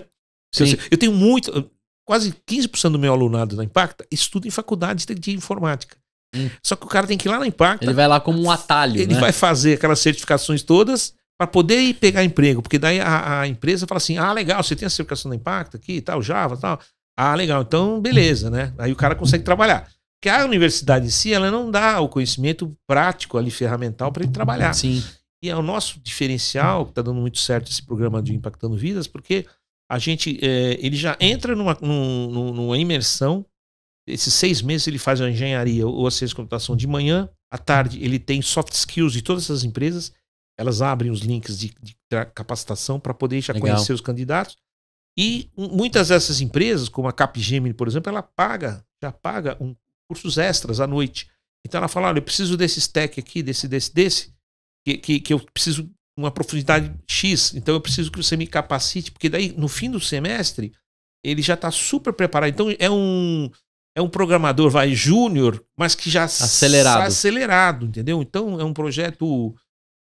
Sim. Eu tenho muito, quase 15% do meu alunado na Impacta estuda em faculdade de informática. Hum. Só que o cara tem que ir lá na Impacta. Ele vai lá como um atalho. Ele né? vai fazer aquelas certificações todas para poder ir pegar emprego. Porque daí a, a, empresa fala assim: ah, legal, você tem a certificação da Impacta aqui, tal, Java, tal. Ah, legal, então beleza, né? Aí o cara consegue trabalhar que a universidade em si ela não dá o conhecimento prático ali ferramental para ele trabalhar. Sim. E é o nosso diferencial que está dando muito certo esse programa de impactando vidas, porque a gente é, ele já entra numa, numa, numa imersão. Esses seis meses ele faz a engenharia ou a ciência de computação de manhã, à tarde ele tem soft skills de todas essas empresas. Elas abrem os links de, de capacitação para poder já Legal. conhecer os candidatos. E muitas dessas empresas, como a Capgemini, por exemplo, ela paga, já paga um cursos extras à noite. Então ela fala: olha, eu preciso desse stack aqui, desse, desse, desse, que, que, que eu preciso uma profundidade X, então eu preciso que você me capacite, porque daí no fim do semestre ele já está super preparado. Então é um é um programador vai júnior, mas que já acelerado, acelerado, entendeu? Então é um projeto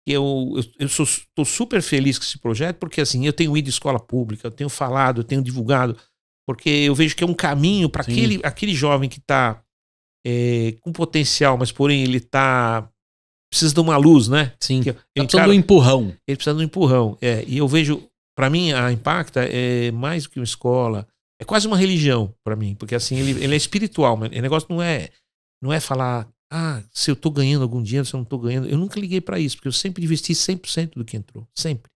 que eu eu estou super feliz com esse projeto porque assim eu tenho ido à escola pública, eu tenho falado, eu tenho divulgado porque eu vejo que é um caminho para aquele aquele jovem que está é, com potencial, mas porém ele tá precisa de uma luz, né? Sim. Que, ele tá precisa precisando cara, de um empurrão. Ele precisa de um empurrão. É, e eu vejo, para mim, a Impacta é mais do que uma escola, é quase uma religião para mim, porque assim ele, ele é espiritual, mas o negócio não é não é falar ah, se eu tô ganhando algum dinheiro, se eu não tô ganhando. Eu nunca liguei para isso, porque eu sempre investi 100% do que entrou, sempre.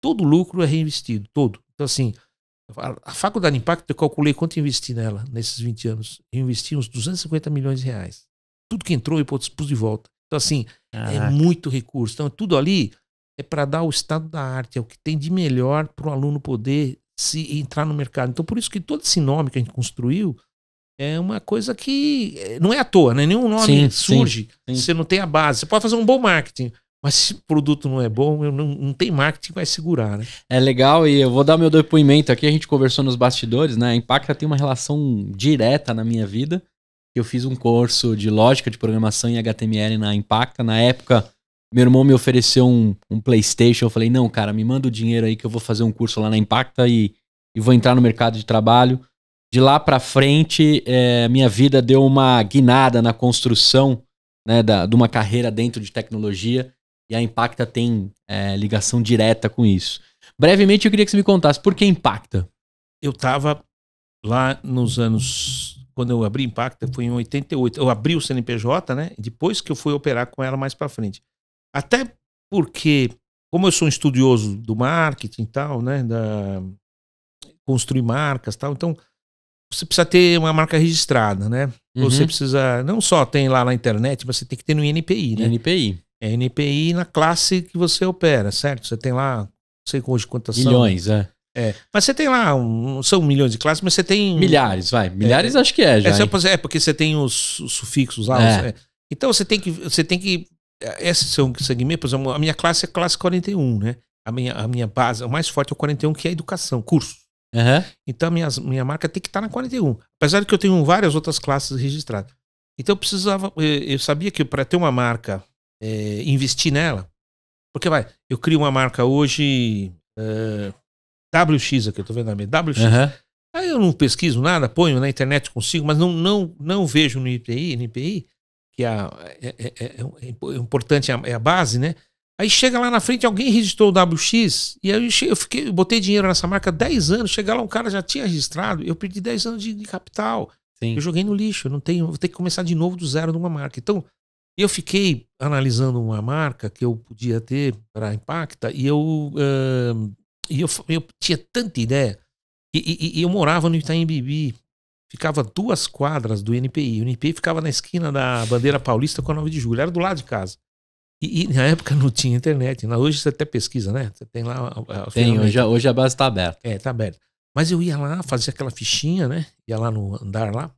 Todo lucro é reinvestido, todo. Então assim, a, faculdade Impacto, eu calculei quanto investi nela nesses 20 anos. Eu investi uns 250 milhões de reais. Tudo que entrou, eu pus de volta. Então, assim, é Caraca. é muito recurso. Então, tudo ali é para dar o estado da arte, é o que tem de melhor para o aluno poder se entrar no mercado. Então, por isso que todo esse nome que a gente construiu é uma coisa que eh, não é à toa, né? Nenhum nome sim, surge sim, sim. se você não tem a base. Você pode fazer um bom marketing, mas se o produto não é bom, eu não, não tem marketing que vai segurar, né? É legal e eu vou dar meu depoimento aqui. A gente conversou nos bastidores, né? A Impacta tem uma relação direta na minha vida. Eu fiz um curso de lógica de programação em HTML na Impacta. Na época, meu irmão me ofereceu um, um PlayStation. Eu falei: não, cara, me manda o dinheiro aí que eu vou fazer um curso lá na Impacta e, e vou entrar no mercado de trabalho. De lá para frente, é, minha vida deu uma guinada na construção né, da, de uma carreira dentro de tecnologia. E a Impacta tem é, ligação direta com isso. Brevemente, eu queria que você me contasse por que Impacta. Eu estava lá nos anos. Quando eu abri Impacta, foi em 88. Eu abri o CNPJ, né? Depois que eu fui operar com ela mais para frente. Até porque, como eu sou um estudioso do marketing e tal, né? Da, construir marcas tal. Então, você precisa ter uma marca registrada, né? Uhum. Você precisa, não só tem lá na internet, mas você tem que ter no INPI, né? INPI. É NPI na classe que você opera, certo? Você tem lá, não sei hoje quantas Milhões, são. Milhões, é. é. Mas você tem lá, um, são milhões de classes, mas você tem. Milhares, vai. Milhares é, acho que é, é já. É, é porque você tem os, os sufixos lá. É. Os, é. então você tem que. Você tem que. Esse são, segmento, por exemplo, a minha classe é classe 41, né? A minha, a minha base, o mais forte é o 41, que é então, a educação, curso. Uhum. Então minha, minha marca tem que estar na 41. Apesar de que eu tenho várias outras classes registradas. Então eu precisava. Eu, eu sabia que para ter uma marca é, investir nela. Porque vai, eu crio uma marca hoje, é, WX aqui, eu tô vendo a minha, WX. Uhum. Aí eu não pesquiso nada, ponho na internet consigo, mas não, não, não vejo no IPI, no IPI, que é a, é, é, é, é importante, é a base, né? Aí chega lá na frente, alguém registrou o WX, e aí eu, fiquei, eu botei dinheiro nessa marca 10 anos, chega lá, um cara já tinha registrado, eu perdi 10 anos de, de capital. Sim. Eu joguei no lixo, eu não tenho, vou ter que começar de novo do zero numa marca. Então, e eu fiquei analisando uma marca que eu podia ter para a Impacta e eu, uh, e eu, eu tinha tanta ideia. E, e, e eu morava no Itaim Bibi, ficava duas quadras do NPI. O NPI ficava na esquina da Bandeira Paulista com a 9 de julho, era do lado de casa. E, e na época não tinha internet. Na, hoje você até pesquisa, né? Você tem lá. tem, hoje, hoje a base está aberta. É, está aberta. Mas eu ia lá, fazia aquela fichinha, né? Ia lá no andar lá,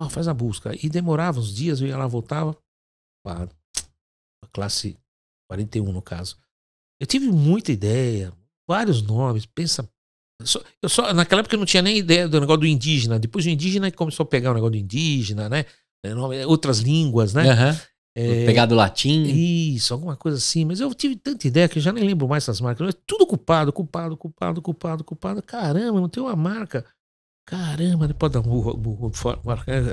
ó, ah, faz a busca. E demorava uns dias, eu ia lá, voltava. Uma classe 41, no caso. Eu tive muita ideia, vários nomes, pensa. Eu só, eu só, naquela época eu não tinha nem ideia do negócio do indígena. Depois o indígena começou a pegar o negócio do indígena, né? É, é, outras línguas, né? Uhum. É, latim. Isso, alguma coisa assim. Mas eu tive tanta ideia que eu já nem lembro mais essas marcas. Tudo culpado, culpado, culpado, culpado, culpado. Caramba, não tem uma marca. Caramba, pode dar um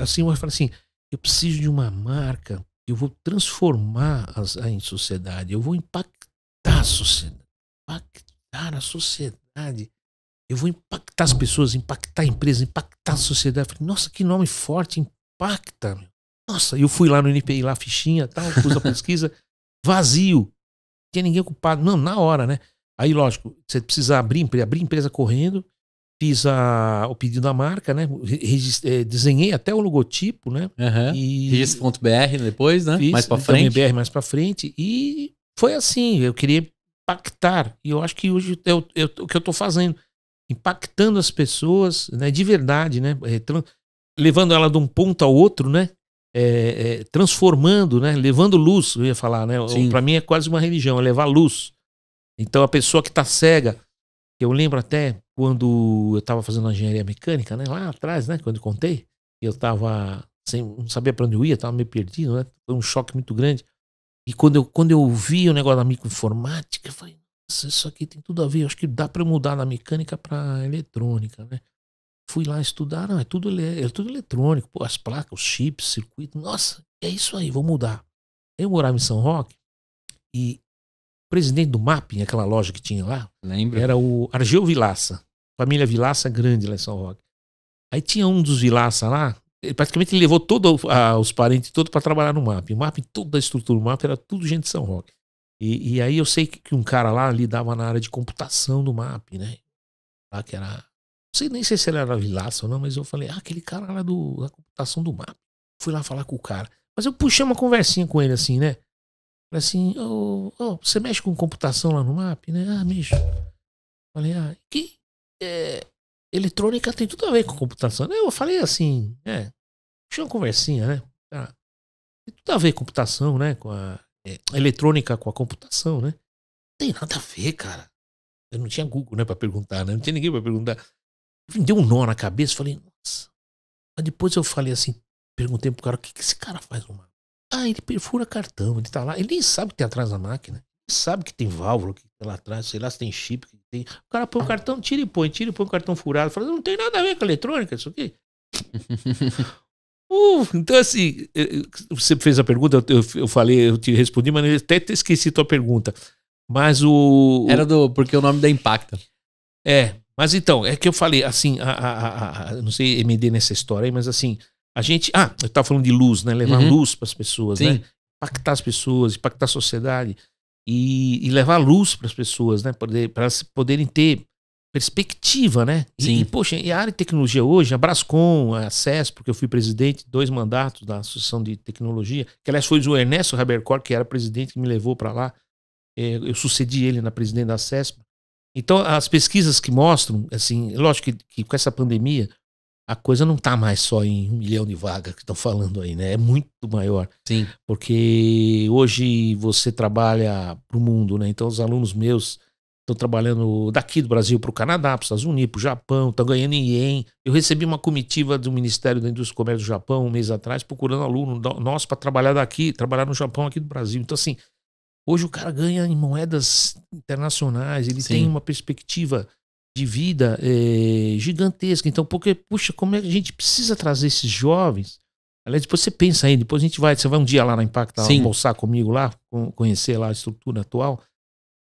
Assim, eu falo assim, eu preciso de uma marca eu vou transformar a, sociedade, eu vou impactar a sociedade, impactar a sociedade. Eu vou impactar as pessoas, impactar a empresa, impactar a sociedade. falei, nossa, que nome forte, impacta. Meu. Nossa, eu fui lá no NPI, lá fichinha, tal, fiz a pesquisa, vazio. tinha ninguém ocupado. Não, na hora, né? Aí, lógico, você precisa abrir empresa, abrir empresa correndo, fiz a, o pedido da marca, né? é, desenhei até o logotipo, né? Uhum. E... Registro.br depois, né? Fiz, mais para então, frente. BR mais para frente. E foi assim, eu queria impactar. E eu acho que hoje é o, é o que eu estou fazendo. Impactando as pessoas, né? De verdade, né? É, levando ela de um ponto ao outro, né? É, é, transformando, né? Levando luz, eu ia falar, né? Para mim é quase uma religião, é levar luz. Então a pessoa que está cega, eu lembro até quando eu estava fazendo engenharia mecânica, né? Lá atrás, né? Quando eu contei, eu estava sem não sabia para onde eu ia, estava meio perdido, né? Foi um choque muito grande. E quando eu quando eu vi o negócio da microinformática, eu falei, nossa, isso aqui tem tudo a ver. Eu acho que dá para mudar da mecânica para eletrônica, né? Fui lá estudar, não, é tudo é tudo eletrônico, pô, as placas, os chips, circuito. Nossa, é isso aí, vou mudar. Eu morava em São Roque e presidente do MAP, aquela loja que tinha lá, era o Argeu Vilaça. Família Vilaça grande lá em São Roque. Aí tinha um dos Vilaça lá, ele praticamente levou todos os parentes todos para trabalhar no MAP. O MAP, toda a estrutura do MAP era tudo gente de São Roque. E, e aí eu sei que, que, um cara lá lidava na área de computação do MAP, né? Lá que era. Não sei nem sei se ele era Vilaça ou não, mas eu falei, ah, aquele cara lá do, da computação do MAP. Fui lá falar com o cara. Mas eu puxei uma conversinha com ele assim, né? Falei assim, oh, oh, você mexe com computação lá no MAP, né? Ah, mexo. Falei, ah, que é, eletrônica tem tudo a ver com computação. Eu falei assim, é, tinha uma conversinha, né? Ah, tem tudo a ver com computação, né? Com a, é, eletrônica com a computação, né? Não tem nada a ver, cara. Eu não tinha Google, né, pra perguntar, né? Não tinha ninguém pra perguntar. Me deu um nó na cabeça, falei, nossa. Mas depois eu falei assim, perguntei pro cara, o que, que esse cara faz no MAP? Ah, ele perfura cartão, ele tá lá. Ele nem sabe que tem atrás da máquina. Ele sabe que tem válvula que tem tá lá atrás, sei lá se tem chip. Que tem. O cara põe o cartão, tira e põe, tira e põe o cartão furado. Fala, não tem nada a ver com a eletrônica isso aqui. Uh, então, assim, eh, eh, você fez a pergunta, eu, eu falei, eu te respondi, mas eu até esqueci tua pergunta. Mas o. Era do. Porque o nome da Impacta. É, mas então, é que eu falei, assim, a, a, a, a não sei MD nessa história aí, mas assim, a gente. Ah, eu estava falando de luz, né? Levar uhum. luz para as pessoas, Sim. né? Impactar as pessoas, impactar a sociedade. E, e levar luz para as pessoas, né? Para elas poderem ter perspectiva, né? Sim. E, e, poxa, e a área de tecnologia hoje, a Brascom, a CES, porque eu fui presidente, dois mandatos da Associação de Tecnologia, que aliás foi o Ernesto Habercor, que era presidente, que me levou para lá. É, eu sucedi ele na presidente da CESP. Então, as pesquisas que mostram, assim, lógico que, que com essa pandemia, a coisa não está mais só em um milhão de vagas que estão falando aí, né? É muito maior. Sim. Porque hoje você trabalha para o mundo, né? Então os alunos meus estão trabalhando daqui do Brasil para o Canadá, para os Estados Unidos, para o Japão, estão ganhando em ien. Eu recebi uma comitiva do Ministério da Indústria e Comércio do Japão um mês atrás procurando aluno nosso para trabalhar daqui, trabalhar no Japão aqui do Brasil. Então assim, hoje o cara ganha em moedas internacionais, ele Sim. tem uma perspectiva de vida é, gigantesca. Então, porque, puxa, como é que a gente precisa trazer esses jovens? Aliás, depois você pensa aí, depois a gente vai, você vai um dia lá na Impacta Sim. almoçar comigo lá, conhecer lá a estrutura atual,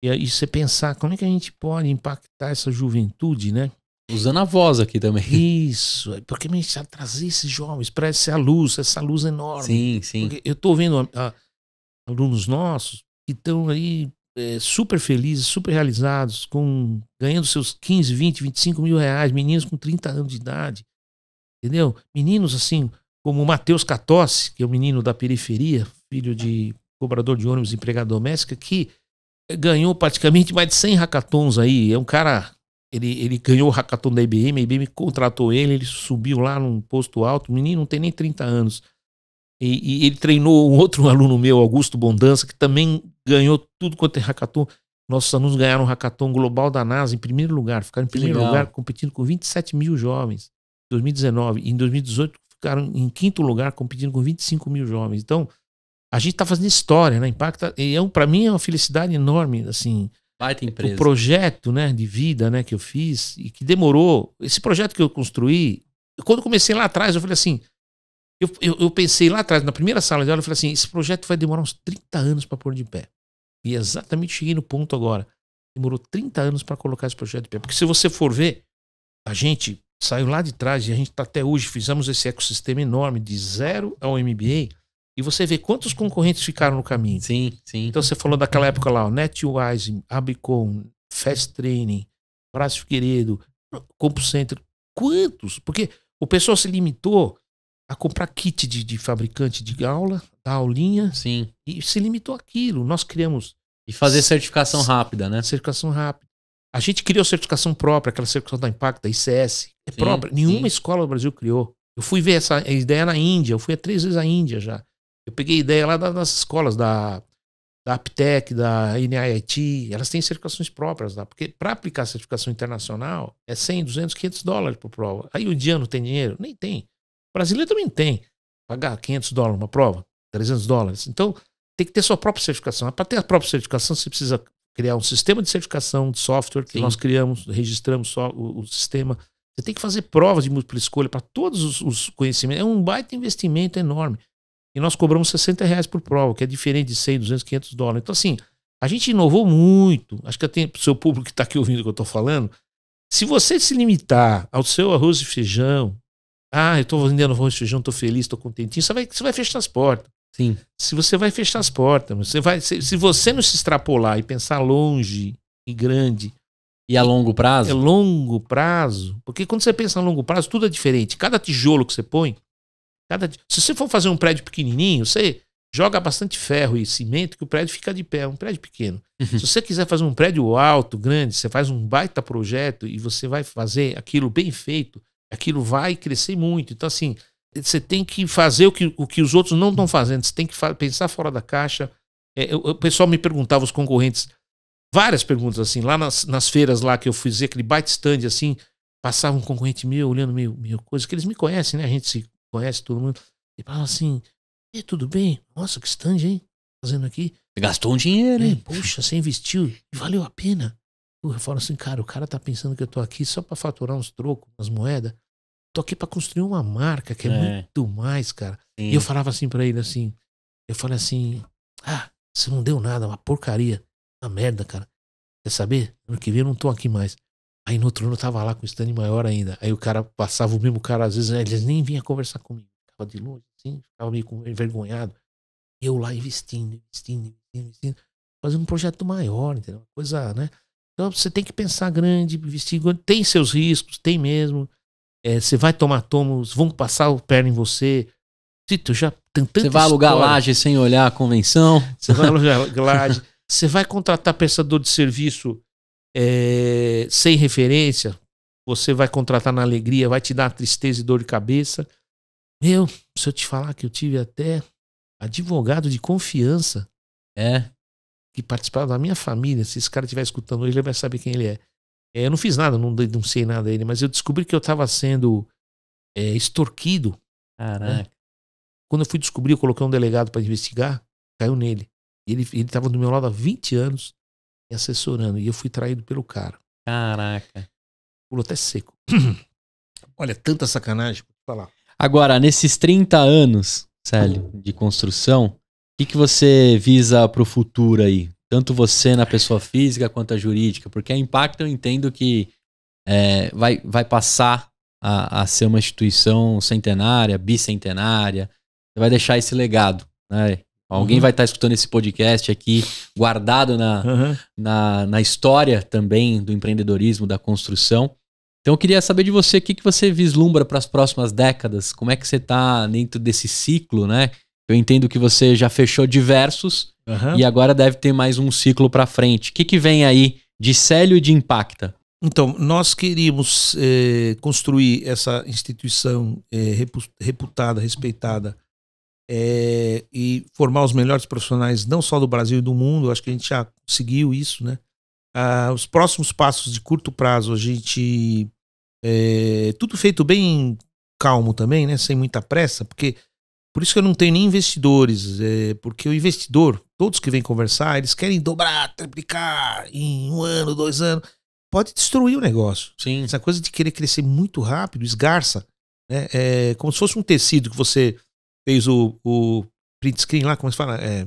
e, aí você pensar como é que a gente pode impactar essa juventude, né? Usando a voz aqui também. Isso, é porque a gente sabe trazer esses jovens para essa luz, essa luz enorme. Sim, sim. Porque eu estou vendo a, ah, a, alunos nossos que estão aí é, super felizes, super realizados, com ganhando seus 15, 20, 25 mil reais, meninos com 30 anos de idade, entendeu? Meninos assim, como o Matheus Catossi, que é o um menino da periferia, filho de cobrador de ônibus, empregado doméstica, que ganhou praticamente mais de 100 hackathons aí. É um cara, ele, ele ganhou o hackathon da IBM, a IBM contratou ele, ele subiu lá num posto alto, o menino não tem nem 30 anos. E, e, ele treinou um outro aluno meu, Augusto Bondança, que também ganhou tudo quanto é hackathon. Nossos alunos ganharam o hackathon global da NASA em primeiro lugar, ficaram em primeiro lugar competindo com 27 mil jovens em 2019. E em 2018 ficaram em quinto lugar competindo com 25 mil jovens. Então, a gente está fazendo história, né? Impacta. E é um, para mim é uma felicidade enorme, assim. Baita empresa. O projeto, né, de vida, né, que eu fiz e que demorou. Esse projeto que eu construí, quando comecei lá atrás, eu falei assim, eu, eu, eu, pensei lá atrás, na primeira sala de aula, eu falei assim: esse projeto vai demorar uns 30 anos para pôr de pé. E é exatamente cheguei no ponto agora. Demorou 30 anos para colocar esse projeto de pé. Porque se você for ver, a gente saiu lá de trás e a gente está até hoje, fizemos esse ecossistema enorme de zero ao MBA. E você vê quantos concorrentes ficaram no caminho. Sim, sim. Então você falou daquela época lá, NetWise, Abicom, Fast Training, Prácio Figueiredo, Compocentro. Quantos? Porque o pessoal se limitou a comprar kit de, de fabricante de aula, da aulinha. Sim. E se limitou aquilo. Nós criamos. E fazer certificação rápida, né? Certificação rápida. A gente criou certificação própria, aquela certificação da impact da ICS. É sim, própria. Nenhuma sim. escola do Brasil criou. Eu fui ver essa ideia na Índia. Eu fui três vezes à Índia já. Eu peguei ideia lá das escolas da, da Aptec, da NIIT. Elas têm certificações próprias lá. Porque para aplicar certificação internacional é 100, 200, 500 dólares por prova. Aí o indiano tem dinheiro? Nem tem brasileiro também tem. Pagar 500 dólares uma prova, 300 dólares. Então, tem que ter sua própria certificação. Para ter a própria certificação, você precisa criar um sistema de certificação de software que Sim. nós criamos, registramos só o, o, sistema. Você tem que fazer provas de múltipla escolha para todos os, os, conhecimentos. É um baita investimento enorme. E nós cobramos 60 reais por prova, que é diferente de 100, 200, 500 dólares. Então, assim, a gente inovou muito. Acho que o seu público que está aqui ouvindo o que eu estou falando, se você se limitar ao seu arroz e feijão, ah, eu estou vendendo arroz e feijão, estou feliz, estou contentinho. Você vai, você vai fechar as portas. Sim. Se você vai fechar as portas, você vai, se, se você não se extrapolar e pensar longe e grande. E a longo prazo? É longo prazo. Porque quando você pensa a longo prazo, tudo é diferente. Cada tijolo que você põe, cada, se você for fazer um prédio pequenininho, você joga bastante ferro e cimento que o prédio fica de pé, é um prédio pequeno. Uhum. Se você quiser fazer um prédio alto, grande, você faz um baita projeto e você vai fazer aquilo bem feito, aquilo vai crescer muito. Então, assim, você tem que fazer o que, o que os outros não estão fazendo, você tem que pensar fora da caixa. É, eu, o pessoal me perguntava, os concorrentes, várias perguntas assim, lá nas, nas feiras lá que eu fiz aquele bite stand assim, passava um concorrente meu olhando meio, meio coisa, que eles me conhecem, né? A gente se conhece, todo mundo. E falava assim, e, tudo bem? Nossa, que stand, hein? Fazendo aqui. Você gastou um dinheiro, hein? É, poxa, você investiu, valeu a pena. Eu falo assim, cara, o cara tá pensando que eu tô aqui só para faturar uns trocos, umas moedas. Tô aqui para construir uma marca que é, é. muito mais, cara. Sim. E eu falava assim para ele assim, eu falei assim, ah, você não deu nada, é uma porcaria, uma merda, cara. Quer saber? Ano que vem eu não tô aqui mais. Aí no outro ano eu tava lá com o stand maior ainda. Aí o cara passava o mesmo cara, às vezes eles nem vinham conversar comigo. Ficava de longe, assim, ficava meio envergonhado. Eu lá investindo, investindo, investindo, investindo, fazendo um projeto maior, entendeu? Uma coisa, né? Então você tem que pensar grande, investir. Tem seus riscos, tem mesmo. É, você vai tomar tomos, vão passar o perna em você. Tito, já tem tanta Você vai alugar história. laje sem olhar a convenção. Você vai alugar laje. Você vai contratar prestador de serviço é, sem referência. Você vai contratar na alegria, vai te dar tristeza e dor de cabeça. Meu, se eu te falar que eu tive até advogado de confiança. É que participava da minha família, se esse cara estiver escutando hoje, ele vai saber quem ele é. é eu não fiz nada, não denunciei nada a ele, mas eu descobri que eu estava sendo é, extorquido. Né? Caraca. Né? Quando eu fui descobrir, eu coloquei um delegado para investigar, caiu nele. Ele estava do meu lado há 20 anos me assessorando, e eu fui traído pelo cara. Caraca. Pulou até seco. Olha, tanta sacanagem, vou falar. Agora, nesses 30 anos, Célio, hum. de construção, que, que você visa para o futuro aí? Tanto você na pessoa física quanto a jurídica? Porque a é Impacto eu entendo que é, vai, vai passar a, a, ser uma instituição centenária, bicentenária. Você vai deixar esse legado, né? Alguém uhum. vai estar tá escutando esse podcast aqui, guardado na, uhum. na, na, história também do empreendedorismo, da construção. Então eu queria saber de você o que, que você vislumbra para as próximas décadas, como é que você está dentro desse ciclo, né? Eu entendo que você já fechou diversos uhum. e agora deve ter mais um ciclo para frente. O que, que vem aí de Célio e de Impacta? Então, nós queríamos eh, construir essa instituição eh, reputada, respeitada eh, e formar os melhores profissionais, não só do Brasil e do mundo. Acho que a gente já conseguiu isso, né? Ah, os próximos passos de curto prazo, a gente. tudo feito bem calmo também, né? Sem muita pressa, porque por isso que eu não tenho nem investidores, é, porque o investidor, todos que vêm conversar, eles querem dobrar, triplicar em um ano, dois anos. Pode destruir o negócio. Sim. Essa coisa de querer crescer muito rápido, esgarça. Né? É como se fosse um tecido que você fez o, o print screen lá, como se fala? É,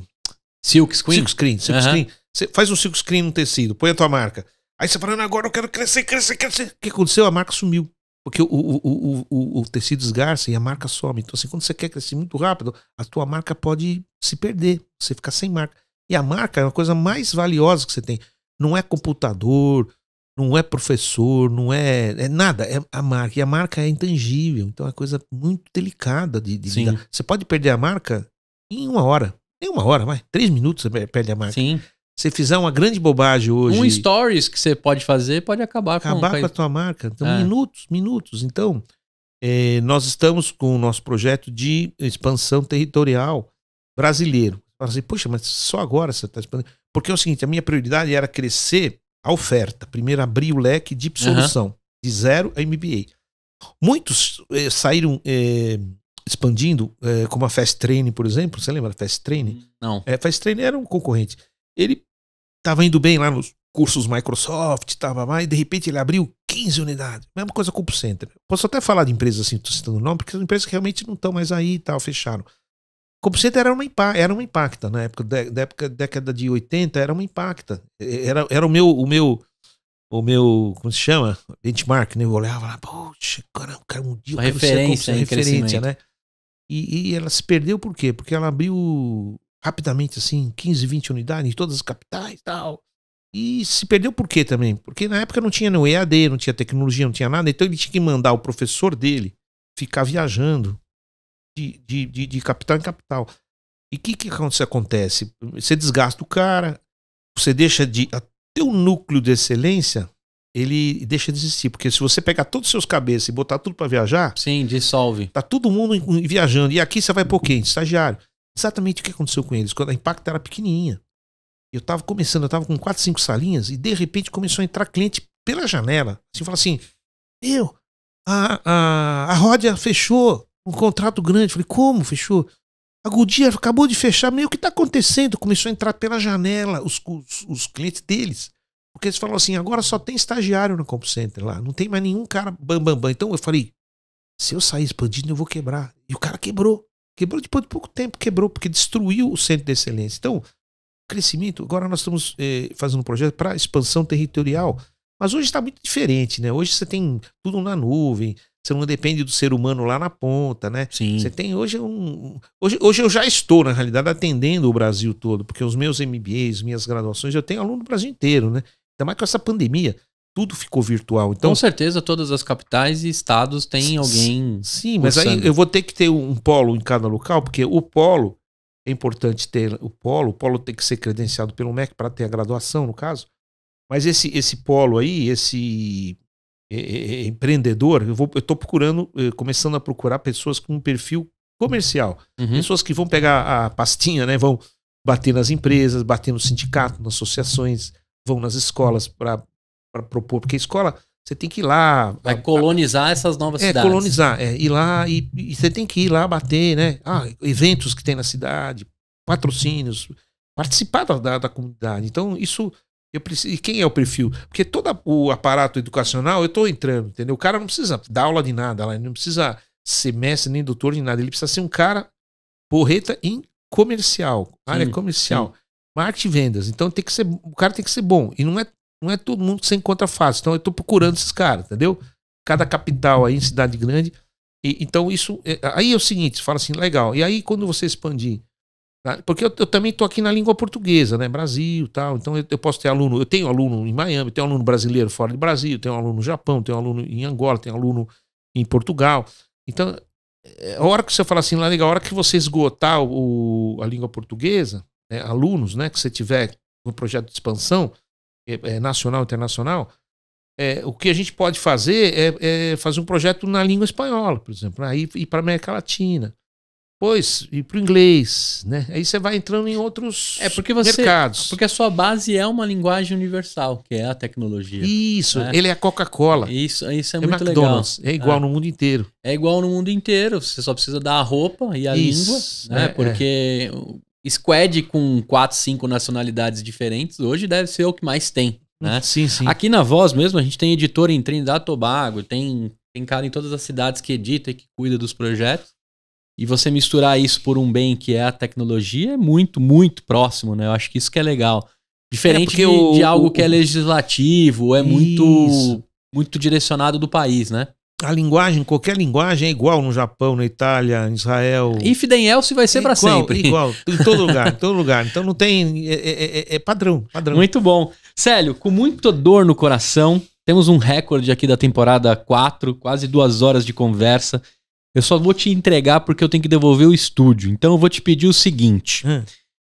silk screen. Silk screen. Silk uhum. screen. Você faz um silk screen no tecido, põe a tua marca. Aí você falando, agora eu quero crescer, crescer, crescer. O que aconteceu? A marca sumiu. Porque o, o, o, o, o tecido esgarça e a marca some. Então, assim, quando você quer crescer muito rápido, a tua marca pode se perder, você ficar sem marca. E a marca é uma coisa mais valiosa que você tem. Não é computador, não é professor, não é, é nada, é a marca. E a marca é intangível, então é uma coisa muito delicada de, de Sim. Você pode perder a marca em uma hora, em uma hora, vai, três minutos você perde a marca. Sim. Você fizer uma grande bobagem hoje. Um stories que você pode fazer pode acabar, acabar com, com a tua marca. Então, é. minutos, minutos. Então, é, nós estamos com o nosso projeto de expansão territorial brasileiro. Fala assim, poxa, mas só agora você está expandindo. Porque é o seguinte, a minha prioridade era crescer a oferta. Primeiro, abrir o leque de solução, uhum. de zero a MBA. Muitos é, saíram é, expandindo, é, como a Fast Train, por exemplo. Você lembra da Fast Train? Não. É, Fast Train era um concorrente. Ele estava indo bem lá nos cursos Microsoft, estava mais, de repente ele abriu 15 unidades. Mesma coisa com o Center. Posso até falar de empresas assim, estou citando o nome, porque são empresas que realmente não estão mais aí e tal, fecharam. Como Center era uma, era uma impacta na época, da, época, década de 80, era uma impacta. Era, era o meu, o meu, o meu, como se chama? Benchmark, né? Eu olhava lá, poxa, cara, cara um dia uma referência, referência, né? E, e, ela se perdeu por quê? Porque ela abriu rapidamente, assim, 15, 20 unidades em todas as capitais e tal. E se perdeu por quê também? Porque na época não tinha nenhum EAD, não tinha tecnologia, não tinha nada, então ele tinha que mandar o professor dele ficar viajando de, de, de, de capital em capital. E o que, que acontece? Você desgasta o cara, você deixa de. Até o núcleo de excelência ele deixa de existir. Porque se você pegar todos os seus cabeças e botar tudo para viajar. Sim, dissolve. Tá todo mundo viajando. E aqui você vai pôr quem? Estagiário exatamente o que aconteceu com eles. Quando a Impact era pequenininha. Eu estava começando, eu estava com quatro, cinco salinhas e de repente começou a entrar cliente pela janela. Assim, fala assim: Meu, a, a, a Ródia fechou um contrato grande. falei: Como fechou? A Goodyear acabou de fechar, meio que está acontecendo? Começou a entrar pela janela os, os, os, clientes deles. Porque eles falaram assim: agora só tem estagiário no comp center lá, não tem mais nenhum cara bam, bam, bam. Então eu falei: se eu sair expandindo, eu vou quebrar. E o cara quebrou. Quebrou depois de pouco tempo, quebrou, porque destruiu o centro de excelência. Então, crescimento, agora nós estamos eh, fazendo um projeto para expansão territorial. Mas hoje está muito diferente, né? Hoje você tem tudo na nuvem, você não depende do ser humano lá na ponta, né? Sim. Você tem hoje um. Hoje, hoje eu já estou, na realidade, atendendo o Brasil todo, porque os meus MBAs, minhas graduações, eu tenho aluno do Brasil inteiro, né? Ainda mais com essa pandemia tudo ficou virtual. Então, Com certeza, todas as capitais e estados têm alguém. Sim, mas aí eu vou ter que ter um polo em cada local, porque o polo é importante ter o polo, o polo tem que ser credenciado pelo MEC para ter a graduação, no caso. Mas esse, esse polo aí, esse é, é, é, é empreendedor, eu estou procurando, é, começando a procurar pessoas com um perfil comercial. Uhum. Pessoas que vão pegar a pastinha, né? Vão bater nas empresas, bater no sindicato, nas associações, vão nas escolas para para propor, porque a escola você tem que ir lá. Vai colonizar a, essas novas é, cidades. Colonizar, é, ir lá e, e, você tem que ir lá bater, né? Ah, eventos que tem na cidade, patrocínios, participar da, da, da comunidade. Então, isso eu preciso. E quem é o perfil? Porque todo o aparato educacional eu estou entrando, entendeu? O cara não precisa dar aula de nada, ele não precisa ser mestre nem doutor de nada, ele precisa ser um cara porreta em comercial, área sim, comercial. Sim. Marketing e vendas. Então tem que ser, o cara tem que ser bom. E não é não é todo mundo que você encontra fácil. Então eu estou procurando esses caras, entendeu? Cada capital aí, cidade grande. E, então isso. É, aí é o seguinte, fala assim, legal. E aí quando você expandir. Tá? Porque eu, eu também estou aqui na língua portuguesa, né? Brasil tal. Então eu, eu, posso ter aluno. Eu tenho aluno em Miami, tenho aluno brasileiro fora de Brasil, tenho aluno no Japão, tenho aluno em Angola, tenho aluno em Portugal. Então, é, a hora que você fala assim, lá legal, a hora que você esgotar o, a língua portuguesa, né, alunos, né, que você tiver um projeto de expansão, é, é, nacional, internacional, é, o que a gente pode fazer é, é, fazer um projeto na língua espanhola, por exemplo, né? aí né? ir para a América Latina. Depois, ir para o inglês, né? Aí você vai entrando em outros é porque você, mercados. Porque a sua base é uma linguagem universal, que é a tecnologia. Isso, né? ele é a Coca-Cola. Isso, isso é, é muito McDonald's, legal. É igual é. no mundo inteiro. É igual no mundo inteiro, você só precisa dar a roupa e a isso, língua, né? É, é. porque squad com quatro, cinco nacionalidades diferentes hoje deve ser o que mais tem. Né? Sim, sim. Aqui na Voz mesmo, a gente tem editor em Trinidad Tobago, tem, tem cara em todas as cidades que edita e que cuida dos projetos. E você misturar isso por um bem que é a tecnologia é muito, muito próximo, né? Eu acho que isso que é legal. Diferente é de, o, de, algo o, que é legislativo, é isso. muito muito direcionado do país, né? A linguagem, qualquer linguagem é igual no Japão, na Itália, em Israel. Fidel Else vai ser é para sempre. Igual, em todo lugar, em todo lugar. Então não tem. É, é, é, é padrão, padrão. Muito bom. Célio, com muita dor no coração, temos um recorde aqui da temporada 4, quase duas horas de conversa. Eu só vou te entregar porque eu tenho que devolver o estúdio. Então eu vou te pedir o seguinte: hum. o hum.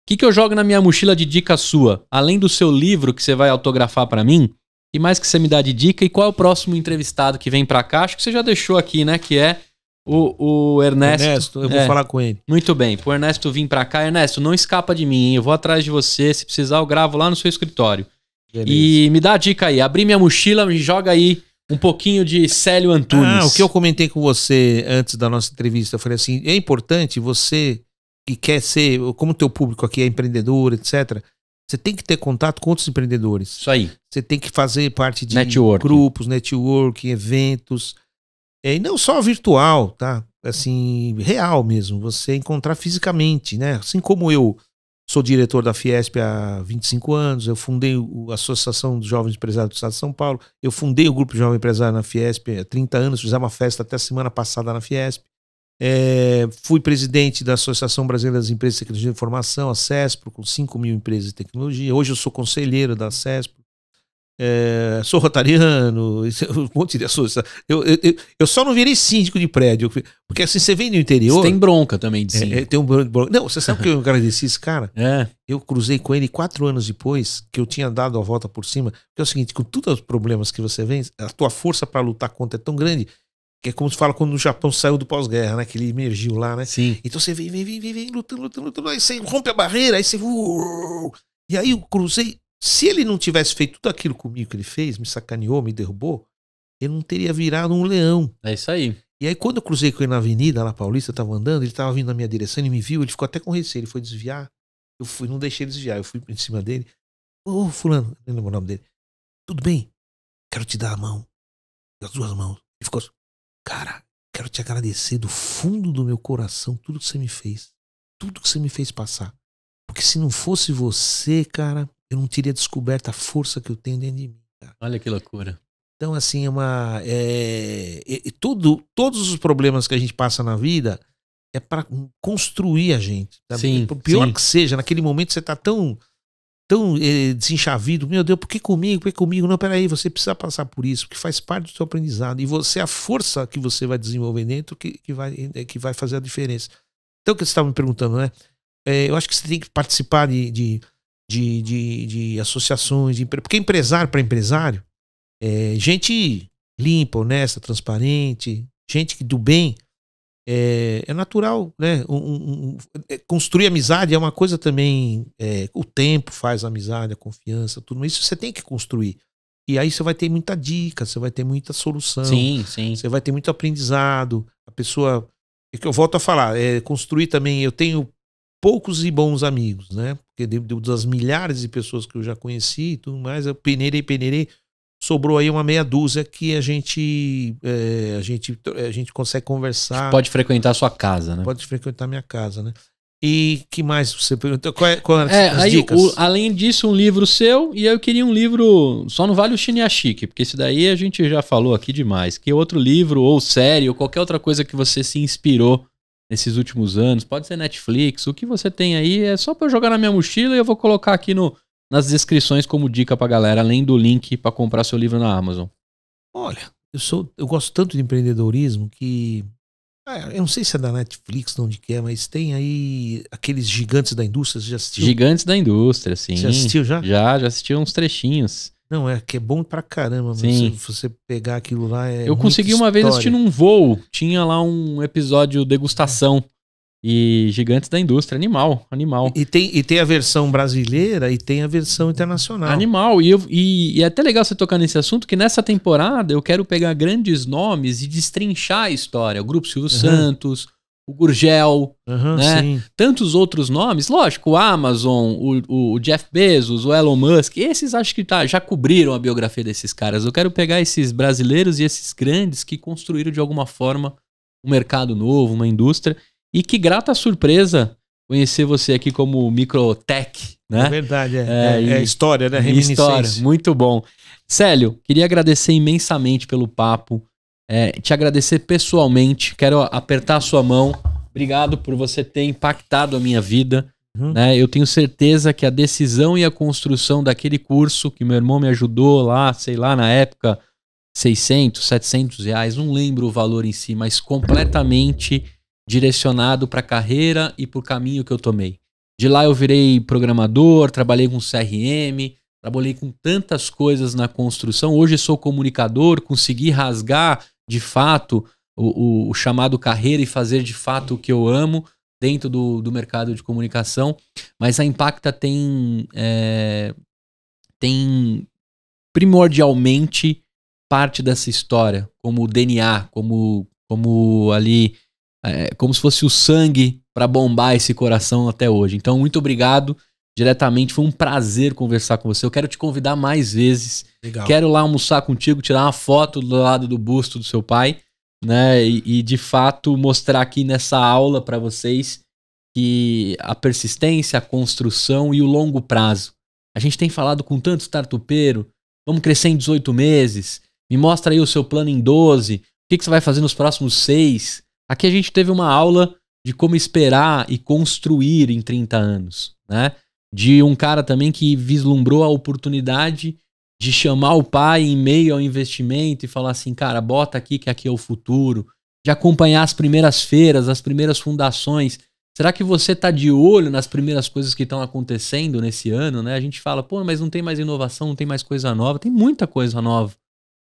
que, que eu jogo na minha mochila de dica sua? Além do seu livro que você vai autografar para mim, e mais que você me dá de dica, e qual é o próximo entrevistado que vem para cá? Acho que você já deixou aqui, né? Que é o, o Ernesto. Ernesto, eu vou é. falar com ele. Muito bem. Pro Ernesto vir para cá. Ernesto, não escapa de mim, hein? Eu vou atrás de você. Se precisar, eu gravo lá no seu escritório. Beleza. E me dá a dica aí. Abri minha mochila, me joga aí um pouquinho de Célio Antunes. Ah, o que eu comentei com você antes da nossa entrevista. Eu falei assim, é importante você que quer ser, como teu público aqui é empreendedor, etc., você tem que ter contato com outros empreendedores. Isso aí. Você tem que fazer parte de networking. grupos, networking, eventos. É, e não só virtual, tá? Assim, real mesmo. Você encontrar fisicamente, né? Assim como eu sou diretor da Fiesp há 25 anos, eu fundei a Associação dos Jovens Empresários do Estado de São Paulo, eu fundei o Grupo Jovem Empresário na Fiesp há 30 anos, fizemos uma festa até semana passada na Fiesp. É, fui presidente da Associação Brasileira das Empresas de Tecnologia e Informação, a CESPRO, com 5 mil empresas de tecnologia. Hoje eu sou conselheiro da CESPRO. É, sou rotariano, é um monte de associação. Eu, eu, eu, eu, só não virei síndico de prédio, porque assim, você vem do interior. Você tem bronca também de é, síndico. É, tem um bronca. Não, você sabe que eu agradeci esse cara? É. Eu cruzei com ele quatro anos depois que eu tinha dado a volta por cima. Porque é o seguinte: com todos os problemas que você vem, a tua força para lutar contra é tão grande que é como se fala quando o Japão saiu do pós-guerra, né? Que ele emergiu lá, né? Sim. Então você vem, vem, vem, vem, vem, lutando, lutando, lutando. Aí você rompe a barreira, aí você. E aí eu cruzei. Se ele não tivesse feito tudo aquilo comigo que ele fez, me sacaneou, me derrubou, ele não teria virado um leão. É isso aí. E aí, quando eu cruzei com ele na avenida, lá paulista, eu tava andando, ele tava vindo na minha direção, ele me viu, ele ficou até com receio, ele foi desviar. Eu fui, não deixei ele desviar, eu fui em cima dele. Ô, oh, fulano, não lembro o nome dele. Tudo bem? Quero te dar a mão. As duas mãos. Ele ficou assim, Cara, quero te agradecer do fundo do meu coração tudo que você me fez. Tudo que você me fez passar. Porque se não fosse você, cara, eu não teria descoberto a força que eu tenho dentro de mim. Cara. Olha que loucura. Então, assim, é uma. É, é, é tudo, todos os problemas que a gente passa na vida é para construir a gente. Sim, Por pior sim. que seja, naquele momento você tá tão tão é, desenchavido, meu Deus, por que comigo? Por que comigo? Não, peraí, você precisa passar por isso, porque faz parte do seu aprendizado. E você, é a força que você vai desenvolver dentro que, que, vai, eh, que vai fazer a diferença. Então, o que você estava me perguntando, né? É, eu acho que você tem que participar de, de, de, de, de associações, de, porque empresário para empresário, é, gente limpa, honesta, transparente, gente do bem, é, é natural, né? Um, um, é, construir amizade é uma coisa também. É, o tempo faz a amizade, a confiança, tudo isso você tem que construir. E aí você vai ter muita dica, você vai ter muita solução. Sim, sim. Você vai ter muito aprendizado. A pessoa. É que eu volto a falar, é construir também. Eu tenho poucos e bons amigos, né? Porque de, de, das milhares de pessoas que eu já conheci e tudo mais, eu peneirei, peneirei sobrou aí uma meia dúzia que a gente é, a gente a gente consegue conversar. Pode frequentar a sua casa, né? Pode frequentar a minha casa, né? E que mais você perguntou? Qual, é, qual é, é as aí, dicas? O, além disso, um livro seu e eu queria um livro só não vale o Chiniachique, porque esse daí a gente já falou aqui demais. Que outro livro ou série ou qualquer outra coisa que você se inspirou nesses últimos anos, pode ser Netflix, o que você tem aí é só para eu jogar na minha mochila e eu vou colocar aqui no nas descrições como dica pra galera, além do link para comprar seu livro na Amazon. Olha, eu sou, eu gosto tanto de empreendedorismo que ah, eu não sei se é da Netflix, não de que é, mas tem aí aqueles gigantes da indústria, você já assistiu? Gigantes da indústria, sim. já assistiu já? Já, já assisti uns trechinhos. Não, é que é bom pra caramba, sim. Mas se você pegar aquilo lá é Eu consegui uma história. vez assistir num voo, tinha lá um episódio degustação. É e gigantes da indústria. Animal, animal. E tem, e tem a versão brasileira e tem a versão internacional. Animal. E, eu, e, e, é até legal você tocar nesse assunto, que nessa temporada eu quero pegar grandes nomes e destrinchar a história. O Grupo Silvio uhum. Santos, o Gurgel, uhum, né? Sim. tantos outros nomes. Lógico, o Amazon, o, o Jeff Bezos, o Elon Musk. Esses acho que tá, já cobriram a biografia desses caras. Eu quero pegar esses brasileiros e esses grandes que construíram de alguma forma um mercado novo, uma indústria e que grata surpresa conhecer você aqui como Microtech, né? É verdade, é. É, é, é história, né? História, muito bom. Célio, queria agradecer imensamente pelo papo, é, te agradecer pessoalmente, quero apertar a sua mão. Obrigado por você ter impactado a minha vida. Uhum. Né? Eu tenho certeza que a decisão e a construção daquele curso que meu irmão me ajudou lá, sei lá, na época, 600, 700 reais, não lembro o valor em si, mas completamente direcionado para a carreira e para o caminho que eu tomei. De lá eu virei programador, trabalhei com CRM, trabalhei com tantas coisas na construção. Hoje sou comunicador, consegui rasgar de fato o, o, o chamado carreira e fazer de fato o que eu amo dentro do, do mercado de comunicação. Mas a Impacta tem, é, tem primordialmente parte dessa história, como DNA, como, como ali é, como se fosse o sangue para bombar esse coração até hoje. Então, muito obrigado diretamente. Foi um prazer conversar com você. Eu quero te convidar mais vezes. Legal. Quero lá almoçar contigo, tirar uma foto do lado do busto do seu pai, né? E, e de fato mostrar aqui nessa aula para vocês que a persistência, a construção e o longo prazo. A gente tem falado com tanto startupeiro, vamos crescer em 18 meses, me mostra aí o seu plano em 12, o que, que você vai fazer nos próximos seis. Aqui a gente teve uma aula de como esperar e construir em 30 anos, né? De um cara também que vislumbrou a oportunidade de chamar o pai em meio ao investimento e falar assim, cara, bota aqui que aqui é o futuro, de acompanhar as primeiras feiras, as primeiras fundações. Será que você está de olho nas primeiras coisas que estão acontecendo nesse ano, né? A gente fala, pô, mas não tem mais inovação, não tem mais coisa nova, tem muita coisa nova,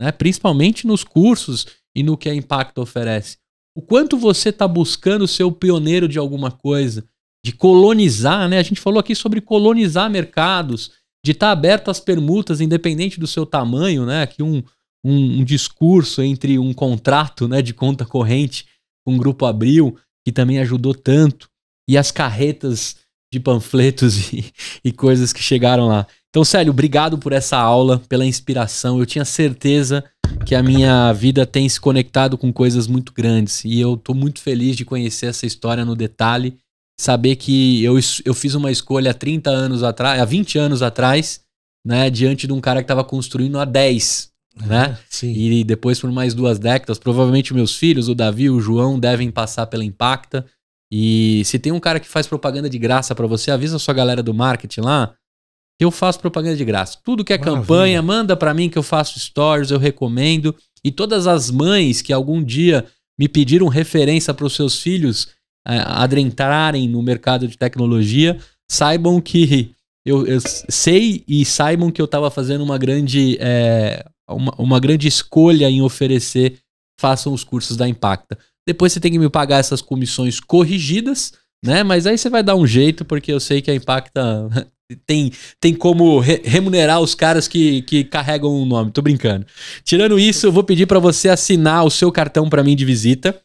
né? Principalmente nos cursos e no que a Impact oferece o quanto você está buscando ser o pioneiro de alguma coisa, de colonizar, né? A gente falou aqui sobre colonizar mercados, de estar tá aberto às permutas, independente do seu tamanho, né? Aqui um, um, um, discurso entre um contrato né, de conta corrente com o Grupo Abril, que também ajudou tanto, e as carretas de panfletos e, e coisas que chegaram lá. Então, Célio, obrigado por essa aula, pela inspiração. Eu tinha certeza que a minha vida tem se conectado com coisas muito grandes. E eu estou muito feliz de conhecer essa história no detalhe, saber que eu, eu fiz uma escolha há 30 anos atrás, há 20 anos atrás, né, diante de um cara que estava construindo há 10, é, né? Sim. E depois por mais duas décadas, provavelmente meus filhos, o Davi, o João, devem passar pela Impacta. E se tem um cara que faz propaganda de graça para você, avisa a sua galera do marketing lá, eu faço propaganda de graça. Tudo que é Maravilha. campanha, manda para mim que eu faço stories, eu recomendo. E todas as mães que algum dia me pediram referência para os seus filhos é, adentrarem no mercado de tecnologia, saibam que eu, eu sei e saibam que eu estava fazendo uma grande, é, uma, uma grande escolha em oferecer façam os cursos da Impacta. Depois você tem que me pagar essas comissões corrigidas, né? Mas aí você vai dar um jeito, porque eu sei que a Impacta tem, tem como re remunerar os caras que, que carregam o nome. Tô brincando. Tirando isso, eu vou pedir para você assinar o seu cartão para mim de visita,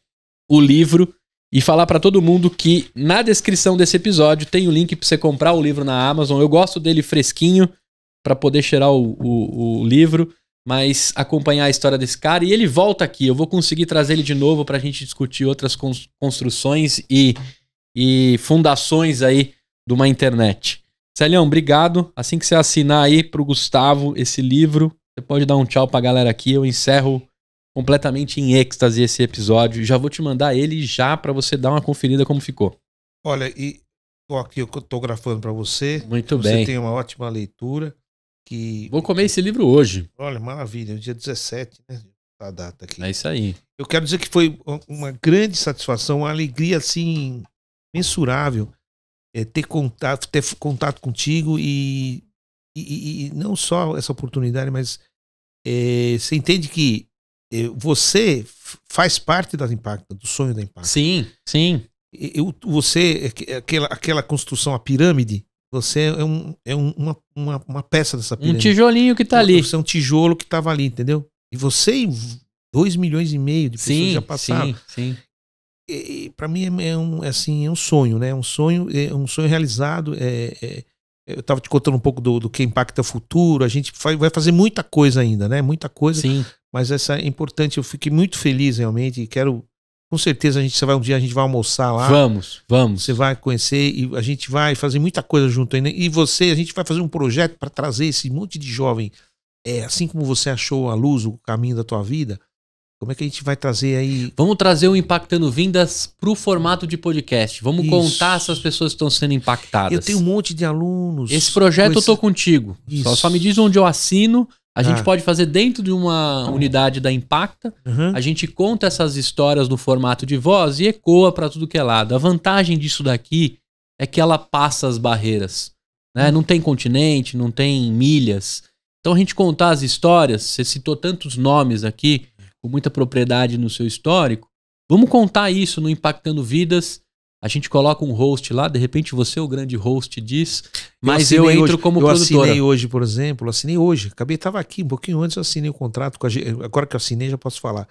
o livro e falar para todo mundo que na descrição desse episódio tem o link para você comprar o livro na Amazon. Eu gosto dele fresquinho para poder cheirar o, o, o, livro, mas acompanhar a história desse cara. E ele volta aqui. Eu vou conseguir trazer ele de novo para a gente discutir outras construções e, e fundações aí de uma internet. Celião, obrigado. Assim que você assinar aí pro Gustavo esse livro, você pode dar um tchau pra galera aqui. Eu encerro completamente em êxtase esse episódio. Já vou te mandar ele já para você dar uma conferida como ficou. Olha, e tô aqui eu tô grafando para você. Muito você bem. Você tem uma ótima leitura. Que... Vou comer esse livro hoje. Olha, maravilha. Dia 17, né? A data aqui. É isso aí. Eu quero dizer que foi uma grande satisfação, uma alegria assim mensurável é, ter contato, ter contato contigo e, e, e não só essa oportunidade, mas é, você entende que é, você faz parte das impactas do sonho da Impacta. Sim, sim. Eu, você, é é aquela, aquela construção, a pirâmide, você é, um, é um, uma, uma, uma, peça dessa pirâmide. Um tijolinho que está ali. Você é um tijolo que estava ali, entendeu? E você dois milhões e meio de pessoas sim, já passaram. Sim, sim para mim é, é um é assim é um sonho né um sonho é um sonho realizado é, é, é eu estava te contando um pouco do, do que impacta o futuro a gente vai, vai fazer muita coisa ainda né muita coisa sim mas essa é importante eu fiquei muito feliz realmente e quero com certeza a gente vai um dia a gente vai almoçar lá vamos vamos você vai conhecer e a gente vai fazer muita coisa junto ainda e você a gente vai fazer um projeto para trazer esse monte de jovem é assim como você achou a luz o caminho da tua vida como é que a gente vai trazer aí? Vamos trazer o Impactando Vindas para o formato de podcast. Vamos Isso. contar essas pessoas que estão sendo impactadas. Eu tenho um monte de alunos. Esse projeto esse... eu tô contigo. Só, só, me diz onde eu assino. A ah. gente pode fazer dentro de uma unidade da Impacta. Uhum. A gente conta essas histórias no formato de voz e ecoa para tudo que é lado. A vantagem disso daqui é que ela passa as barreiras. Né? Uhum. Não tem continente, não tem milhas. Então a gente contar as histórias, você citou tantos nomes aqui com muita propriedade no seu histórico. Vamos contar isso no Impactando Vidas. A gente coloca um host lá, de repente você é o grande host diz, mas eu, eu entro hoje, como eu produtora. Eu assinei hoje, por exemplo, assinei hoje, acabei, estava aqui, um pouquinho antes eu assinei o contrato, a, agora que eu assinei já posso falar,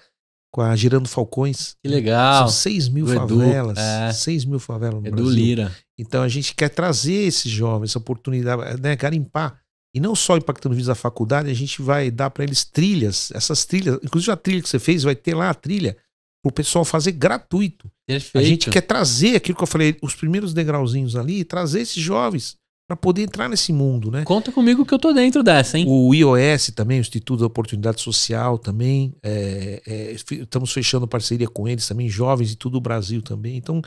com a Girando Falcões. Que legal. São 6 mil favelas, é. 6 mil favelas no Edu Brasil. Lira. Então a gente quer trazer esses jovens, essa oportunidade, né, garimpar e não só impactando vídeos da faculdade, a gente vai dar para eles trilhas, essas trilhas, inclusive a trilha que você fez, vai ter lá a trilha para o pessoal fazer gratuito. Perfeito. A gente quer trazer aquilo que eu falei, os primeiros degrauzinhos ali, trazer esses jovens para poder entrar nesse mundo, né? Conta comigo que eu tô dentro dessa, hein? O IOS também, o Instituto da Oportunidade Social também, é, é, estamos fechando parceria com eles também, jovens de todo o Brasil também. Então,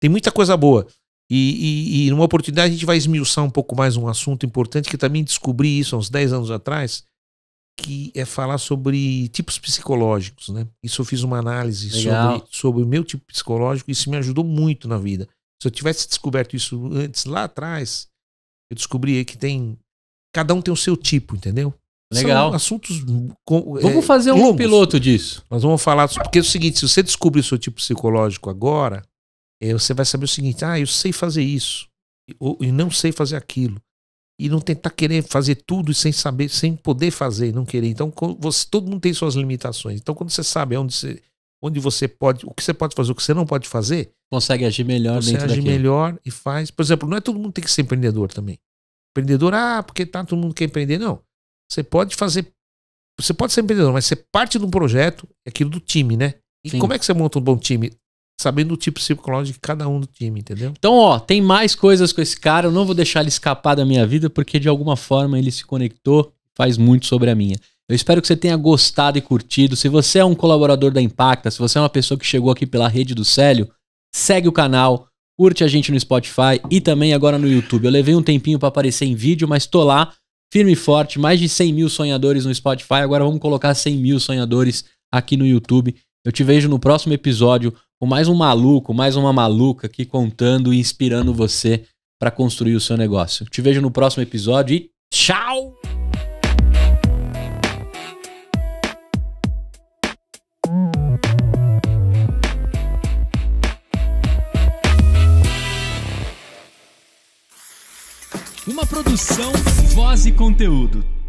tem muita coisa boa. E, e, e, numa oportunidade a gente vai esmiuçar um pouco mais um assunto importante que também descobri isso há uns 10 anos atrás, que é falar sobre tipos psicológicos, né? Isso eu fiz uma análise sobre, sobre o meu tipo psicológico e isso me ajudou muito na vida. Se eu tivesse descoberto isso antes, lá atrás, eu descobri que tem... Cada um tem o seu tipo, entendeu? Legal. São assuntos. vamos é, fazer um longos. piloto disso. Nós vamos falar. Porque é o seguinte: se você descobrir o seu tipo psicológico agora, é, você vai saber o seguinte: ah, eu sei fazer isso, ou, e não sei fazer aquilo. E não tentar querer fazer tudo sem saber, sem poder fazer não querer. Então, você, todo mundo tem suas limitações. Então, quando você sabe onde você, onde você pode, o que você pode fazer, o que você não pode fazer. Consegue agir melhor você dentro Você age daquilo. melhor e faz. Por exemplo, não é todo mundo que tem que ser empreendedor também. Empreendedor, ah, porque tá, todo mundo quer empreender. Não. Você pode fazer. Você pode ser empreendedor, mas ser parte de um projeto é aquilo do time, né? E Sim. como é que você monta um bom time? sabendo o tipo psicológico de cada um do time, entendeu? Então, ó, tem mais coisas com esse cara, eu não vou deixar ele escapar da minha vida, porque de alguma forma ele se conectou, faz muito sobre a minha. Eu espero que você tenha gostado e curtido. Se você é um colaborador da Impacta, se você é uma pessoa que chegou aqui pela rede do Célio, segue o canal, curte a gente no Spotify e também agora no YouTube. Eu levei um tempinho para aparecer em vídeo, mas tô lá, firme e forte, mais de 100 mil sonhadores no Spotify, agora vamos colocar 100 mil sonhadores aqui no YouTube. Eu te vejo no próximo episódio com mais um maluco, mais uma maluca aqui contando e inspirando você para construir o seu negócio. Te vejo no próximo episódio e tchau! Uma produção, voz e conteúdo.